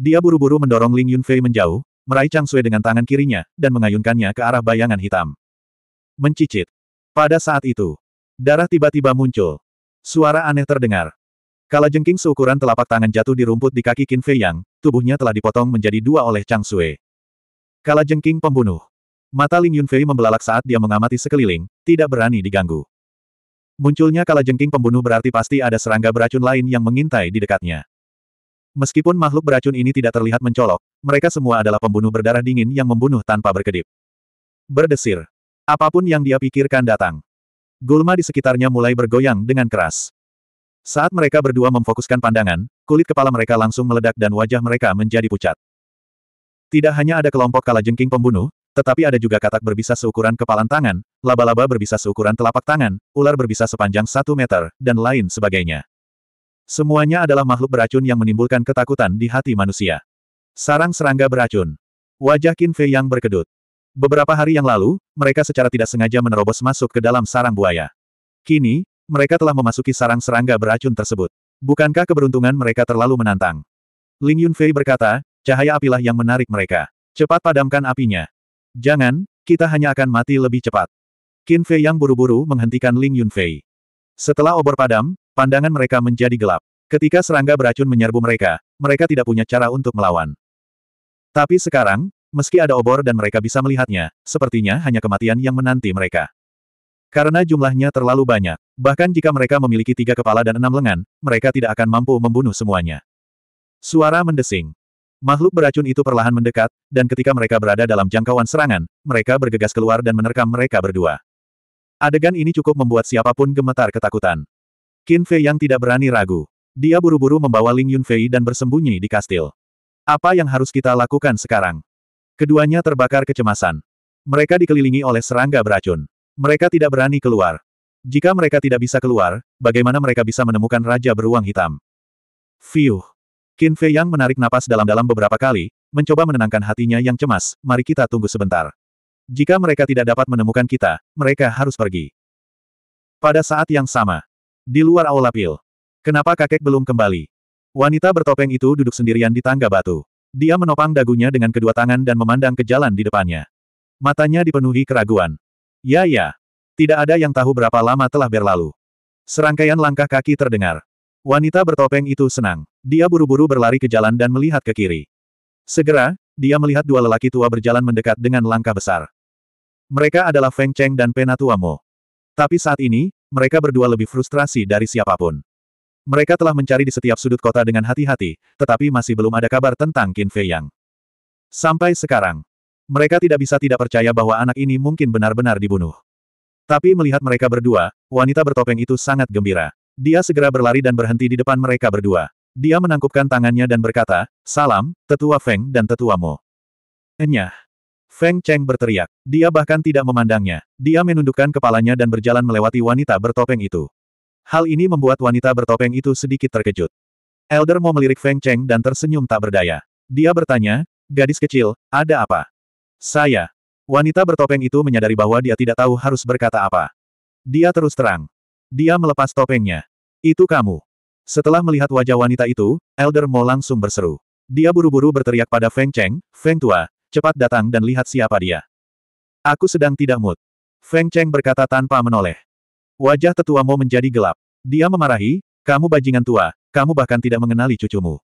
Dia buru-buru mendorong Ling Yunfei menjauh, meraih Chang Sui dengan tangan kirinya, dan mengayunkannya ke arah bayangan hitam. Mencicit. Pada saat itu, darah tiba-tiba muncul. Suara aneh terdengar. Kalajengking seukuran telapak tangan jatuh di rumput di kaki Qin Fei Yang, tubuhnya telah dipotong menjadi dua oleh Chang Sui. Kalajengking pembunuh. Mata Ling Yunfei membelalak saat dia mengamati sekeliling, tidak berani diganggu. Munculnya kalajengking pembunuh berarti pasti ada serangga beracun lain yang mengintai di dekatnya. Meskipun makhluk beracun ini tidak terlihat mencolok, mereka semua adalah pembunuh berdarah dingin yang membunuh tanpa berkedip. Berdesir. Apapun yang dia pikirkan datang. Gulma di sekitarnya mulai bergoyang dengan keras. Saat mereka berdua memfokuskan pandangan, kulit kepala mereka langsung meledak dan wajah mereka menjadi pucat. Tidak hanya ada kelompok jengking pembunuh, tetapi ada juga katak berbisa seukuran kepalan tangan, laba-laba berbisa seukuran telapak tangan, ular berbisa sepanjang satu meter, dan lain sebagainya. Semuanya adalah makhluk beracun yang menimbulkan ketakutan di hati manusia. Sarang serangga beracun. Wajah Qin Fei yang berkedut. Beberapa hari yang lalu, mereka secara tidak sengaja menerobos masuk ke dalam sarang buaya. Kini, mereka telah memasuki sarang serangga beracun tersebut. Bukankah keberuntungan mereka terlalu menantang? Ling Yunfei berkata, cahaya apilah yang menarik mereka. Cepat padamkan apinya. Jangan, kita hanya akan mati lebih cepat. Qin Fei yang buru-buru menghentikan Ling Yunfei. Setelah obor padam, pandangan mereka menjadi gelap. Ketika serangga beracun menyerbu mereka, mereka tidak punya cara untuk melawan. Tapi sekarang, meski ada obor dan mereka bisa melihatnya, sepertinya hanya kematian yang menanti mereka. Karena jumlahnya terlalu banyak, bahkan jika mereka memiliki tiga kepala dan enam lengan, mereka tidak akan mampu membunuh semuanya. Suara mendesing. Makhluk beracun itu perlahan mendekat, dan ketika mereka berada dalam jangkauan serangan, mereka bergegas keluar dan menerkam mereka berdua. Adegan ini cukup membuat siapapun gemetar ketakutan. Qin Fei yang tidak berani ragu. Dia buru-buru membawa Ling Yunfei dan bersembunyi di kastil. Apa yang harus kita lakukan sekarang? Keduanya terbakar kecemasan. Mereka dikelilingi oleh serangga beracun. Mereka tidak berani keluar. Jika mereka tidak bisa keluar, bagaimana mereka bisa menemukan Raja Beruang Hitam? Fiuh! Qin Fei Yang menarik napas dalam-dalam beberapa kali, mencoba menenangkan hatinya yang cemas, mari kita tunggu sebentar. Jika mereka tidak dapat menemukan kita, mereka harus pergi. Pada saat yang sama, di luar aula pil, Kenapa kakek belum kembali? Wanita bertopeng itu duduk sendirian di tangga batu. Dia menopang dagunya dengan kedua tangan dan memandang ke jalan di depannya. Matanya dipenuhi keraguan. Ya ya. Tidak ada yang tahu berapa lama telah berlalu. Serangkaian langkah kaki terdengar. Wanita bertopeng itu senang. Dia buru-buru berlari ke jalan dan melihat ke kiri. Segera, dia melihat dua lelaki tua berjalan mendekat dengan langkah besar. Mereka adalah Feng Cheng dan Penatua Mo. Tapi saat ini, mereka berdua lebih frustrasi dari siapapun. Mereka telah mencari di setiap sudut kota dengan hati-hati, tetapi masih belum ada kabar tentang Qin Fei Yang. Sampai sekarang, mereka tidak bisa tidak percaya bahwa anak ini mungkin benar-benar dibunuh. Tapi melihat mereka berdua, wanita bertopeng itu sangat gembira. Dia segera berlari dan berhenti di depan mereka berdua. Dia menangkupkan tangannya dan berkata, Salam, Tetua Feng dan Tetua Mo. Enyah. Feng Cheng berteriak. Dia bahkan tidak memandangnya. Dia menundukkan kepalanya dan berjalan melewati wanita bertopeng itu. Hal ini membuat wanita bertopeng itu sedikit terkejut. Elder mau melirik Feng Cheng dan tersenyum tak berdaya. Dia bertanya, gadis kecil, ada apa? Saya. Wanita bertopeng itu menyadari bahwa dia tidak tahu harus berkata apa. Dia terus terang. Dia melepas topengnya. Itu kamu. Setelah melihat wajah wanita itu, Elder Mo langsung berseru. Dia buru-buru berteriak pada Feng Cheng, Feng Tua, cepat datang dan lihat siapa dia. Aku sedang tidak mood. Feng Cheng berkata tanpa menoleh. Wajah tetua Mo menjadi gelap. Dia memarahi, kamu bajingan tua, kamu bahkan tidak mengenali cucumu.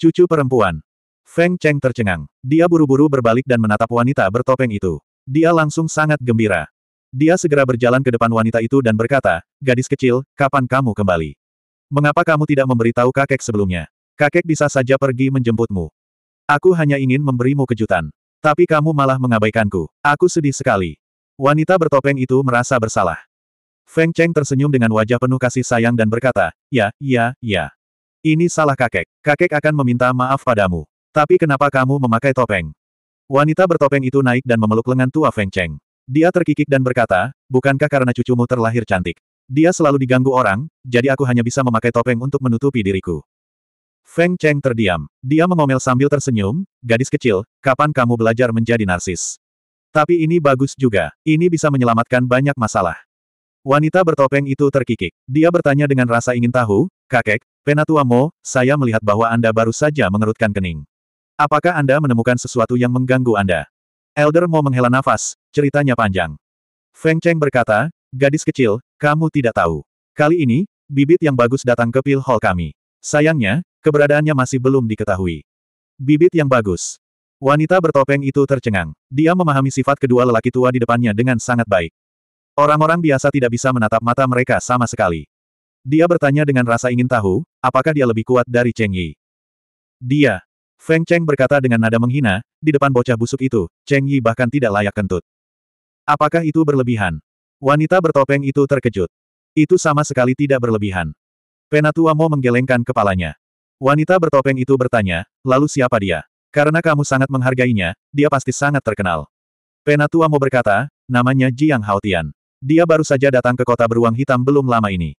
Cucu perempuan. Feng Cheng tercengang. Dia buru-buru berbalik dan menatap wanita bertopeng itu. Dia langsung sangat gembira. Dia segera berjalan ke depan wanita itu dan berkata, gadis kecil, kapan kamu kembali? Mengapa kamu tidak memberitahu kakek sebelumnya? Kakek bisa saja pergi menjemputmu. Aku hanya ingin memberimu kejutan. Tapi kamu malah mengabaikanku. Aku sedih sekali. Wanita bertopeng itu merasa bersalah. Feng Cheng tersenyum dengan wajah penuh kasih sayang dan berkata, ya, ya, ya. Ini salah kakek. Kakek akan meminta maaf padamu. Tapi kenapa kamu memakai topeng? Wanita bertopeng itu naik dan memeluk lengan tua Feng Cheng. Dia terkikik dan berkata, bukankah karena cucumu terlahir cantik? Dia selalu diganggu orang, jadi aku hanya bisa memakai topeng untuk menutupi diriku. Feng Cheng terdiam. Dia mengomel sambil tersenyum, gadis kecil, kapan kamu belajar menjadi narsis? Tapi ini bagus juga. Ini bisa menyelamatkan banyak masalah. Wanita bertopeng itu terkikik. Dia bertanya dengan rasa ingin tahu, kakek, penatua Mo, saya melihat bahwa Anda baru saja mengerutkan kening. Apakah Anda menemukan sesuatu yang mengganggu Anda? Elder Mo menghela nafas, ceritanya panjang. Feng Cheng berkata, gadis kecil, kamu tidak tahu. Kali ini, bibit yang bagus datang ke pil hall kami. Sayangnya, keberadaannya masih belum diketahui. Bibit yang bagus. Wanita bertopeng itu tercengang. Dia memahami sifat kedua lelaki tua di depannya dengan sangat baik. Orang-orang biasa tidak bisa menatap mata mereka sama sekali. Dia bertanya dengan rasa ingin tahu, apakah dia lebih kuat dari Cheng Yi. Dia. Feng Cheng berkata dengan nada menghina, di depan bocah busuk itu, Cheng Yi bahkan tidak layak kentut. Apakah itu berlebihan? Wanita bertopeng itu terkejut. Itu sama sekali tidak berlebihan. Penatua Mo menggelengkan kepalanya. Wanita bertopeng itu bertanya, lalu siapa dia? Karena kamu sangat menghargainya, dia pasti sangat terkenal. Penatua Mo berkata, namanya Jiang Haotian. Dia baru saja datang ke kota beruang hitam belum lama ini.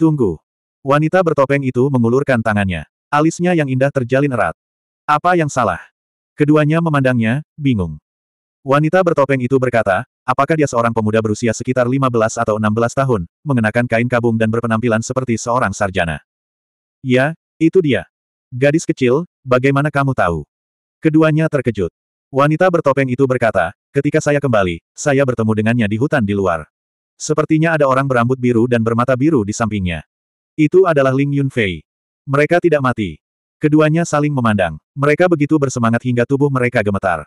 Tunggu. Wanita bertopeng itu mengulurkan tangannya. Alisnya yang indah terjalin erat. Apa yang salah? Keduanya memandangnya, bingung. Wanita bertopeng itu berkata, apakah dia seorang pemuda berusia sekitar 15 atau 16 tahun, mengenakan kain kabung dan berpenampilan seperti seorang sarjana. Ya, itu dia. Gadis kecil, bagaimana kamu tahu? Keduanya terkejut. Wanita bertopeng itu berkata, ketika saya kembali, saya bertemu dengannya di hutan di luar. Sepertinya ada orang berambut biru dan bermata biru di sampingnya. Itu adalah Ling Yunfei. Mereka tidak mati. Keduanya saling memandang. Mereka begitu bersemangat hingga tubuh mereka gemetar.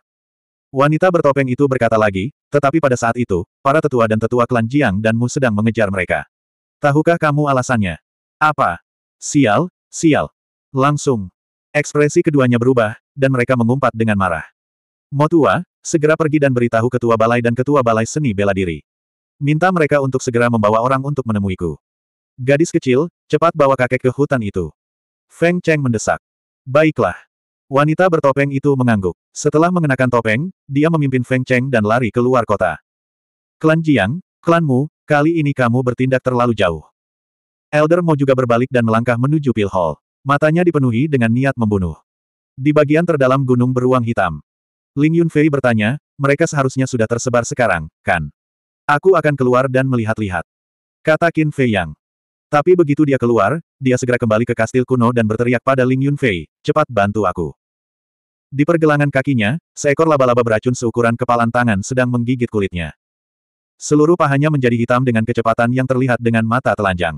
Wanita bertopeng itu berkata lagi, tetapi pada saat itu, para tetua dan tetua klan Jiang dan Mu sedang mengejar mereka. Tahukah kamu alasannya? Apa? Sial, sial. Langsung. Ekspresi keduanya berubah, dan mereka mengumpat dengan marah. Motua, segera pergi dan beritahu ketua balai dan ketua balai seni bela diri. Minta mereka untuk segera membawa orang untuk menemuiku. Gadis kecil, cepat bawa kakek ke hutan itu. Feng Cheng mendesak. Baiklah. Wanita bertopeng itu mengangguk. Setelah mengenakan topeng, dia memimpin Feng Cheng dan lari keluar kota. Klan Jiang, klanmu, kali ini kamu bertindak terlalu jauh. Elder Mo juga berbalik dan melangkah menuju Pil Hall. Matanya dipenuhi dengan niat membunuh. Di bagian terdalam gunung beruang hitam. Ling Yunfei bertanya, mereka seharusnya sudah tersebar sekarang, kan? Aku akan keluar dan melihat-lihat. Kata Qin Fei Yang. Tapi begitu dia keluar, dia segera kembali ke kastil kuno dan berteriak pada Ling Yunfei, cepat bantu aku. Di pergelangan kakinya, seekor laba-laba beracun seukuran kepalan tangan sedang menggigit kulitnya. Seluruh pahanya menjadi hitam dengan kecepatan yang terlihat dengan mata telanjang.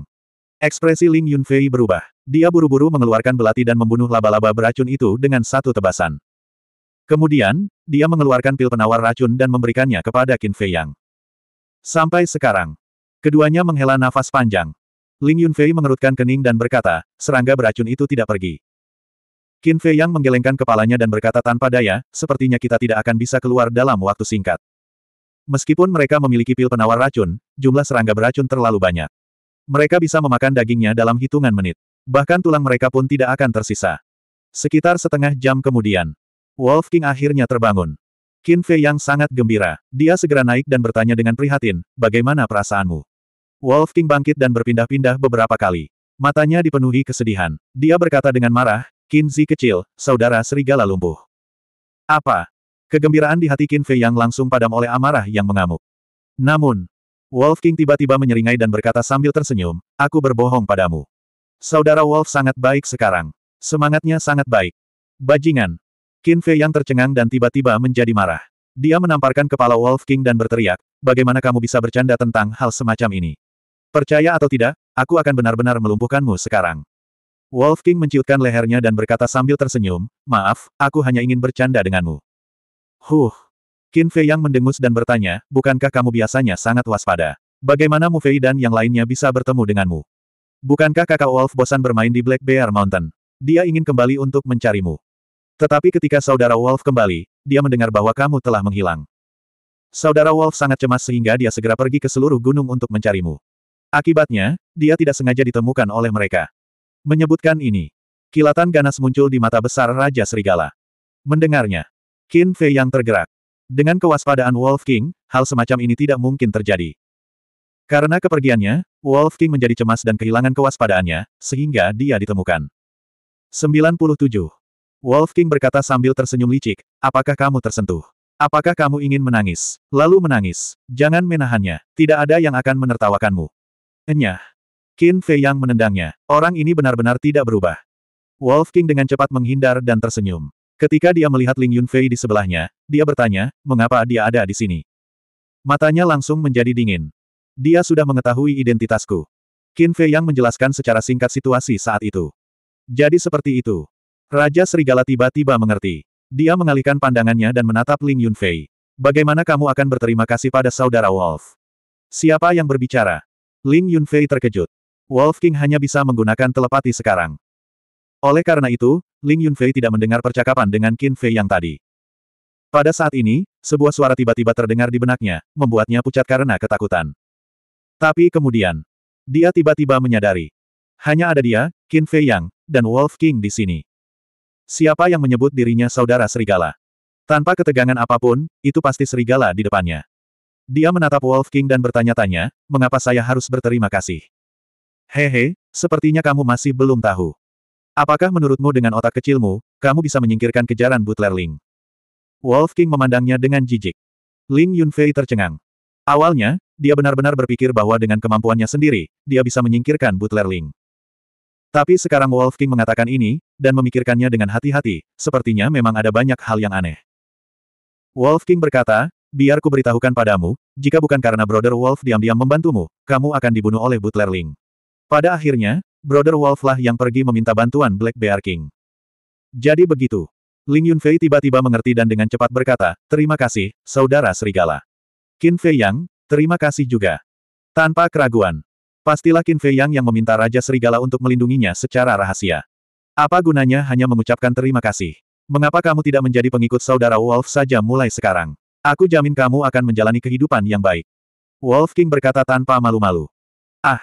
Ekspresi Ling Yunfei berubah. Dia buru-buru mengeluarkan belati dan membunuh laba-laba beracun itu dengan satu tebasan. Kemudian, dia mengeluarkan pil penawar racun dan memberikannya kepada Qin Fei Yang. Sampai sekarang. Keduanya menghela nafas panjang. Ling Yunfei mengerutkan kening dan berkata, serangga beracun itu tidak pergi. Qin Fei Yang menggelengkan kepalanya dan berkata tanpa daya, sepertinya kita tidak akan bisa keluar dalam waktu singkat. Meskipun mereka memiliki pil penawar racun, jumlah serangga beracun terlalu banyak. Mereka bisa memakan dagingnya dalam hitungan menit. Bahkan tulang mereka pun tidak akan tersisa. Sekitar setengah jam kemudian, Wolf King akhirnya terbangun. Qin Fei yang sangat gembira, dia segera naik dan bertanya dengan prihatin, bagaimana perasaanmu? Wolf King bangkit dan berpindah-pindah beberapa kali. Matanya dipenuhi kesedihan. Dia berkata dengan marah, Qin Zi kecil, saudara serigala lumpuh. Apa? Kegembiraan di hati Qin Fei yang langsung padam oleh amarah yang mengamuk. Namun, Wolf King tiba-tiba menyeringai dan berkata sambil tersenyum, aku berbohong padamu. Saudara Wolf sangat baik sekarang. Semangatnya sangat baik. Bajingan, Qin Fei yang tercengang dan tiba-tiba menjadi marah. Dia menamparkan kepala Wolf King dan berteriak, bagaimana kamu bisa bercanda tentang hal semacam ini? Percaya atau tidak, aku akan benar-benar melumpuhkanmu sekarang. Wolf King menciutkan lehernya dan berkata sambil tersenyum, maaf, aku hanya ingin bercanda denganmu. Huh. Qin Fei yang mendengus dan bertanya, bukankah kamu biasanya sangat waspada? Bagaimana Mu Fei dan yang lainnya bisa bertemu denganmu? Bukankah kakak Wolf bosan bermain di Black Bear Mountain? Dia ingin kembali untuk mencarimu. Tetapi ketika saudara Wolf kembali, dia mendengar bahwa kamu telah menghilang. Saudara Wolf sangat cemas sehingga dia segera pergi ke seluruh gunung untuk mencarimu. Akibatnya, dia tidak sengaja ditemukan oleh mereka. Menyebutkan ini, kilatan ganas muncul di mata besar Raja Serigala. Mendengarnya, Qin Fei yang tergerak. Dengan kewaspadaan Wolf King, hal semacam ini tidak mungkin terjadi. Karena kepergiannya, Wolf King menjadi cemas dan kehilangan kewaspadaannya, sehingga dia ditemukan. 97. Wolf King berkata sambil tersenyum licik, apakah kamu tersentuh? Apakah kamu ingin menangis? Lalu menangis. Jangan menahannya. Tidak ada yang akan menertawakanmu. Enyah. Qin Fei yang menendangnya. Orang ini benar-benar tidak berubah. Wolf King dengan cepat menghindar dan tersenyum. Ketika dia melihat Ling Yun Fei di sebelahnya, dia bertanya, mengapa dia ada di sini? Matanya langsung menjadi dingin. Dia sudah mengetahui identitasku. Qin Fei yang menjelaskan secara singkat situasi saat itu. Jadi seperti itu. Raja Serigala tiba-tiba mengerti. Dia mengalihkan pandangannya dan menatap Ling Yunfei. Bagaimana kamu akan berterima kasih pada saudara Wolf? Siapa yang berbicara? Ling Yunfei terkejut. Wolf King hanya bisa menggunakan telepati sekarang. Oleh karena itu, Ling Yunfei tidak mendengar percakapan dengan Qin Fei yang tadi. Pada saat ini, sebuah suara tiba-tiba terdengar di benaknya, membuatnya pucat karena ketakutan. Tapi kemudian, dia tiba-tiba menyadari. Hanya ada dia, Qin Fei Yang, dan Wolf King di sini. Siapa yang menyebut dirinya saudara serigala? Tanpa ketegangan apapun, itu pasti serigala di depannya. Dia menatap Wolf King dan bertanya-tanya, mengapa saya harus berterima kasih? Hehe, sepertinya kamu masih belum tahu. Apakah menurutmu dengan otak kecilmu, kamu bisa menyingkirkan kejaran Butler Ling? Wolf King memandangnya dengan jijik. Ling Yunfei tercengang. Awalnya, dia benar-benar berpikir bahwa dengan kemampuannya sendiri, dia bisa menyingkirkan Butler Ling. Tapi sekarang Wolf King mengatakan ini, dan memikirkannya dengan hati-hati, sepertinya memang ada banyak hal yang aneh. Wolf King berkata, biar ku beritahukan padamu, jika bukan karena Brother Wolf diam-diam membantumu, kamu akan dibunuh oleh Butler Ling. Pada akhirnya, Brother Wolf lah yang pergi meminta bantuan Black Bear King. Jadi begitu. Ling Yunfei tiba-tiba mengerti dan dengan cepat berkata, terima kasih, Saudara Serigala. Qin Fei Yang, terima kasih juga. Tanpa keraguan, Pastilah Qin Fei Yang yang meminta Raja Serigala untuk melindunginya secara rahasia. Apa gunanya hanya mengucapkan terima kasih? Mengapa kamu tidak menjadi pengikut saudara Wolf saja mulai sekarang? Aku jamin kamu akan menjalani kehidupan yang baik. Wolf King berkata tanpa malu-malu. Ah!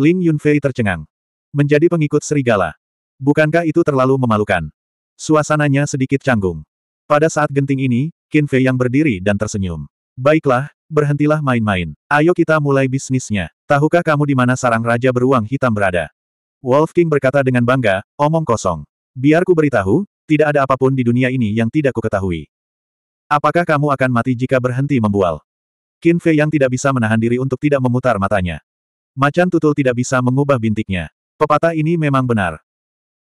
Ling Yunfei tercengang. Menjadi pengikut serigala. Bukankah itu terlalu memalukan? Suasananya sedikit canggung. Pada saat genting ini, Qin Fei yang berdiri dan tersenyum. Baiklah, berhentilah main-main. Ayo kita mulai bisnisnya. Tahukah kamu di mana sarang raja beruang hitam berada? Wolf King berkata dengan bangga, omong kosong. Biarku beritahu, tidak ada apapun di dunia ini yang tidak kuketahui. Apakah kamu akan mati jika berhenti membual? Qin Fei yang tidak bisa menahan diri untuk tidak memutar matanya. Macan tutul tidak bisa mengubah bintiknya. Pepatah ini memang benar.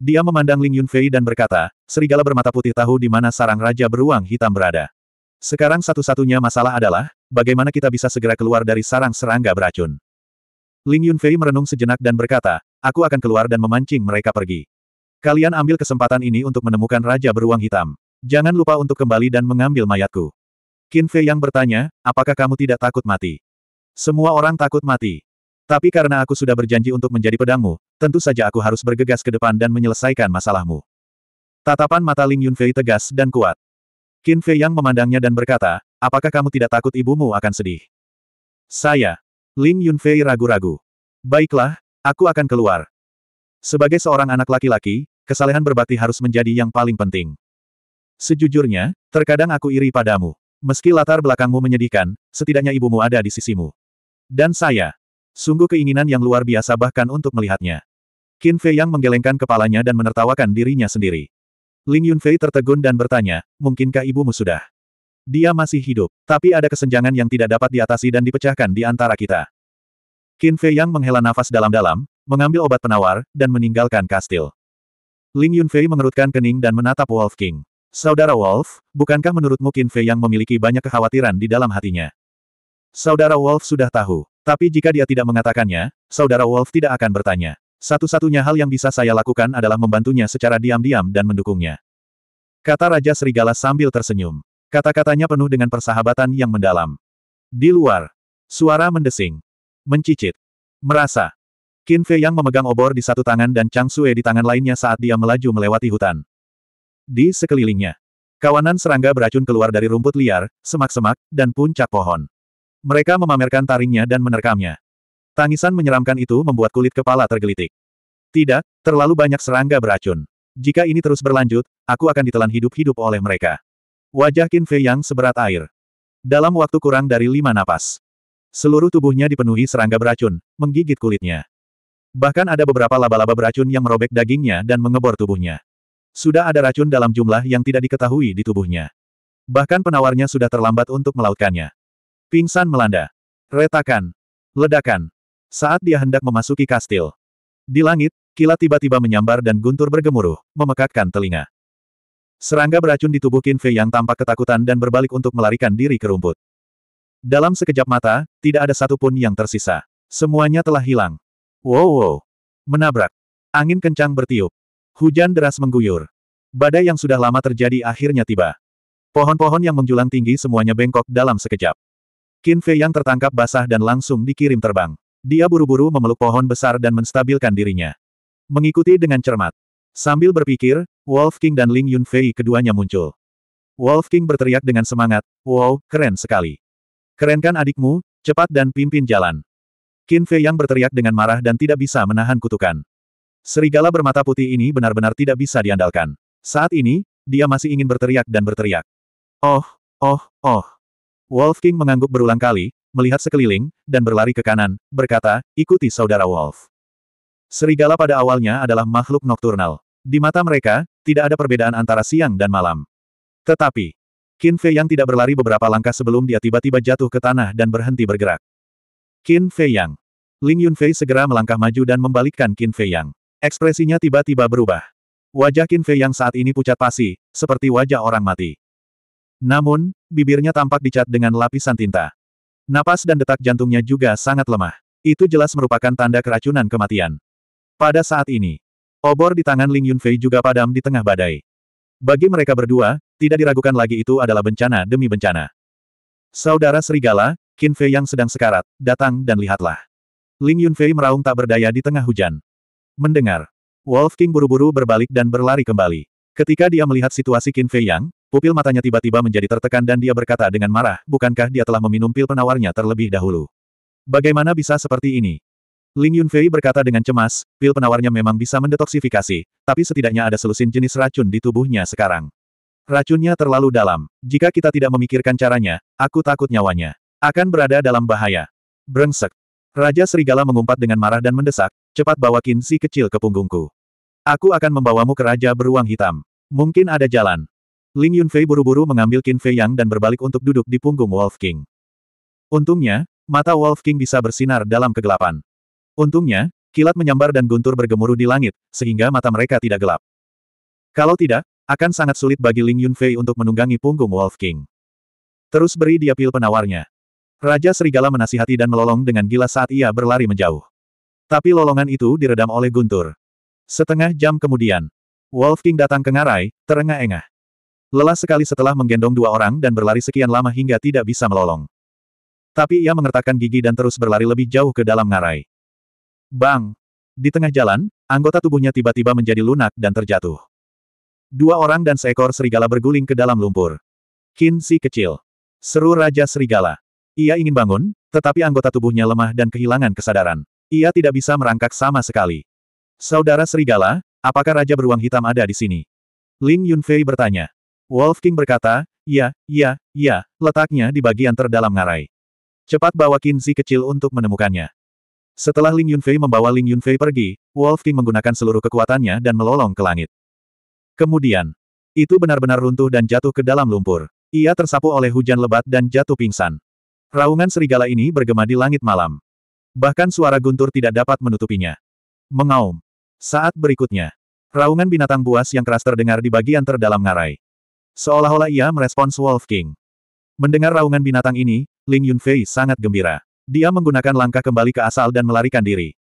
Dia memandang Ling Yunfei dan berkata, serigala bermata putih tahu di mana sarang raja beruang hitam berada. Sekarang satu-satunya masalah adalah, bagaimana kita bisa segera keluar dari sarang serangga beracun. Ling Yunfei merenung sejenak dan berkata, aku akan keluar dan memancing mereka pergi. Kalian ambil kesempatan ini untuk menemukan Raja Beruang Hitam. Jangan lupa untuk kembali dan mengambil mayatku. Qin Fei yang bertanya, apakah kamu tidak takut mati? Semua orang takut mati. Tapi karena aku sudah berjanji untuk menjadi pedangmu, tentu saja aku harus bergegas ke depan dan menyelesaikan masalahmu. Tatapan mata Ling Yunfei tegas dan kuat. Qin Fei Yang memandangnya dan berkata, apakah kamu tidak takut ibumu akan sedih? Saya. Ling Yunfei ragu-ragu. Baiklah, aku akan keluar. Sebagai seorang anak laki-laki, kesalehan berbakti harus menjadi yang paling penting. Sejujurnya, terkadang aku iri padamu. Meski latar belakangmu menyedihkan, setidaknya ibumu ada di sisimu. Dan saya. Sungguh keinginan yang luar biasa bahkan untuk melihatnya. Qin Fei Yang menggelengkan kepalanya dan menertawakan dirinya sendiri. Ling Yunfei tertegun dan bertanya, mungkinkah ibumu sudah? Dia masih hidup, tapi ada kesenjangan yang tidak dapat diatasi dan dipecahkan di antara kita. Qin Fei Yang menghela nafas dalam-dalam, mengambil obat penawar, dan meninggalkan kastil. Ling Yunfei mengerutkan kening dan menatap Wolf King. Saudara Wolf, bukankah menurutmu Qin Fei Yang memiliki banyak kekhawatiran di dalam hatinya? Saudara Wolf sudah tahu, tapi jika dia tidak mengatakannya, saudara Wolf tidak akan bertanya. Satu-satunya hal yang bisa saya lakukan adalah membantunya secara diam-diam dan mendukungnya. Kata Raja Serigala sambil tersenyum. Kata-katanya penuh dengan persahabatan yang mendalam. Di luar, suara mendesing. Mencicit. Merasa. Qin Fei yang memegang obor di satu tangan dan Chang Sue di tangan lainnya saat dia melaju melewati hutan. Di sekelilingnya, kawanan serangga beracun keluar dari rumput liar, semak-semak, dan puncak pohon. Mereka memamerkan taringnya dan menerkamnya. Tangisan menyeramkan itu membuat kulit kepala tergelitik. Tidak, terlalu banyak serangga beracun. Jika ini terus berlanjut, aku akan ditelan hidup-hidup oleh mereka. Wajah Qin Fei yang seberat air. Dalam waktu kurang dari lima napas. Seluruh tubuhnya dipenuhi serangga beracun, menggigit kulitnya. Bahkan ada beberapa laba-laba beracun yang merobek dagingnya dan mengebor tubuhnya. Sudah ada racun dalam jumlah yang tidak diketahui di tubuhnya. Bahkan penawarnya sudah terlambat untuk melautkannya. Pingsan melanda. Retakan. Ledakan. Saat dia hendak memasuki kastil. Di langit, kilat tiba-tiba menyambar dan guntur bergemuruh, memekakkan telinga. Serangga beracun di tubuh Qin Fei yang tampak ketakutan dan berbalik untuk melarikan diri ke rumput. Dalam sekejap mata, tidak ada satupun yang tersisa. Semuanya telah hilang. Wow wow. Menabrak. Angin kencang bertiup. Hujan deras mengguyur. Badai yang sudah lama terjadi akhirnya tiba. Pohon-pohon yang menjulang tinggi semuanya bengkok dalam sekejap. Qin Fei yang tertangkap basah dan langsung dikirim terbang. Dia buru-buru memeluk pohon besar dan menstabilkan dirinya. Mengikuti dengan cermat. Sambil berpikir, Wolf King dan Ling Yunfei keduanya muncul. Wolf King berteriak dengan semangat, Wow, keren sekali. Keren kan adikmu, cepat dan pimpin jalan. Qin Fei yang berteriak dengan marah dan tidak bisa menahan kutukan. Serigala bermata putih ini benar-benar tidak bisa diandalkan. Saat ini, dia masih ingin berteriak dan berteriak. Oh, oh, oh. Wolf King mengangguk berulang kali, melihat sekeliling, dan berlari ke kanan, berkata, ikuti saudara Wolf. Serigala pada awalnya adalah makhluk nokturnal. Di mata mereka, tidak ada perbedaan antara siang dan malam. Tetapi, Qin Fei Yang tidak berlari beberapa langkah sebelum dia tiba-tiba jatuh ke tanah dan berhenti bergerak. Qin Fei Yang. Ling Yun Yunfei segera melangkah maju dan membalikkan Qin Fei Yang. Ekspresinya tiba-tiba berubah. Wajah Qin Fei Yang saat ini pucat pasi, seperti wajah orang mati. Namun, bibirnya tampak dicat dengan lapisan tinta. Napas dan detak jantungnya juga sangat lemah. Itu jelas merupakan tanda keracunan kematian. Pada saat ini, obor di tangan Ling Yunfei juga padam di tengah badai. Bagi mereka berdua, tidak diragukan lagi itu adalah bencana demi bencana. Saudara serigala, Qin Fei yang sedang sekarat, datang dan lihatlah. Ling Yunfei meraung tak berdaya di tengah hujan. Mendengar, Wolf King buru-buru berbalik dan berlari kembali. Ketika dia melihat situasi Qin Fei Yang, Pupil matanya tiba-tiba menjadi tertekan dan dia berkata dengan marah, bukankah dia telah meminum pil penawarnya terlebih dahulu? Bagaimana bisa seperti ini? Ling Yunfei berkata dengan cemas, pil penawarnya memang bisa mendetoksifikasi, tapi setidaknya ada selusin jenis racun di tubuhnya sekarang. Racunnya terlalu dalam. Jika kita tidak memikirkan caranya, aku takut nyawanya. Akan berada dalam bahaya. Brengsek. Raja Serigala mengumpat dengan marah dan mendesak, cepat bawa Kinsi kecil ke punggungku. Aku akan membawamu ke Raja Beruang Hitam. Mungkin ada jalan. Ling Yunfei buru-buru mengambil Qin Fei Yang dan berbalik untuk duduk di punggung Wolf King. Untungnya, mata Wolf King bisa bersinar dalam kegelapan. Untungnya, kilat menyambar dan guntur bergemuruh di langit, sehingga mata mereka tidak gelap. Kalau tidak, akan sangat sulit bagi Ling Yunfei untuk menunggangi punggung Wolf King. Terus beri dia pil penawarnya. Raja Serigala menasihati dan melolong dengan gila saat ia berlari menjauh. Tapi lolongan itu diredam oleh guntur. Setengah jam kemudian, Wolf King datang ke ngarai, terengah-engah. Lelah sekali setelah menggendong dua orang dan berlari sekian lama hingga tidak bisa melolong. Tapi ia mengertakkan gigi dan terus berlari lebih jauh ke dalam ngarai. Bang! Di tengah jalan, anggota tubuhnya tiba-tiba menjadi lunak dan terjatuh. Dua orang dan seekor serigala berguling ke dalam lumpur. Qin Si kecil. Seru Raja Serigala. Ia ingin bangun, tetapi anggota tubuhnya lemah dan kehilangan kesadaran. Ia tidak bisa merangkak sama sekali. Saudara Serigala, apakah Raja Beruang Hitam ada di sini? Ling Yunfei bertanya. Wolf King berkata, ya, ya, ya, letaknya di bagian terdalam ngarai. Cepat bawa Kinzi kecil untuk menemukannya. Setelah Ling Yunfei membawa Ling Yunfei pergi, Wolf King menggunakan seluruh kekuatannya dan melolong ke langit. Kemudian, itu benar-benar runtuh dan jatuh ke dalam lumpur. Ia tersapu oleh hujan lebat dan jatuh pingsan. Raungan serigala ini bergema di langit malam. Bahkan suara guntur tidak dapat menutupinya. Mengaum. Saat berikutnya, raungan binatang buas yang keras terdengar di bagian terdalam ngarai. Seolah-olah ia merespons Wolf King. Mendengar raungan binatang ini, Ling Yunfei sangat gembira. Dia menggunakan langkah kembali ke asal dan melarikan diri.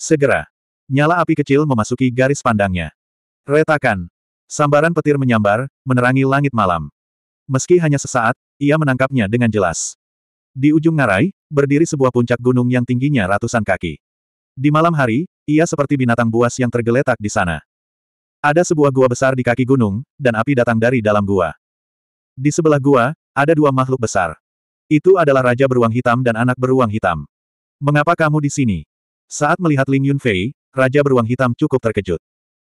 Segera, nyala api kecil memasuki garis pandangnya. Retakan. Sambaran petir menyambar, menerangi langit malam. Meski hanya sesaat, ia menangkapnya dengan jelas. Di ujung ngarai, berdiri sebuah puncak gunung yang tingginya ratusan kaki. Di malam hari, ia seperti binatang buas yang tergeletak di sana. Ada sebuah gua besar di kaki gunung, dan api datang dari dalam gua. Di sebelah gua, ada dua makhluk besar. Itu adalah Raja Beruang Hitam dan Anak Beruang Hitam. Mengapa kamu di sini? Saat melihat Ling Yunfei, Raja Beruang Hitam cukup terkejut.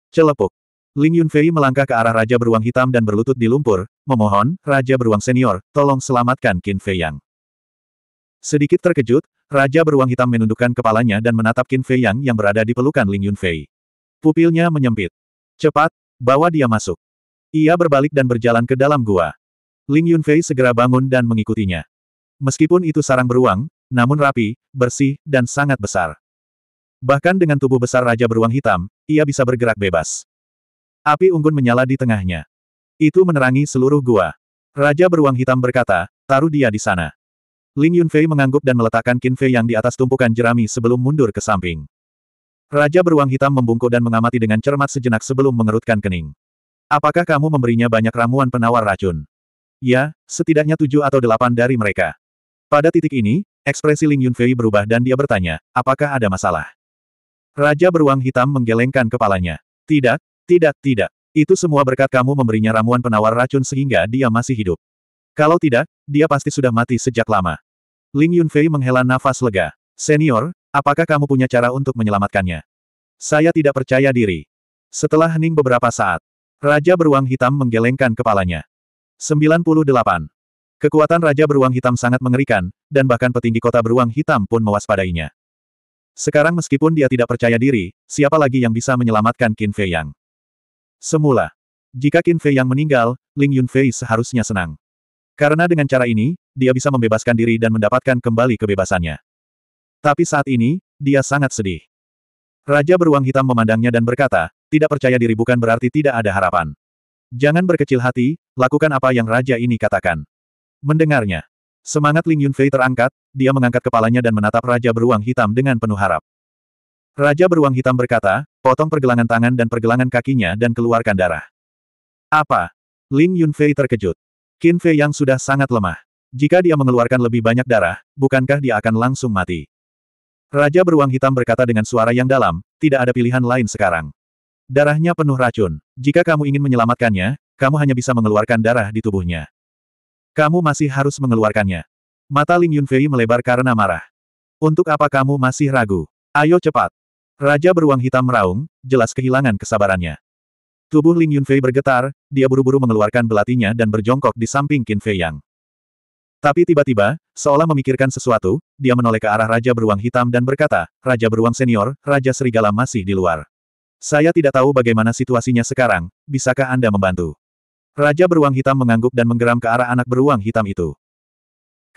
Celepuk. Ling Yunfei melangkah ke arah Raja Beruang Hitam dan berlutut di lumpur, memohon, Raja Beruang Senior, tolong selamatkan Qin Fei Yang. Sedikit terkejut, Raja Beruang Hitam menundukkan kepalanya dan menatap Qin Fei Yang yang berada di pelukan Ling Yunfei. Pupilnya menyempit. Cepat, bawa dia masuk. Ia berbalik dan berjalan ke dalam gua. Ling Yunfei segera bangun dan mengikutinya. Meskipun itu sarang beruang, namun rapi, bersih, dan sangat besar. Bahkan dengan tubuh besar Raja Beruang Hitam, ia bisa bergerak bebas. Api unggun menyala di tengahnya. Itu menerangi seluruh gua. Raja Beruang Hitam berkata, taruh dia di sana. Ling Yunfei mengangguk dan meletakkan Qin Fei yang di atas tumpukan jerami sebelum mundur ke samping. Raja beruang hitam membungkuk dan mengamati dengan cermat sejenak sebelum mengerutkan kening. Apakah kamu memberinya banyak ramuan penawar racun? Ya, setidaknya tujuh atau delapan dari mereka. Pada titik ini, ekspresi Ling Yunfei berubah dan dia bertanya, apakah ada masalah? Raja beruang hitam menggelengkan kepalanya. Tidak, tidak, tidak. Itu semua berkat kamu memberinya ramuan penawar racun sehingga dia masih hidup. Kalau tidak, dia pasti sudah mati sejak lama. Ling Yunfei menghela nafas lega. Senior, Apakah kamu punya cara untuk menyelamatkannya? Saya tidak percaya diri. Setelah hening beberapa saat, Raja Beruang Hitam menggelengkan kepalanya. 98. Kekuatan Raja Beruang Hitam sangat mengerikan, dan bahkan petinggi kota Beruang Hitam pun mewaspadainya. Sekarang meskipun dia tidak percaya diri, siapa lagi yang bisa menyelamatkan Qin Fei Yang? Semula. Jika Qin Fei Yang meninggal, Ling Yun Fei seharusnya senang. Karena dengan cara ini, dia bisa membebaskan diri dan mendapatkan kembali kebebasannya. Tapi saat ini, dia sangat sedih. Raja beruang hitam memandangnya dan berkata, tidak percaya diri bukan berarti tidak ada harapan. Jangan berkecil hati, lakukan apa yang raja ini katakan. Mendengarnya. Semangat Ling Yunfei terangkat, dia mengangkat kepalanya dan menatap Raja Beruang Hitam dengan penuh harap. Raja Beruang Hitam berkata, potong pergelangan tangan dan pergelangan kakinya dan keluarkan darah. Apa? Ling Yunfei terkejut. Qin Fei yang sudah sangat lemah. Jika dia mengeluarkan lebih banyak darah, bukankah dia akan langsung mati? Raja beruang hitam berkata dengan suara yang dalam, tidak ada pilihan lain sekarang. Darahnya penuh racun. Jika kamu ingin menyelamatkannya, kamu hanya bisa mengeluarkan darah di tubuhnya. Kamu masih harus mengeluarkannya. Mata Ling Yunfei melebar karena marah. Untuk apa kamu masih ragu? Ayo cepat. Raja beruang hitam meraung, jelas kehilangan kesabarannya. Tubuh Ling Yunfei bergetar, dia buru-buru mengeluarkan belatinya dan berjongkok di samping Qin Fei Yang. Tapi tiba-tiba, seolah memikirkan sesuatu, dia menoleh ke arah Raja Beruang Hitam dan berkata, Raja Beruang Senior, Raja Serigala masih di luar. Saya tidak tahu bagaimana situasinya sekarang, bisakah Anda membantu? Raja Beruang Hitam mengangguk dan menggeram ke arah anak beruang hitam itu.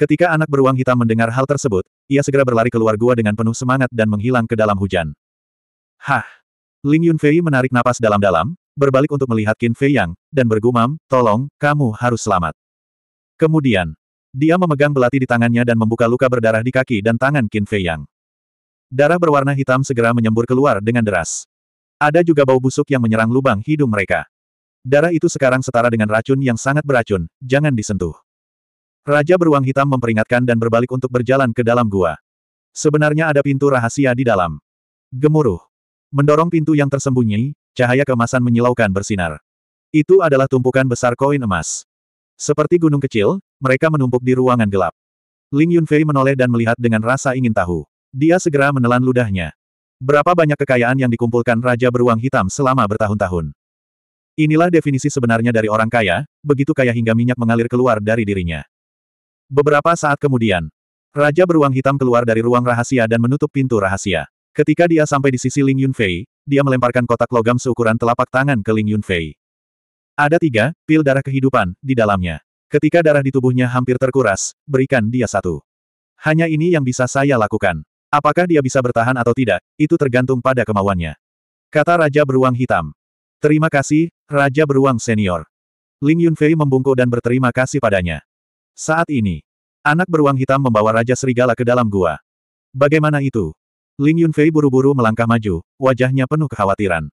Ketika anak beruang hitam mendengar hal tersebut, ia segera berlari keluar gua dengan penuh semangat dan menghilang ke dalam hujan. Hah! Ling Yunfei menarik napas dalam-dalam, berbalik untuk melihat Qin Fei Yang, dan bergumam, tolong, kamu harus selamat. Kemudian, dia memegang belati di tangannya dan membuka luka berdarah di kaki dan tangan Qin Fei Yang. Darah berwarna hitam segera menyembur keluar dengan deras. Ada juga bau busuk yang menyerang lubang hidung mereka. Darah itu sekarang setara dengan racun yang sangat beracun, jangan disentuh. Raja beruang hitam memperingatkan dan berbalik untuk berjalan ke dalam gua. Sebenarnya ada pintu rahasia di dalam. Gemuruh. Mendorong pintu yang tersembunyi, cahaya kemasan menyilaukan bersinar. Itu adalah tumpukan besar koin emas. Seperti gunung kecil, mereka menumpuk di ruangan gelap. Ling Yunfei menoleh dan melihat dengan rasa ingin tahu. Dia segera menelan ludahnya. Berapa banyak kekayaan yang dikumpulkan Raja Beruang Hitam selama bertahun-tahun. Inilah definisi sebenarnya dari orang kaya, begitu kaya hingga minyak mengalir keluar dari dirinya. Beberapa saat kemudian, Raja Beruang Hitam keluar dari ruang rahasia dan menutup pintu rahasia. Ketika dia sampai di sisi Ling Yunfei, dia melemparkan kotak logam seukuran telapak tangan ke Ling Yunfei. Ada tiga, pil darah kehidupan, di dalamnya. Ketika darah di tubuhnya hampir terkuras, berikan dia satu. Hanya ini yang bisa saya lakukan. Apakah dia bisa bertahan atau tidak, itu tergantung pada kemauannya. Kata Raja Beruang Hitam. Terima kasih, Raja Beruang Senior. Ling Yunfei membungkuk dan berterima kasih padanya. Saat ini, anak beruang hitam membawa Raja Serigala ke dalam gua. Bagaimana itu? Ling Yunfei buru-buru melangkah maju, wajahnya penuh kekhawatiran.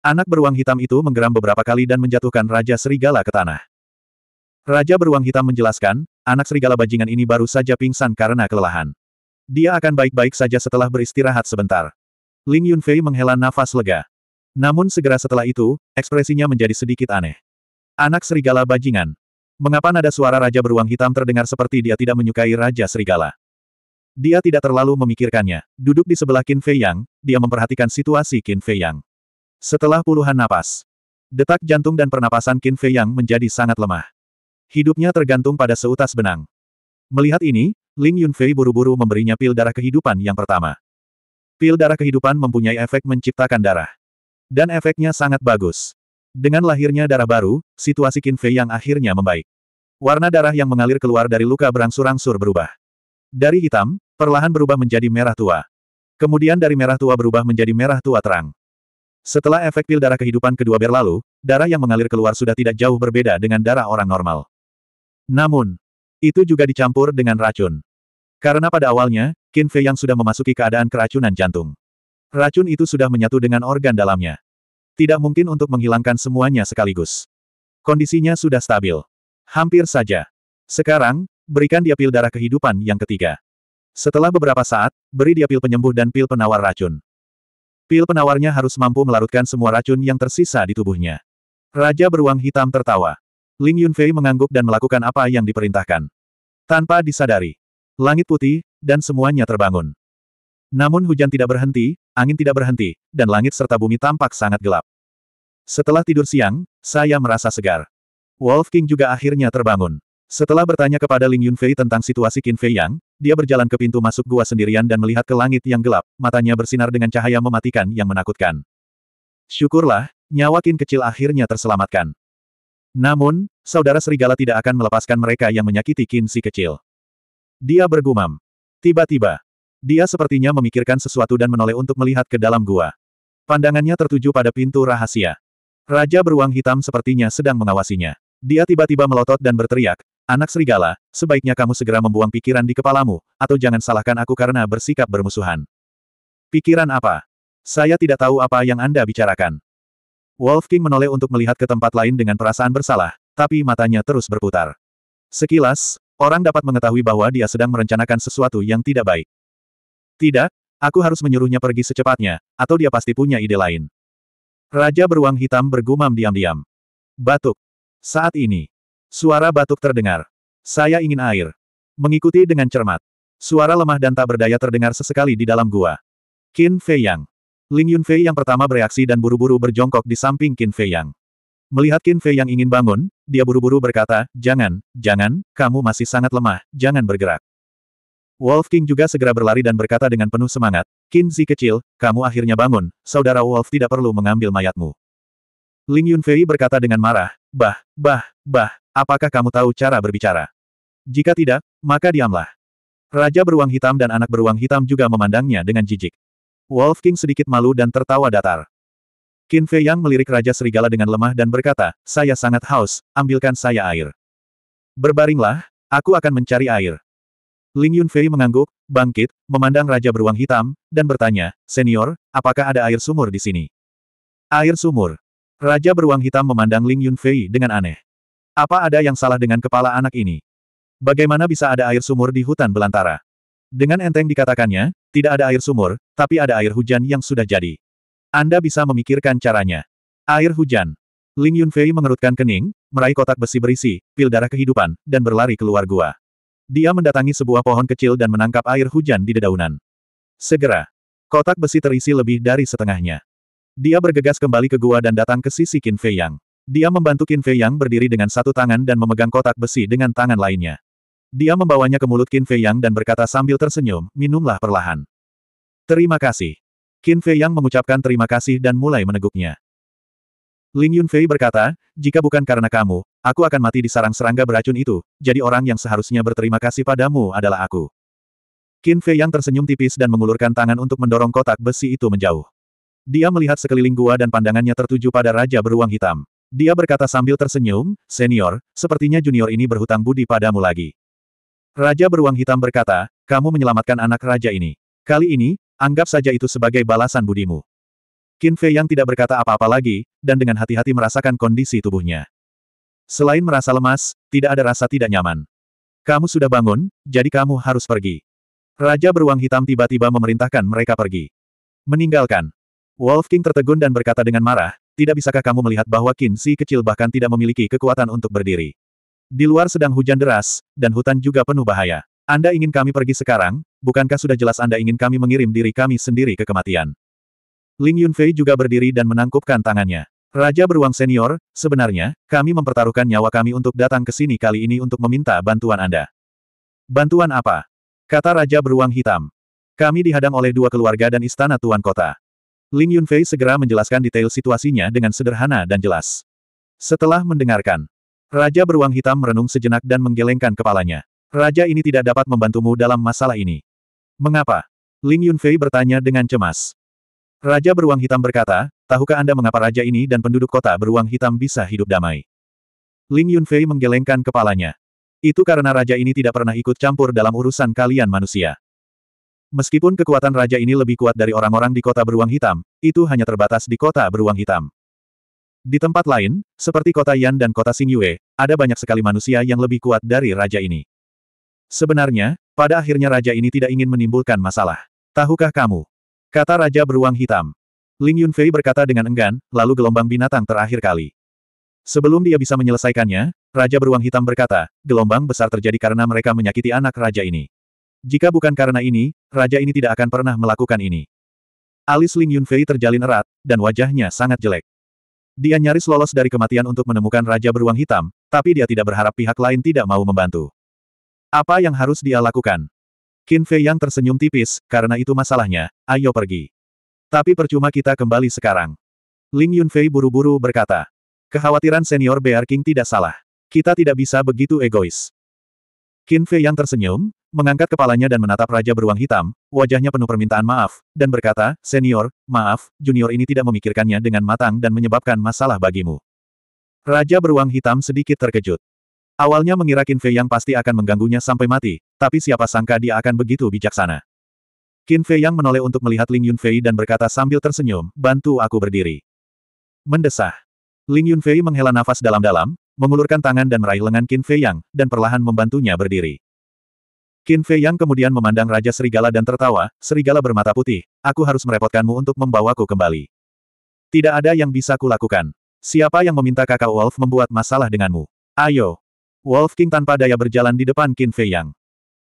Anak beruang hitam itu menggeram beberapa kali dan menjatuhkan Raja Serigala ke tanah. Raja beruang hitam menjelaskan, anak serigala bajingan ini baru saja pingsan karena kelelahan. Dia akan baik-baik saja setelah beristirahat sebentar. Ling Yunfei menghela nafas lega. Namun segera setelah itu, ekspresinya menjadi sedikit aneh. Anak serigala bajingan. Mengapa nada suara Raja Beruang Hitam terdengar seperti dia tidak menyukai Raja Serigala? Dia tidak terlalu memikirkannya. Duduk di sebelah Qin Fei Yang, dia memperhatikan situasi Qin Fei Yang. Setelah puluhan napas, detak jantung dan pernapasan Qin Fei Yang menjadi sangat lemah. Hidupnya tergantung pada seutas benang. Melihat ini, Ling Yunfei buru-buru memberinya pil darah kehidupan yang pertama. Pil darah kehidupan mempunyai efek menciptakan darah. Dan efeknya sangat bagus. Dengan lahirnya darah baru, situasi Qin Fei yang akhirnya membaik. Warna darah yang mengalir keluar dari luka berangsur-angsur berubah. Dari hitam, perlahan berubah menjadi merah tua. Kemudian dari merah tua berubah menjadi merah tua terang. Setelah efek pil darah kehidupan kedua berlalu, darah yang mengalir keluar sudah tidak jauh berbeda dengan darah orang normal. Namun, itu juga dicampur dengan racun. Karena pada awalnya, Qin Fei yang sudah memasuki keadaan keracunan jantung. Racun itu sudah menyatu dengan organ dalamnya. Tidak mungkin untuk menghilangkan semuanya sekaligus. Kondisinya sudah stabil. Hampir saja. Sekarang, berikan dia pil darah kehidupan yang ketiga. Setelah beberapa saat, beri dia pil penyembuh dan pil penawar racun. Pil penawarnya harus mampu melarutkan semua racun yang tersisa di tubuhnya. Raja beruang hitam tertawa. Ling Yunfei mengangguk dan melakukan apa yang diperintahkan. Tanpa disadari. Langit putih, dan semuanya terbangun. Namun hujan tidak berhenti, angin tidak berhenti, dan langit serta bumi tampak sangat gelap. Setelah tidur siang, saya merasa segar. Wolf King juga akhirnya terbangun. Setelah bertanya kepada Ling Yunfei tentang situasi Qin Fei Yang, dia berjalan ke pintu masuk gua sendirian dan melihat ke langit yang gelap, matanya bersinar dengan cahaya mematikan yang menakutkan. Syukurlah, nyawa Qin kecil akhirnya terselamatkan. Namun, saudara serigala tidak akan melepaskan mereka yang menyakiti Qin si kecil. Dia bergumam. Tiba-tiba, dia sepertinya memikirkan sesuatu dan menoleh untuk melihat ke dalam gua. Pandangannya tertuju pada pintu rahasia. Raja beruang hitam sepertinya sedang mengawasinya. Dia tiba-tiba melotot dan berteriak, Anak serigala, sebaiknya kamu segera membuang pikiran di kepalamu, atau jangan salahkan aku karena bersikap bermusuhan. Pikiran apa? Saya tidak tahu apa yang Anda bicarakan. Wolf King menoleh untuk melihat ke tempat lain dengan perasaan bersalah, tapi matanya terus berputar. Sekilas, orang dapat mengetahui bahwa dia sedang merencanakan sesuatu yang tidak baik. Tidak, aku harus menyuruhnya pergi secepatnya, atau dia pasti punya ide lain. Raja beruang hitam bergumam diam-diam. Batuk. Saat ini, Suara batuk terdengar. Saya ingin air. Mengikuti dengan cermat. Suara lemah dan tak berdaya terdengar sesekali di dalam gua. Qin Fei Yang. Ling Yun Fei yang pertama bereaksi dan buru-buru berjongkok di samping Qin Fei Yang. Melihat Qin Fei Yang ingin bangun, dia buru-buru berkata, Jangan, jangan, kamu masih sangat lemah, jangan bergerak. Wolf King juga segera berlari dan berkata dengan penuh semangat, Qin Zi kecil, kamu akhirnya bangun, saudara Wolf tidak perlu mengambil mayatmu. Ling Yun Fei berkata dengan marah, Bah, bah, bah, Apakah kamu tahu cara berbicara? Jika tidak, maka diamlah. Raja beruang hitam dan anak beruang hitam juga memandangnya dengan jijik. Wolf King sedikit malu dan tertawa datar. Qin Fei Yang melirik Raja Serigala dengan lemah dan berkata, saya sangat haus, ambilkan saya air. Berbaringlah, aku akan mencari air. Ling Yunfei mengangguk, bangkit, memandang Raja Beruang Hitam, dan bertanya, Senior, apakah ada air sumur di sini? Air sumur. Raja Beruang Hitam memandang Ling Yunfei dengan aneh. Apa ada yang salah dengan kepala anak ini? Bagaimana bisa ada air sumur di hutan belantara? Dengan enteng dikatakannya, tidak ada air sumur, tapi ada air hujan yang sudah jadi. Anda bisa memikirkan caranya. Air hujan. Ling Yunfei mengerutkan kening, meraih kotak besi berisi, pil darah kehidupan, dan berlari keluar gua. Dia mendatangi sebuah pohon kecil dan menangkap air hujan di dedaunan. Segera, kotak besi terisi lebih dari setengahnya. Dia bergegas kembali ke gua dan datang ke sisi Qin Fei Yang. Dia membantu Qin Fei Yang berdiri dengan satu tangan dan memegang kotak besi dengan tangan lainnya. Dia membawanya ke mulut Qin Fei Yang dan berkata sambil tersenyum, minumlah perlahan. Terima kasih. Qin Fei Yang mengucapkan terima kasih dan mulai meneguknya. Ling Yunfei berkata, jika bukan karena kamu, aku akan mati di sarang serangga beracun itu, jadi orang yang seharusnya berterima kasih padamu adalah aku. Qin Fei Yang tersenyum tipis dan mengulurkan tangan untuk mendorong kotak besi itu menjauh. Dia melihat sekeliling gua dan pandangannya tertuju pada Raja Beruang Hitam. Dia berkata sambil tersenyum, senior, sepertinya junior ini berhutang budi padamu lagi. Raja beruang hitam berkata, kamu menyelamatkan anak raja ini. Kali ini, anggap saja itu sebagai balasan budimu. Qin Fei yang tidak berkata apa-apa lagi, dan dengan hati-hati merasakan kondisi tubuhnya. Selain merasa lemas, tidak ada rasa tidak nyaman. Kamu sudah bangun, jadi kamu harus pergi. Raja beruang hitam tiba-tiba memerintahkan mereka pergi. Meninggalkan. Wolf King tertegun dan berkata dengan marah, tidak bisakah kamu melihat bahwa Qin Si kecil bahkan tidak memiliki kekuatan untuk berdiri? Di luar sedang hujan deras, dan hutan juga penuh bahaya. Anda ingin kami pergi sekarang, bukankah sudah jelas Anda ingin kami mengirim diri kami sendiri ke kematian? Ling Yunfei juga berdiri dan menangkupkan tangannya. Raja beruang senior, sebenarnya, kami mempertaruhkan nyawa kami untuk datang ke sini kali ini untuk meminta bantuan Anda. Bantuan apa? Kata Raja beruang hitam. Kami dihadang oleh dua keluarga dan istana Tuan Kota. Ling Yunfei segera menjelaskan detail situasinya dengan sederhana dan jelas. Setelah mendengarkan, Raja beruang hitam merenung sejenak dan menggelengkan kepalanya. Raja ini tidak dapat membantumu dalam masalah ini. Mengapa? Ling Yunfei bertanya dengan cemas. Raja beruang hitam berkata, tahukah Anda mengapa raja ini dan penduduk kota beruang hitam bisa hidup damai? Ling Yunfei menggelengkan kepalanya. Itu karena raja ini tidak pernah ikut campur dalam urusan kalian manusia. Meskipun kekuatan raja ini lebih kuat dari orang-orang di kota beruang hitam, itu hanya terbatas di kota beruang hitam. Di tempat lain, seperti kota Yan dan kota Xingyue, ada banyak sekali manusia yang lebih kuat dari raja ini. Sebenarnya, pada akhirnya raja ini tidak ingin menimbulkan masalah. Tahukah kamu? Kata raja beruang hitam. Ling Yunfei berkata dengan enggan, lalu gelombang binatang terakhir kali. Sebelum dia bisa menyelesaikannya, raja beruang hitam berkata, gelombang besar terjadi karena mereka menyakiti anak raja ini. Jika bukan karena ini, raja ini tidak akan pernah melakukan ini. Alis Ling Yunfei terjalin erat, dan wajahnya sangat jelek. Dia nyaris lolos dari kematian untuk menemukan Raja Beruang Hitam, tapi dia tidak berharap pihak lain tidak mau membantu. Apa yang harus dia lakukan? Qin Fei yang tersenyum tipis, karena itu masalahnya, ayo pergi. Tapi percuma kita kembali sekarang. Ling Yunfei buru-buru berkata. Kekhawatiran senior Bear King tidak salah. Kita tidak bisa begitu egois. Qin Fei yang tersenyum, Mengangkat kepalanya dan menatap Raja Beruang Hitam, wajahnya penuh permintaan maaf, dan berkata, Senior, maaf, junior ini tidak memikirkannya dengan matang dan menyebabkan masalah bagimu. Raja Beruang Hitam sedikit terkejut. Awalnya mengira Qin Fei yang pasti akan mengganggunya sampai mati, tapi siapa sangka dia akan begitu bijaksana. Qin Fei yang menoleh untuk melihat Ling Yunfei dan berkata sambil tersenyum, bantu aku berdiri. Mendesah. Ling Yunfei menghela nafas dalam-dalam, mengulurkan tangan dan meraih lengan Qin Fei yang, dan perlahan membantunya berdiri. Qin Fei Yang kemudian memandang Raja Serigala dan tertawa, Serigala bermata putih, aku harus merepotkanmu untuk membawaku kembali. Tidak ada yang bisa kulakukan. Siapa yang meminta kakak Wolf membuat masalah denganmu? Ayo! Wolf King tanpa daya berjalan di depan Qin Fei Yang.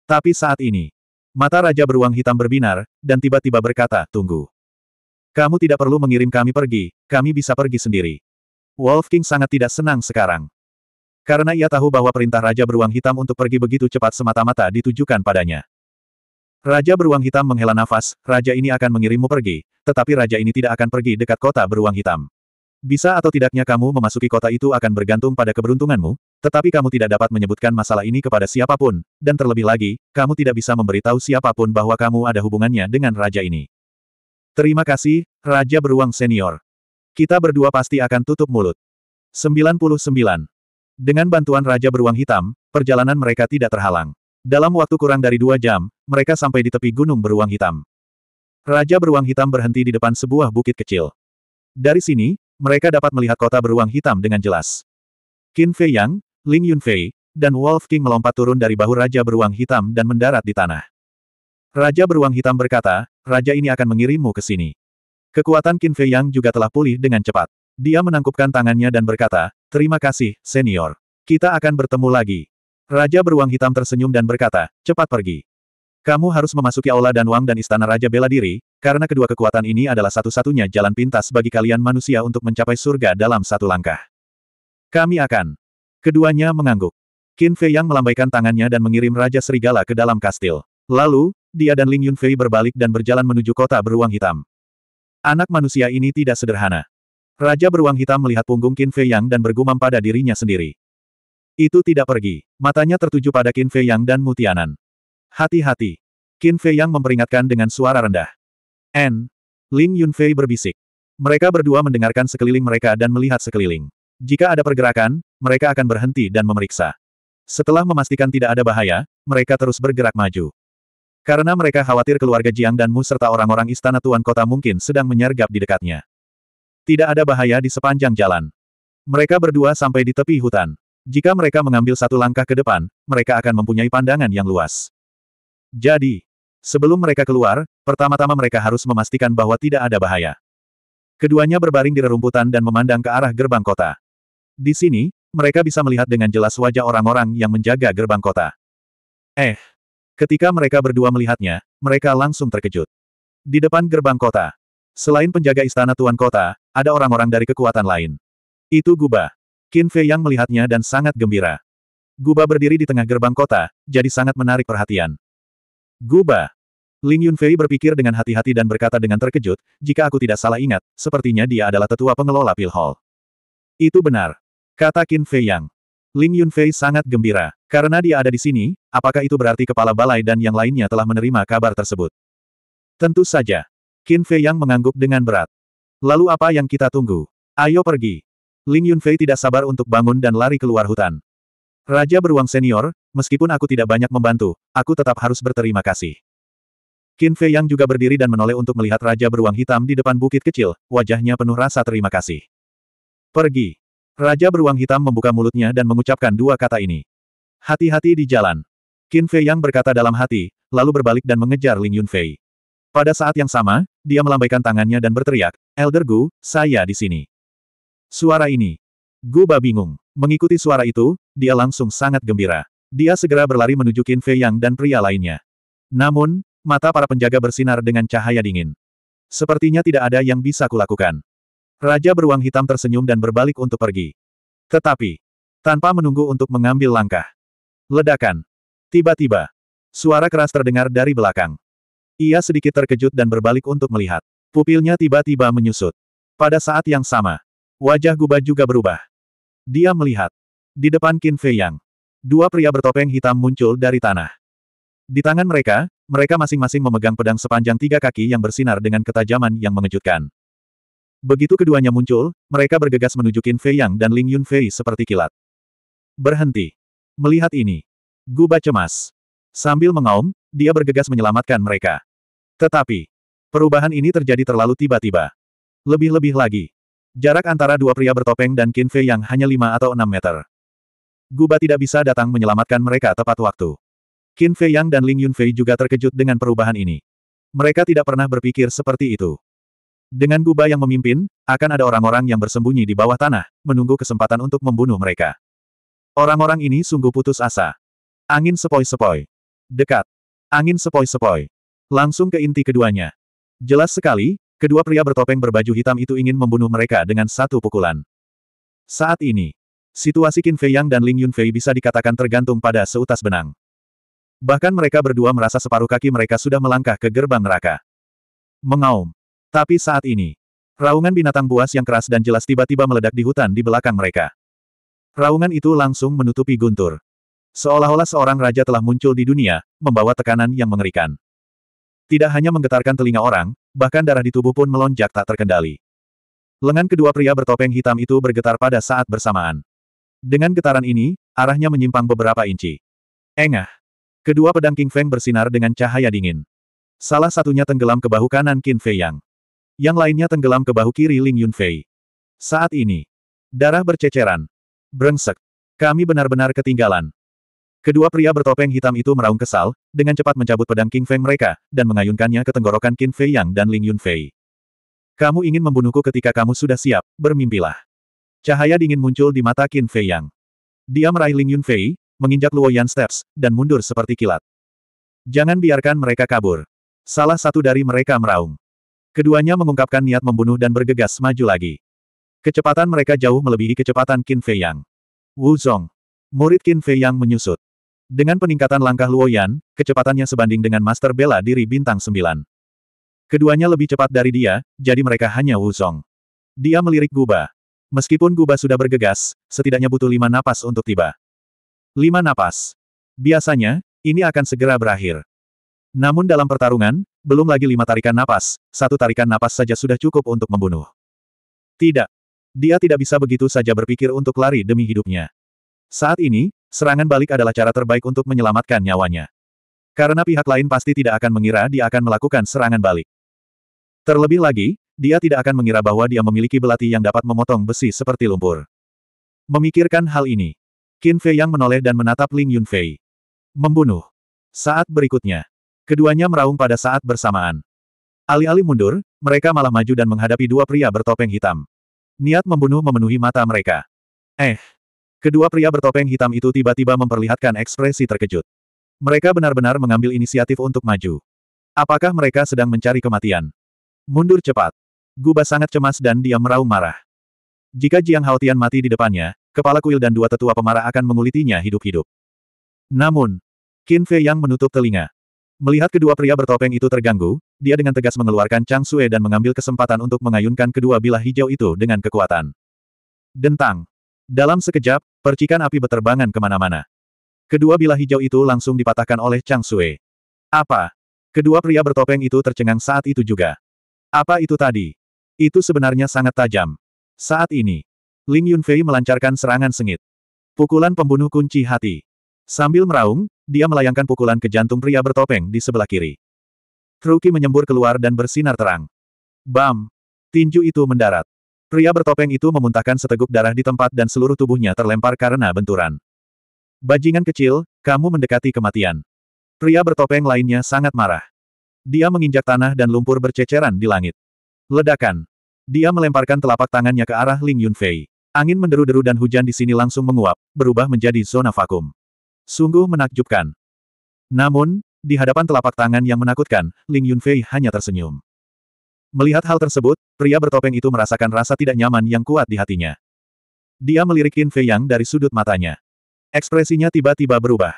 Tapi saat ini, mata Raja beruang hitam berbinar, dan tiba-tiba berkata, tunggu. Kamu tidak perlu mengirim kami pergi, kami bisa pergi sendiri. Wolf King sangat tidak senang sekarang. Karena ia tahu bahwa perintah Raja Beruang Hitam untuk pergi begitu cepat semata-mata ditujukan padanya. Raja Beruang Hitam menghela nafas, Raja ini akan mengirimmu pergi, tetapi Raja ini tidak akan pergi dekat kota Beruang Hitam. Bisa atau tidaknya kamu memasuki kota itu akan bergantung pada keberuntunganmu, tetapi kamu tidak dapat menyebutkan masalah ini kepada siapapun, dan terlebih lagi, kamu tidak bisa memberitahu siapapun bahwa kamu ada hubungannya dengan Raja ini. Terima kasih, Raja Beruang Senior. Kita berdua pasti akan tutup mulut. 99. Dengan bantuan Raja Beruang Hitam, perjalanan mereka tidak terhalang. Dalam waktu kurang dari dua jam, mereka sampai di tepi gunung beruang hitam. Raja Beruang Hitam berhenti di depan sebuah bukit kecil. Dari sini, mereka dapat melihat kota beruang hitam dengan jelas. Qin Fei Yang, Ling Yunfei, dan Wolf King melompat turun dari bahu Raja Beruang Hitam dan mendarat di tanah. Raja Beruang Hitam berkata, Raja ini akan mengirimmu ke sini. Kekuatan Qin Fei Yang juga telah pulih dengan cepat. Dia menangkupkan tangannya dan berkata, Terima kasih, senior. Kita akan bertemu lagi. Raja beruang hitam tersenyum dan berkata, Cepat pergi. Kamu harus memasuki aula dan wang dan istana Raja Bela Diri, karena kedua kekuatan ini adalah satu-satunya jalan pintas bagi kalian manusia untuk mencapai surga dalam satu langkah. Kami akan. Keduanya mengangguk. Qin Fei yang melambaikan tangannya dan mengirim Raja Serigala ke dalam kastil. Lalu, dia dan Ling fei berbalik dan berjalan menuju kota beruang hitam. Anak manusia ini tidak sederhana. Raja beruang hitam melihat punggung Qin Fei Yang dan bergumam pada dirinya sendiri. Itu tidak pergi. Matanya tertuju pada Qin Fei Yang dan Mutianan. Hati-hati. Qin Fei Yang memperingatkan dengan suara rendah. N. Ling Yunfei berbisik. Mereka berdua mendengarkan sekeliling mereka dan melihat sekeliling. Jika ada pergerakan, mereka akan berhenti dan memeriksa. Setelah memastikan tidak ada bahaya, mereka terus bergerak maju. Karena mereka khawatir keluarga Jiang dan Mu serta orang-orang istana Tuan Kota mungkin sedang menyergap di dekatnya. Tidak ada bahaya di sepanjang jalan. Mereka berdua sampai di tepi hutan. Jika mereka mengambil satu langkah ke depan, mereka akan mempunyai pandangan yang luas. Jadi, sebelum mereka keluar, pertama-tama mereka harus memastikan bahwa tidak ada bahaya. Keduanya berbaring di rerumputan dan memandang ke arah gerbang kota. Di sini, mereka bisa melihat dengan jelas wajah orang-orang yang menjaga gerbang kota. Eh, ketika mereka berdua melihatnya, mereka langsung terkejut. Di depan gerbang kota, Selain penjaga istana tuan kota, ada orang-orang dari kekuatan lain. Itu Guba. Qin Fei yang melihatnya dan sangat gembira. Guba berdiri di tengah gerbang kota, jadi sangat menarik perhatian. Guba. Ling Yunfei berpikir dengan hati-hati dan berkata dengan terkejut, jika aku tidak salah ingat, sepertinya dia adalah tetua pengelola Pil Hall. Itu benar. Kata Qin Fei Yang. Ling Yunfei sangat gembira. Karena dia ada di sini, apakah itu berarti kepala balai dan yang lainnya telah menerima kabar tersebut? Tentu saja. Qin Fei yang mengangguk dengan berat. Lalu apa yang kita tunggu? Ayo pergi. Ling Yunfei tidak sabar untuk bangun dan lari keluar hutan. Raja beruang senior, meskipun aku tidak banyak membantu, aku tetap harus berterima kasih. Qin Fei yang juga berdiri dan menoleh untuk melihat Raja beruang hitam di depan bukit kecil, wajahnya penuh rasa terima kasih. Pergi. Raja beruang hitam membuka mulutnya dan mengucapkan dua kata ini. Hati-hati di jalan. Qin Fei yang berkata dalam hati, lalu berbalik dan mengejar Ling Yunfei. Pada saat yang sama, dia melambaikan tangannya dan berteriak, Elder Gu, saya di sini. Suara ini. Guba bingung. Mengikuti suara itu, dia langsung sangat gembira. Dia segera berlari menuju Qin Fei Yang dan pria lainnya. Namun, mata para penjaga bersinar dengan cahaya dingin. Sepertinya tidak ada yang bisa kulakukan. Raja beruang hitam tersenyum dan berbalik untuk pergi. Tetapi, tanpa menunggu untuk mengambil langkah. Ledakan. Tiba-tiba, suara keras terdengar dari belakang. Ia sedikit terkejut dan berbalik untuk melihat. Pupilnya tiba-tiba menyusut. Pada saat yang sama, wajah Guba juga berubah. Dia melihat. Di depan Qin Fei Yang, dua pria bertopeng hitam muncul dari tanah. Di tangan mereka, mereka masing-masing memegang pedang sepanjang tiga kaki yang bersinar dengan ketajaman yang mengejutkan. Begitu keduanya muncul, mereka bergegas menuju Qin Fei Yang dan Ling Yun Fei seperti kilat. Berhenti. Melihat ini. Guba cemas. Sambil mengaum, dia bergegas menyelamatkan mereka. Tetapi, perubahan ini terjadi terlalu tiba-tiba. Lebih-lebih lagi, jarak antara dua pria bertopeng dan Qin Fei yang hanya lima atau enam meter. Guba tidak bisa datang menyelamatkan mereka tepat waktu. Qin Fei Yang dan Ling Yunfei juga terkejut dengan perubahan ini. Mereka tidak pernah berpikir seperti itu. Dengan Guba yang memimpin, akan ada orang-orang yang bersembunyi di bawah tanah, menunggu kesempatan untuk membunuh mereka. Orang-orang ini sungguh putus asa. Angin sepoi-sepoi. Dekat. Angin sepoi-sepoi. Langsung ke inti keduanya. Jelas sekali, kedua pria bertopeng berbaju hitam itu ingin membunuh mereka dengan satu pukulan. Saat ini, situasi Qin Fei Yang dan Ling Yun Fei bisa dikatakan tergantung pada seutas benang. Bahkan mereka berdua merasa separuh kaki mereka sudah melangkah ke gerbang neraka. Mengaum. Tapi saat ini, raungan binatang buas yang keras dan jelas tiba-tiba meledak di hutan di belakang mereka. Raungan itu langsung menutupi guntur. Seolah-olah seorang raja telah muncul di dunia, membawa tekanan yang mengerikan. Tidak hanya menggetarkan telinga orang, bahkan darah di tubuh pun melonjak tak terkendali. Lengan kedua pria bertopeng hitam itu bergetar pada saat bersamaan. Dengan getaran ini, arahnya menyimpang beberapa inci. Engah. Kedua pedang King Feng bersinar dengan cahaya dingin. Salah satunya tenggelam ke bahu kanan Qin Fei Yang. Yang lainnya tenggelam ke bahu kiri Ling Yun Fei. Saat ini, darah berceceran. Brengsek. Kami benar-benar ketinggalan. Kedua pria bertopeng hitam itu meraung kesal, dengan cepat mencabut pedang King Feng mereka, dan mengayunkannya ke tenggorokan Qin Fei Yang dan Ling Yun Fei. Kamu ingin membunuhku ketika kamu sudah siap, bermimpilah. Cahaya dingin muncul di mata Qin Fei Yang. Dia meraih Ling Yun Fei, menginjak Luo Yan Steps, dan mundur seperti kilat. Jangan biarkan mereka kabur. Salah satu dari mereka meraung. Keduanya mengungkapkan niat membunuh dan bergegas maju lagi. Kecepatan mereka jauh melebihi kecepatan Qin Fei Yang. Wu Zong. Murid Qin Fei Yang menyusut. Dengan peningkatan langkah Luoyan, kecepatannya sebanding dengan Master Bela Diri Bintang 9. Keduanya lebih cepat dari dia, jadi mereka hanya Wuzong. Dia melirik Guba. Meskipun Guba sudah bergegas, setidaknya butuh lima napas untuk tiba. Lima napas. Biasanya, ini akan segera berakhir. Namun dalam pertarungan, belum lagi lima tarikan napas, satu tarikan napas saja sudah cukup untuk membunuh. Tidak. Dia tidak bisa begitu saja berpikir untuk lari demi hidupnya. Saat ini, Serangan balik adalah cara terbaik untuk menyelamatkan nyawanya. Karena pihak lain pasti tidak akan mengira dia akan melakukan serangan balik. Terlebih lagi, dia tidak akan mengira bahwa dia memiliki belati yang dapat memotong besi seperti lumpur. Memikirkan hal ini, Qin Fei yang menoleh dan menatap Ling Yunfei. Membunuh. Saat berikutnya, keduanya meraung pada saat bersamaan. Alih-alih mundur, mereka malah maju dan menghadapi dua pria bertopeng hitam. Niat membunuh memenuhi mata mereka. Eh, Kedua pria bertopeng hitam itu tiba-tiba memperlihatkan ekspresi terkejut. Mereka benar-benar mengambil inisiatif untuk maju. Apakah mereka sedang mencari kematian? Mundur cepat. Guba sangat cemas dan dia meraung marah. Jika Jiang Haotian mati di depannya, kepala kuil dan dua tetua pemarah akan mengulitinya hidup-hidup. Namun, Qin Fei Yang menutup telinga. Melihat kedua pria bertopeng itu terganggu, dia dengan tegas mengeluarkan Chang Sue dan mengambil kesempatan untuk mengayunkan kedua bilah hijau itu dengan kekuatan. Dentang. Dalam sekejap, percikan api beterbangan kemana-mana. Kedua bilah hijau itu langsung dipatahkan oleh Chang Sue. Apa? Kedua pria bertopeng itu tercengang saat itu juga. Apa itu tadi? Itu sebenarnya sangat tajam. Saat ini, Ling Yunfei melancarkan serangan sengit. Pukulan pembunuh kunci hati. Sambil meraung, dia melayangkan pukulan ke jantung pria bertopeng di sebelah kiri. Truki menyembur keluar dan bersinar terang. Bam! Tinju itu mendarat. Pria bertopeng itu memuntahkan seteguk darah di tempat dan seluruh tubuhnya terlempar karena benturan. Bajingan kecil, kamu mendekati kematian. Pria bertopeng lainnya sangat marah. Dia menginjak tanah dan lumpur berceceran di langit. Ledakan. Dia melemparkan telapak tangannya ke arah Ling Yunfei. Angin menderu-deru dan hujan di sini langsung menguap, berubah menjadi zona vakum. Sungguh menakjubkan. Namun, di hadapan telapak tangan yang menakutkan, Ling Yunfei hanya tersenyum. Melihat hal tersebut, pria bertopeng itu merasakan rasa tidak nyaman yang kuat di hatinya. Dia melirik Qin Fei Yang dari sudut matanya. Ekspresinya tiba-tiba berubah.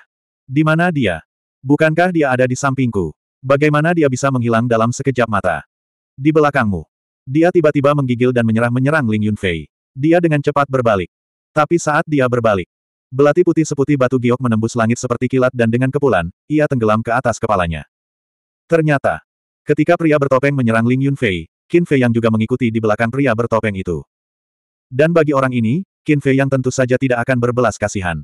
Di mana dia? Bukankah dia ada di sampingku? Bagaimana dia bisa menghilang dalam sekejap mata? Di belakangmu. Dia tiba-tiba menggigil dan menyerah menyerang Ling Yunfei. Dia dengan cepat berbalik. Tapi saat dia berbalik, Belati putih seputih batu giok menembus langit seperti kilat dan dengan kepulan, ia tenggelam ke atas kepalanya. Ternyata, Ketika pria bertopeng menyerang Ling Yunfei, Qin Fei yang juga mengikuti di belakang pria bertopeng itu. Dan bagi orang ini, Qin Fei yang tentu saja tidak akan berbelas kasihan.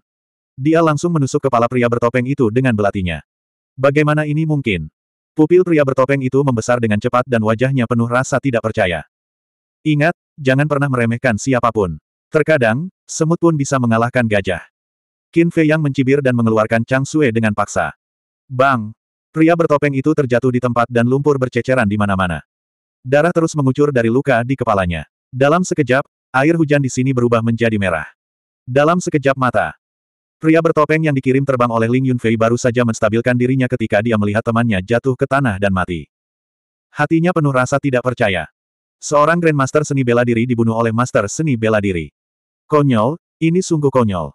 Dia langsung menusuk kepala pria bertopeng itu dengan belatinya. Bagaimana ini mungkin? Pupil pria bertopeng itu membesar dengan cepat dan wajahnya penuh rasa tidak percaya. Ingat, jangan pernah meremehkan siapapun. Terkadang, semut pun bisa mengalahkan gajah. Qin Fei yang mencibir dan mengeluarkan Chang Sue dengan paksa. Bang! Pria bertopeng itu terjatuh di tempat dan lumpur berceceran di mana-mana. Darah terus mengucur dari luka di kepalanya. Dalam sekejap, air hujan di sini berubah menjadi merah. Dalam sekejap mata, pria bertopeng yang dikirim terbang oleh Ling Yunfei baru saja menstabilkan dirinya ketika dia melihat temannya jatuh ke tanah dan mati. Hatinya penuh rasa tidak percaya. Seorang Grandmaster seni bela diri dibunuh oleh Master seni bela diri. Konyol, ini sungguh konyol.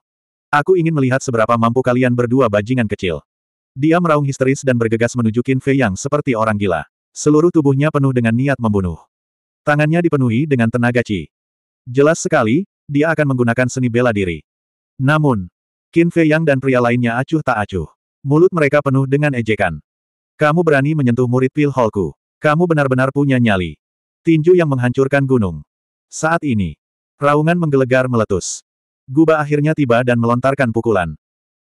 Aku ingin melihat seberapa mampu kalian berdua bajingan kecil. Dia meraung histeris dan bergegas menuju Qin Fei yang seperti orang gila. Seluruh tubuhnya penuh dengan niat membunuh. Tangannya dipenuhi dengan tenaga Qi. Jelas sekali, dia akan menggunakan seni bela diri. Namun, Qin Fei Yang dan pria lainnya acuh tak acuh. Mulut mereka penuh dengan ejekan. Kamu berani menyentuh murid Pil Holku. Kamu benar-benar punya nyali. Tinju yang menghancurkan gunung. Saat ini, raungan menggelegar meletus. Guba akhirnya tiba dan melontarkan pukulan.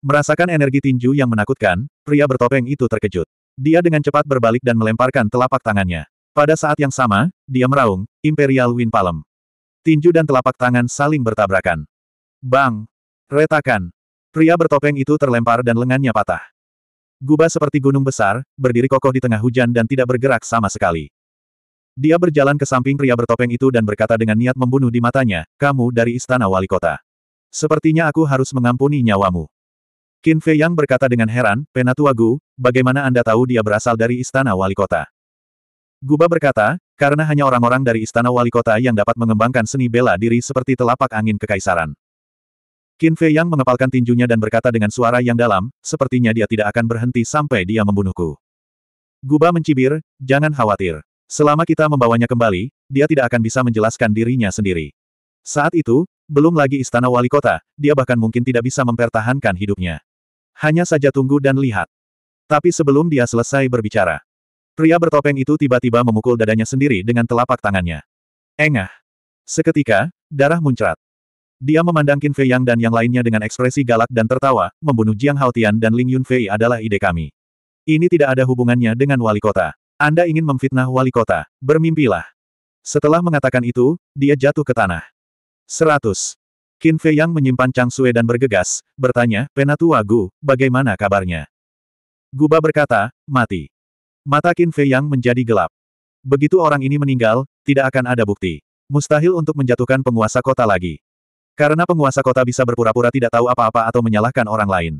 Merasakan energi tinju yang menakutkan, pria bertopeng itu terkejut. Dia dengan cepat berbalik dan melemparkan telapak tangannya. Pada saat yang sama, dia meraung, Imperial Wind Palm. Tinju dan telapak tangan saling bertabrakan. Bang! Retakan! Pria bertopeng itu terlempar dan lengannya patah. Guba seperti gunung besar, berdiri kokoh di tengah hujan dan tidak bergerak sama sekali. Dia berjalan ke samping pria bertopeng itu dan berkata dengan niat membunuh di matanya, kamu dari istana wali kota. Sepertinya aku harus mengampuni nyawamu. Qin Fei Yang berkata dengan heran, Penatua Gu, bagaimana Anda tahu dia berasal dari istana wali kota? Guba berkata, karena hanya orang-orang dari istana wali kota yang dapat mengembangkan seni bela diri seperti telapak angin kekaisaran. Qin Fei Yang mengepalkan tinjunya dan berkata dengan suara yang dalam, sepertinya dia tidak akan berhenti sampai dia membunuhku. Guba mencibir, jangan khawatir. Selama kita membawanya kembali, dia tidak akan bisa menjelaskan dirinya sendiri. Saat itu, belum lagi istana wali kota, dia bahkan mungkin tidak bisa mempertahankan hidupnya. Hanya saja tunggu dan lihat. Tapi sebelum dia selesai berbicara, pria bertopeng itu tiba-tiba memukul dadanya sendiri dengan telapak tangannya. Engah. Seketika, darah muncrat. Dia memandang Qin Fei Yang dan yang lainnya dengan ekspresi galak dan tertawa, membunuh Jiang Haotian dan Ling Yunfei adalah ide kami. Ini tidak ada hubungannya dengan wali kota. Anda ingin memfitnah wali kota, bermimpilah. Setelah mengatakan itu, dia jatuh ke tanah. Seratus. Qin Fei Yang menyimpan Chang Sue dan bergegas, bertanya, Penatua Gu, bagaimana kabarnya? Guba berkata, mati. Mata Qin Fei Yang menjadi gelap. Begitu orang ini meninggal, tidak akan ada bukti. Mustahil untuk menjatuhkan penguasa kota lagi. Karena penguasa kota bisa berpura-pura tidak tahu apa-apa atau menyalahkan orang lain.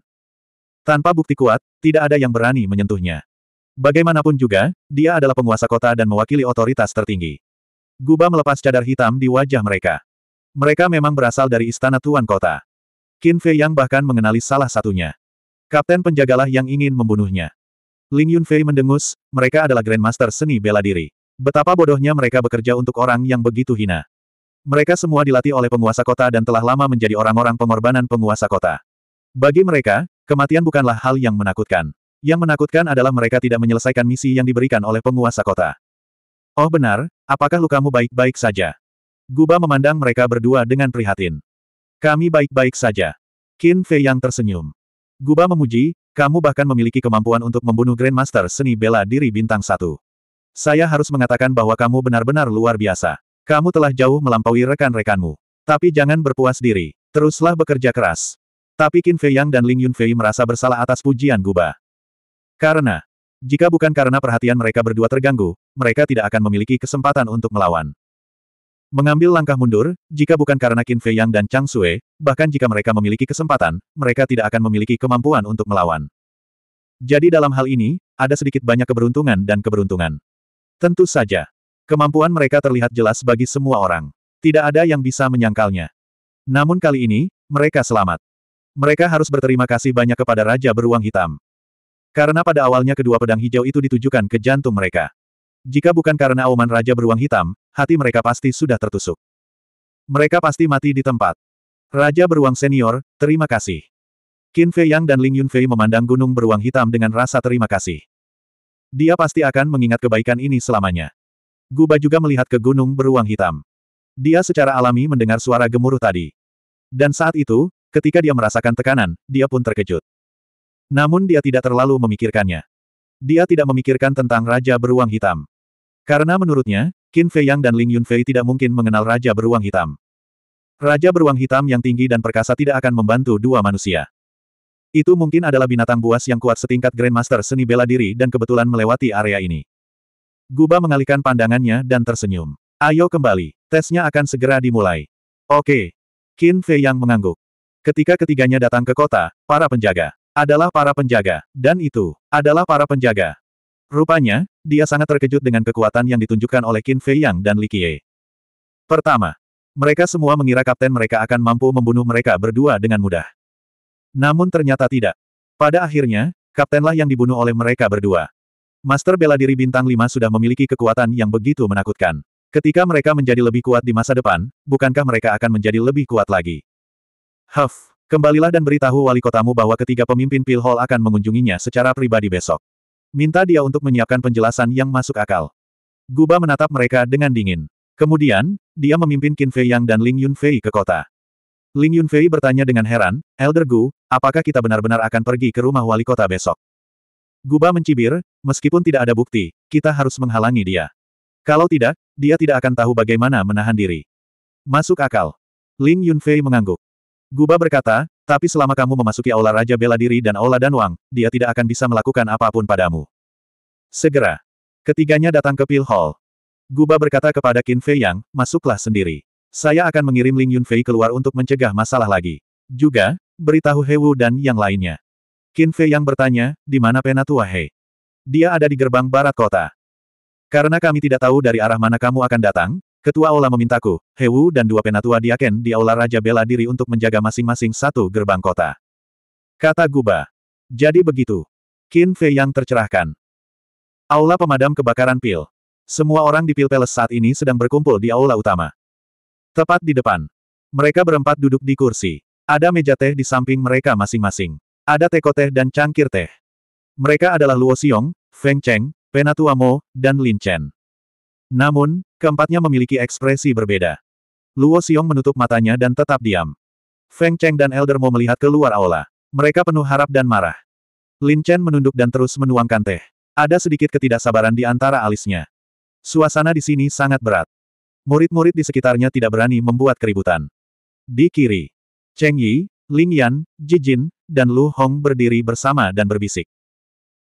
Tanpa bukti kuat, tidak ada yang berani menyentuhnya. Bagaimanapun juga, dia adalah penguasa kota dan mewakili otoritas tertinggi. Guba melepas cadar hitam di wajah mereka. Mereka memang berasal dari istana Tuan Kota. Qin Fei Yang bahkan mengenali salah satunya. Kapten penjagalah yang ingin membunuhnya. Ling Yunfei mendengus, mereka adalah Grandmaster seni bela diri. Betapa bodohnya mereka bekerja untuk orang yang begitu hina. Mereka semua dilatih oleh penguasa kota dan telah lama menjadi orang-orang pengorbanan penguasa kota. Bagi mereka, kematian bukanlah hal yang menakutkan. Yang menakutkan adalah mereka tidak menyelesaikan misi yang diberikan oleh penguasa kota. Oh benar, apakah lukamu baik-baik saja? Guba memandang mereka berdua dengan prihatin. Kami baik-baik saja. Qin Fei yang tersenyum. Guba memuji, kamu bahkan memiliki kemampuan untuk membunuh Grandmaster seni bela diri bintang satu. Saya harus mengatakan bahwa kamu benar-benar luar biasa. Kamu telah jauh melampaui rekan-rekanmu. Tapi jangan berpuas diri. Teruslah bekerja keras. Tapi Qin Fei Yang dan Ling Yunfei merasa bersalah atas pujian Guba. Karena, jika bukan karena perhatian mereka berdua terganggu, mereka tidak akan memiliki kesempatan untuk melawan. Mengambil langkah mundur, jika bukan karena Qin Fei Yang dan Chang Sue, bahkan jika mereka memiliki kesempatan, mereka tidak akan memiliki kemampuan untuk melawan. Jadi dalam hal ini, ada sedikit banyak keberuntungan dan keberuntungan. Tentu saja. Kemampuan mereka terlihat jelas bagi semua orang. Tidak ada yang bisa menyangkalnya. Namun kali ini, mereka selamat. Mereka harus berterima kasih banyak kepada Raja Beruang Hitam. Karena pada awalnya kedua pedang hijau itu ditujukan ke jantung mereka. Jika bukan karena auman Raja Beruang Hitam, hati mereka pasti sudah tertusuk. Mereka pasti mati di tempat. Raja Beruang Senior, terima kasih. Qin Fei Yang dan Ling Yunfei memandang gunung beruang hitam dengan rasa terima kasih. Dia pasti akan mengingat kebaikan ini selamanya. Guba juga melihat ke gunung beruang hitam. Dia secara alami mendengar suara gemuruh tadi. Dan saat itu, ketika dia merasakan tekanan, dia pun terkejut. Namun dia tidak terlalu memikirkannya. Dia tidak memikirkan tentang Raja Beruang Hitam. Karena menurutnya, Qin Fei Yang dan Ling Yunfei tidak mungkin mengenal Raja Beruang Hitam. Raja Beruang Hitam yang tinggi dan perkasa tidak akan membantu dua manusia. Itu mungkin adalah binatang buas yang kuat setingkat Grandmaster seni bela diri dan kebetulan melewati area ini. Guba mengalihkan pandangannya dan tersenyum. Ayo kembali, tesnya akan segera dimulai. Oke. Qin Fei Yang mengangguk. Ketika ketiganya datang ke kota, para penjaga adalah para penjaga, dan itu adalah para penjaga. Rupanya, dia sangat terkejut dengan kekuatan yang ditunjukkan oleh Qin Fei Yang dan Li Qiye. Pertama, mereka semua mengira kapten mereka akan mampu membunuh mereka berdua dengan mudah. Namun ternyata tidak. Pada akhirnya, kaptenlah yang dibunuh oleh mereka berdua. Master bela diri bintang 5 sudah memiliki kekuatan yang begitu menakutkan. Ketika mereka menjadi lebih kuat di masa depan, bukankah mereka akan menjadi lebih kuat lagi? Huff, kembalilah dan beritahu wali kotamu bahwa ketiga pemimpin Pilhol akan mengunjunginya secara pribadi besok. Minta dia untuk menyiapkan penjelasan yang masuk akal. Guba menatap mereka dengan dingin. Kemudian, dia memimpin Qin Fei Yang dan Ling Yun Fei ke kota. Ling Yun Fei bertanya dengan heran, Elder Gu, apakah kita benar-benar akan pergi ke rumah wali kota besok? Guba mencibir, meskipun tidak ada bukti, kita harus menghalangi dia. Kalau tidak, dia tidak akan tahu bagaimana menahan diri. Masuk akal. Ling Yun Fei mengangguk. Guba berkata, tapi selama kamu memasuki aula Raja Bela Diri dan aula Danwang, dia tidak akan bisa melakukan apapun padamu. Segera. Ketiganya datang ke Pil Hall. Guba berkata kepada Qin Fei Yang, masuklah sendiri. Saya akan mengirim Ling Yunfei keluar untuk mencegah masalah lagi. Juga, beritahu He Wu dan yang lainnya. Qin Fei Yang bertanya, di mana Penatua He? Dia ada di gerbang barat kota. Karena kami tidak tahu dari arah mana kamu akan datang, Ketua Aula memintaku, Hewu dan dua penatua Diaken di Aula Raja bela diri untuk menjaga masing-masing satu gerbang kota. Kata Guba. Jadi begitu. Qin Fei yang tercerahkan. Aula pemadam kebakaran pil. Semua orang di Pil Palace saat ini sedang berkumpul di aula utama. Tepat di depan. Mereka berempat duduk di kursi. Ada meja teh di samping mereka masing-masing. Ada teko teh dan cangkir teh. Mereka adalah Luo Xiong, Feng Cheng, Penatua Mo, dan Lin Chen. Namun, keempatnya memiliki ekspresi berbeda. Luo Xiong menutup matanya dan tetap diam. Feng Cheng dan Elder Mo melihat keluar aula. Mereka penuh harap dan marah. Lin Chen menunduk dan terus menuangkan teh. Ada sedikit ketidaksabaran di antara alisnya. Suasana di sini sangat berat. Murid-murid di sekitarnya tidak berani membuat keributan. Di kiri, Cheng Yi, Ling Yan, Jijin, dan Lu Hong berdiri bersama dan berbisik.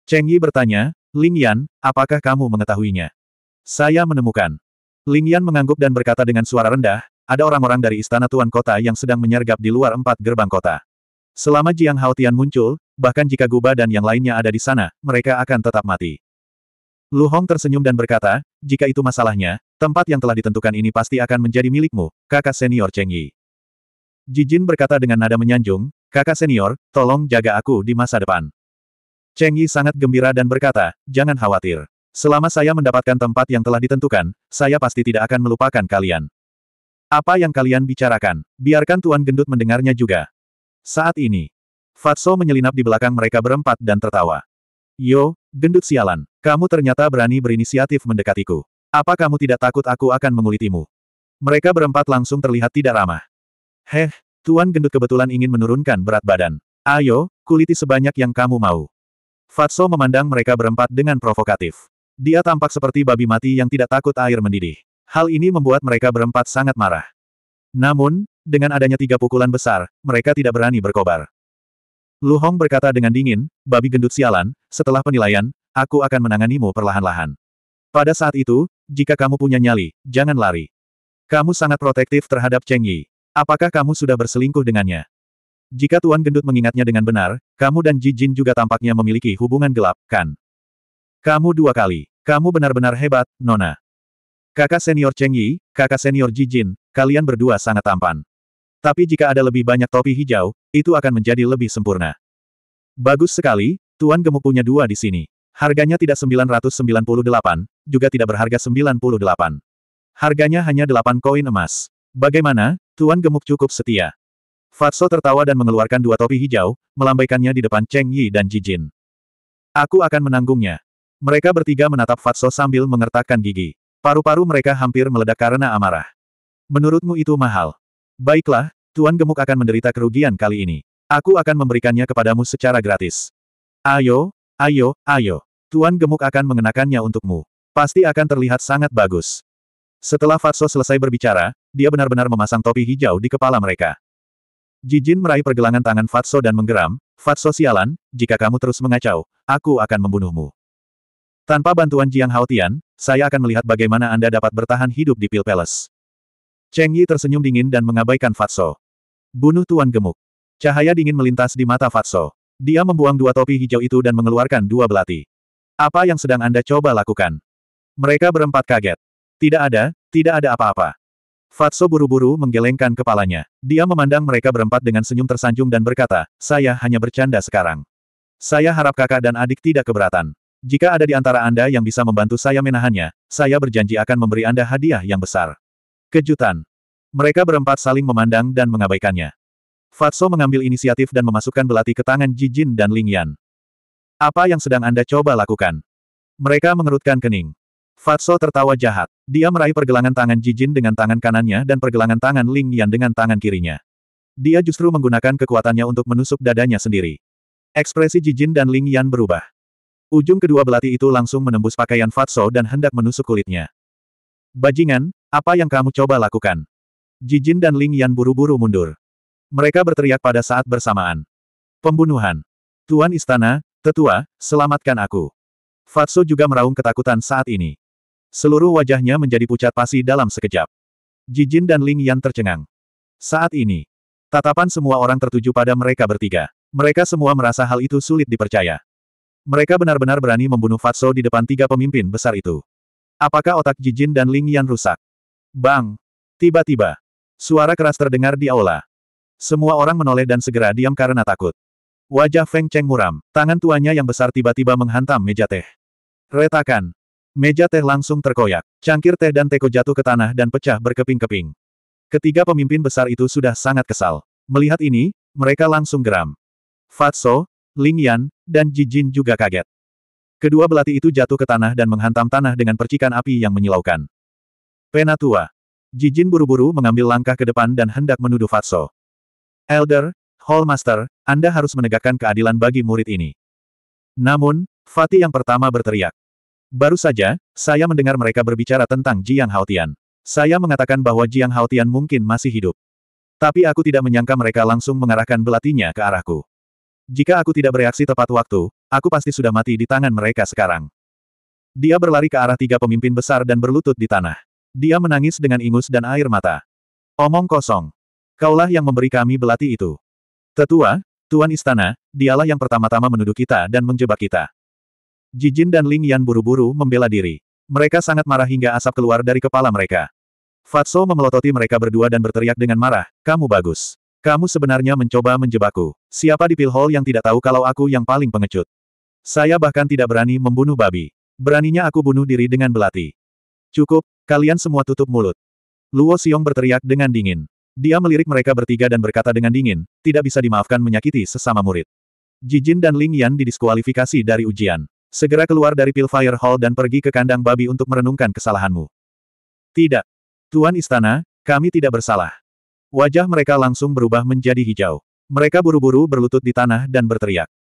Cheng Yi bertanya, Ling Yan, apakah kamu mengetahuinya? Saya menemukan. Ling Yan mengangguk dan berkata dengan suara rendah, ada orang-orang dari istana tuan kota yang sedang menyergap di luar empat gerbang kota. Selama Jiang Haotian muncul, bahkan jika Guba dan yang lainnya ada di sana, mereka akan tetap mati. Lu Hong tersenyum dan berkata, jika itu masalahnya, tempat yang telah ditentukan ini pasti akan menjadi milikmu, kakak senior Cheng Yi. Jijin berkata dengan nada menyanjung, kakak senior, tolong jaga aku di masa depan. Cheng Yi sangat gembira dan berkata, jangan khawatir. Selama saya mendapatkan tempat yang telah ditentukan, saya pasti tidak akan melupakan kalian. Apa yang kalian bicarakan? Biarkan Tuan Gendut mendengarnya juga. Saat ini, Fatso menyelinap di belakang mereka berempat dan tertawa. Yo, Gendut sialan, kamu ternyata berani berinisiatif mendekatiku. Apa kamu tidak takut aku akan mengulitimu? Mereka berempat langsung terlihat tidak ramah. Heh, Tuan Gendut kebetulan ingin menurunkan berat badan. Ayo, kuliti sebanyak yang kamu mau. Fatso memandang mereka berempat dengan provokatif. Dia tampak seperti babi mati yang tidak takut air mendidih. Hal ini membuat mereka berempat sangat marah. Namun, dengan adanya tiga pukulan besar, mereka tidak berani berkobar. Lu Hong berkata dengan dingin, babi gendut sialan, setelah penilaian, aku akan menanganimu perlahan-lahan. Pada saat itu, jika kamu punya nyali, jangan lari. Kamu sangat protektif terhadap Cheng Yi. Apakah kamu sudah berselingkuh dengannya? Jika Tuan Gendut mengingatnya dengan benar, kamu dan Ji Jin juga tampaknya memiliki hubungan gelap, kan? Kamu dua kali. Kamu benar-benar hebat, Nona. Kakak senior Cheng Yi, kakak senior Ji Jin, kalian berdua sangat tampan. Tapi jika ada lebih banyak topi hijau, itu akan menjadi lebih sempurna. Bagus sekali, Tuan Gemuk punya dua di sini. Harganya tidak 998, juga tidak berharga 98. Harganya hanya 8 koin emas. Bagaimana, Tuan Gemuk cukup setia. Fatso tertawa dan mengeluarkan dua topi hijau, melambaikannya di depan Cheng Yi dan Ji Jin. Aku akan menanggungnya. Mereka bertiga menatap Fatso sambil mengertakkan gigi. Paru-paru mereka hampir meledak karena amarah. Menurutmu itu mahal? Baiklah, Tuan Gemuk akan menderita kerugian kali ini. Aku akan memberikannya kepadamu secara gratis. Ayo, ayo, ayo. Tuan Gemuk akan mengenakannya untukmu. Pasti akan terlihat sangat bagus. Setelah Fatso selesai berbicara, dia benar-benar memasang topi hijau di kepala mereka. Jijin meraih pergelangan tangan Fatso dan menggeram, Fatso sialan, jika kamu terus mengacau, aku akan membunuhmu. Tanpa bantuan Jiang Haotian, saya akan melihat bagaimana Anda dapat bertahan hidup di Pil Palace. Cheng Yi tersenyum dingin dan mengabaikan Fatso. Bunuh Tuan Gemuk. Cahaya dingin melintas di mata Fatso. Dia membuang dua topi hijau itu dan mengeluarkan dua belati. Apa yang sedang Anda coba lakukan? Mereka berempat kaget. Tidak ada, tidak ada apa-apa. Fatso buru-buru menggelengkan kepalanya. Dia memandang mereka berempat dengan senyum tersanjung dan berkata, saya hanya bercanda sekarang. Saya harap kakak dan adik tidak keberatan. Jika ada di antara Anda yang bisa membantu saya menahannya, saya berjanji akan memberi Anda hadiah yang besar. Kejutan. Mereka berempat saling memandang dan mengabaikannya. Fatso mengambil inisiatif dan memasukkan belati ke tangan Jijin dan Ling Yan. Apa yang sedang Anda coba lakukan? Mereka mengerutkan kening. Fatso tertawa jahat. Dia meraih pergelangan tangan Jijin dengan tangan kanannya dan pergelangan tangan Ling Yan dengan tangan kirinya. Dia justru menggunakan kekuatannya untuk menusuk dadanya sendiri. Ekspresi Jijin dan Ling Yan berubah. Ujung kedua belati itu langsung menembus pakaian Fatso dan hendak menusuk kulitnya. Bajingan, apa yang kamu coba lakukan? Jijin dan Ling Yan buru-buru mundur. Mereka berteriak pada saat bersamaan. Pembunuhan. Tuan Istana, Tetua, selamatkan aku. Fatso juga meraung ketakutan saat ini. Seluruh wajahnya menjadi pucat pasi dalam sekejap. Jijin dan Ling Yan tercengang. Saat ini, tatapan semua orang tertuju pada mereka bertiga. Mereka semua merasa hal itu sulit dipercaya. Mereka benar-benar berani membunuh Fatso di depan tiga pemimpin besar itu. Apakah otak Jijin dan Ling Yan rusak? Bang! Tiba-tiba. Suara keras terdengar di aula. Semua orang menoleh dan segera diam karena takut. Wajah Feng Cheng muram, tangan tuanya yang besar tiba-tiba menghantam meja teh. Retakan. Meja teh langsung terkoyak. Cangkir teh dan teko jatuh ke tanah dan pecah berkeping-keping. Ketiga pemimpin besar itu sudah sangat kesal. Melihat ini, mereka langsung geram. Fatso, Ling Yan, dan Ji Jin juga kaget. Kedua belati itu jatuh ke tanah dan menghantam tanah dengan percikan api yang menyilaukan. Penatua. Ji Jin buru-buru mengambil langkah ke depan dan hendak menuduh Fatso. Elder, Hallmaster, Anda harus menegakkan keadilan bagi murid ini. Namun, Fatih yang pertama berteriak. Baru saja, saya mendengar mereka berbicara tentang Jiang Haotian. Saya mengatakan bahwa Jiang Haotian mungkin masih hidup. Tapi aku tidak menyangka mereka langsung mengarahkan belatinya ke arahku. Jika aku tidak bereaksi tepat waktu, aku pasti sudah mati di tangan mereka sekarang. Dia berlari ke arah tiga pemimpin besar dan berlutut di tanah. Dia menangis dengan ingus dan air mata. Omong kosong. Kaulah yang memberi kami belati itu. Tetua, Tuan Istana, dialah yang pertama-tama menuduh kita dan menjebak kita. Jijin dan Ling Yan buru-buru membela diri. Mereka sangat marah hingga asap keluar dari kepala mereka. Fatso memelototi mereka berdua dan berteriak dengan marah, kamu bagus. Kamu sebenarnya mencoba menjebakku. Siapa di Pil Hall yang tidak tahu kalau aku yang paling pengecut? Saya bahkan tidak berani membunuh babi. Beraninya aku bunuh diri dengan belati. Cukup, kalian semua tutup mulut. Luo Xiong berteriak dengan dingin. Dia melirik mereka bertiga dan berkata dengan dingin, tidak bisa dimaafkan menyakiti sesama murid. Jijin dan Ling Yan didiskualifikasi dari ujian. Segera keluar dari Pil Fire Hall dan pergi ke kandang babi untuk merenungkan kesalahanmu. Tidak. Tuan Istana, kami tidak bersalah. Wajah mereka langsung berubah menjadi hijau. Mereka buru-buru berlutut di tanah dan berteriak.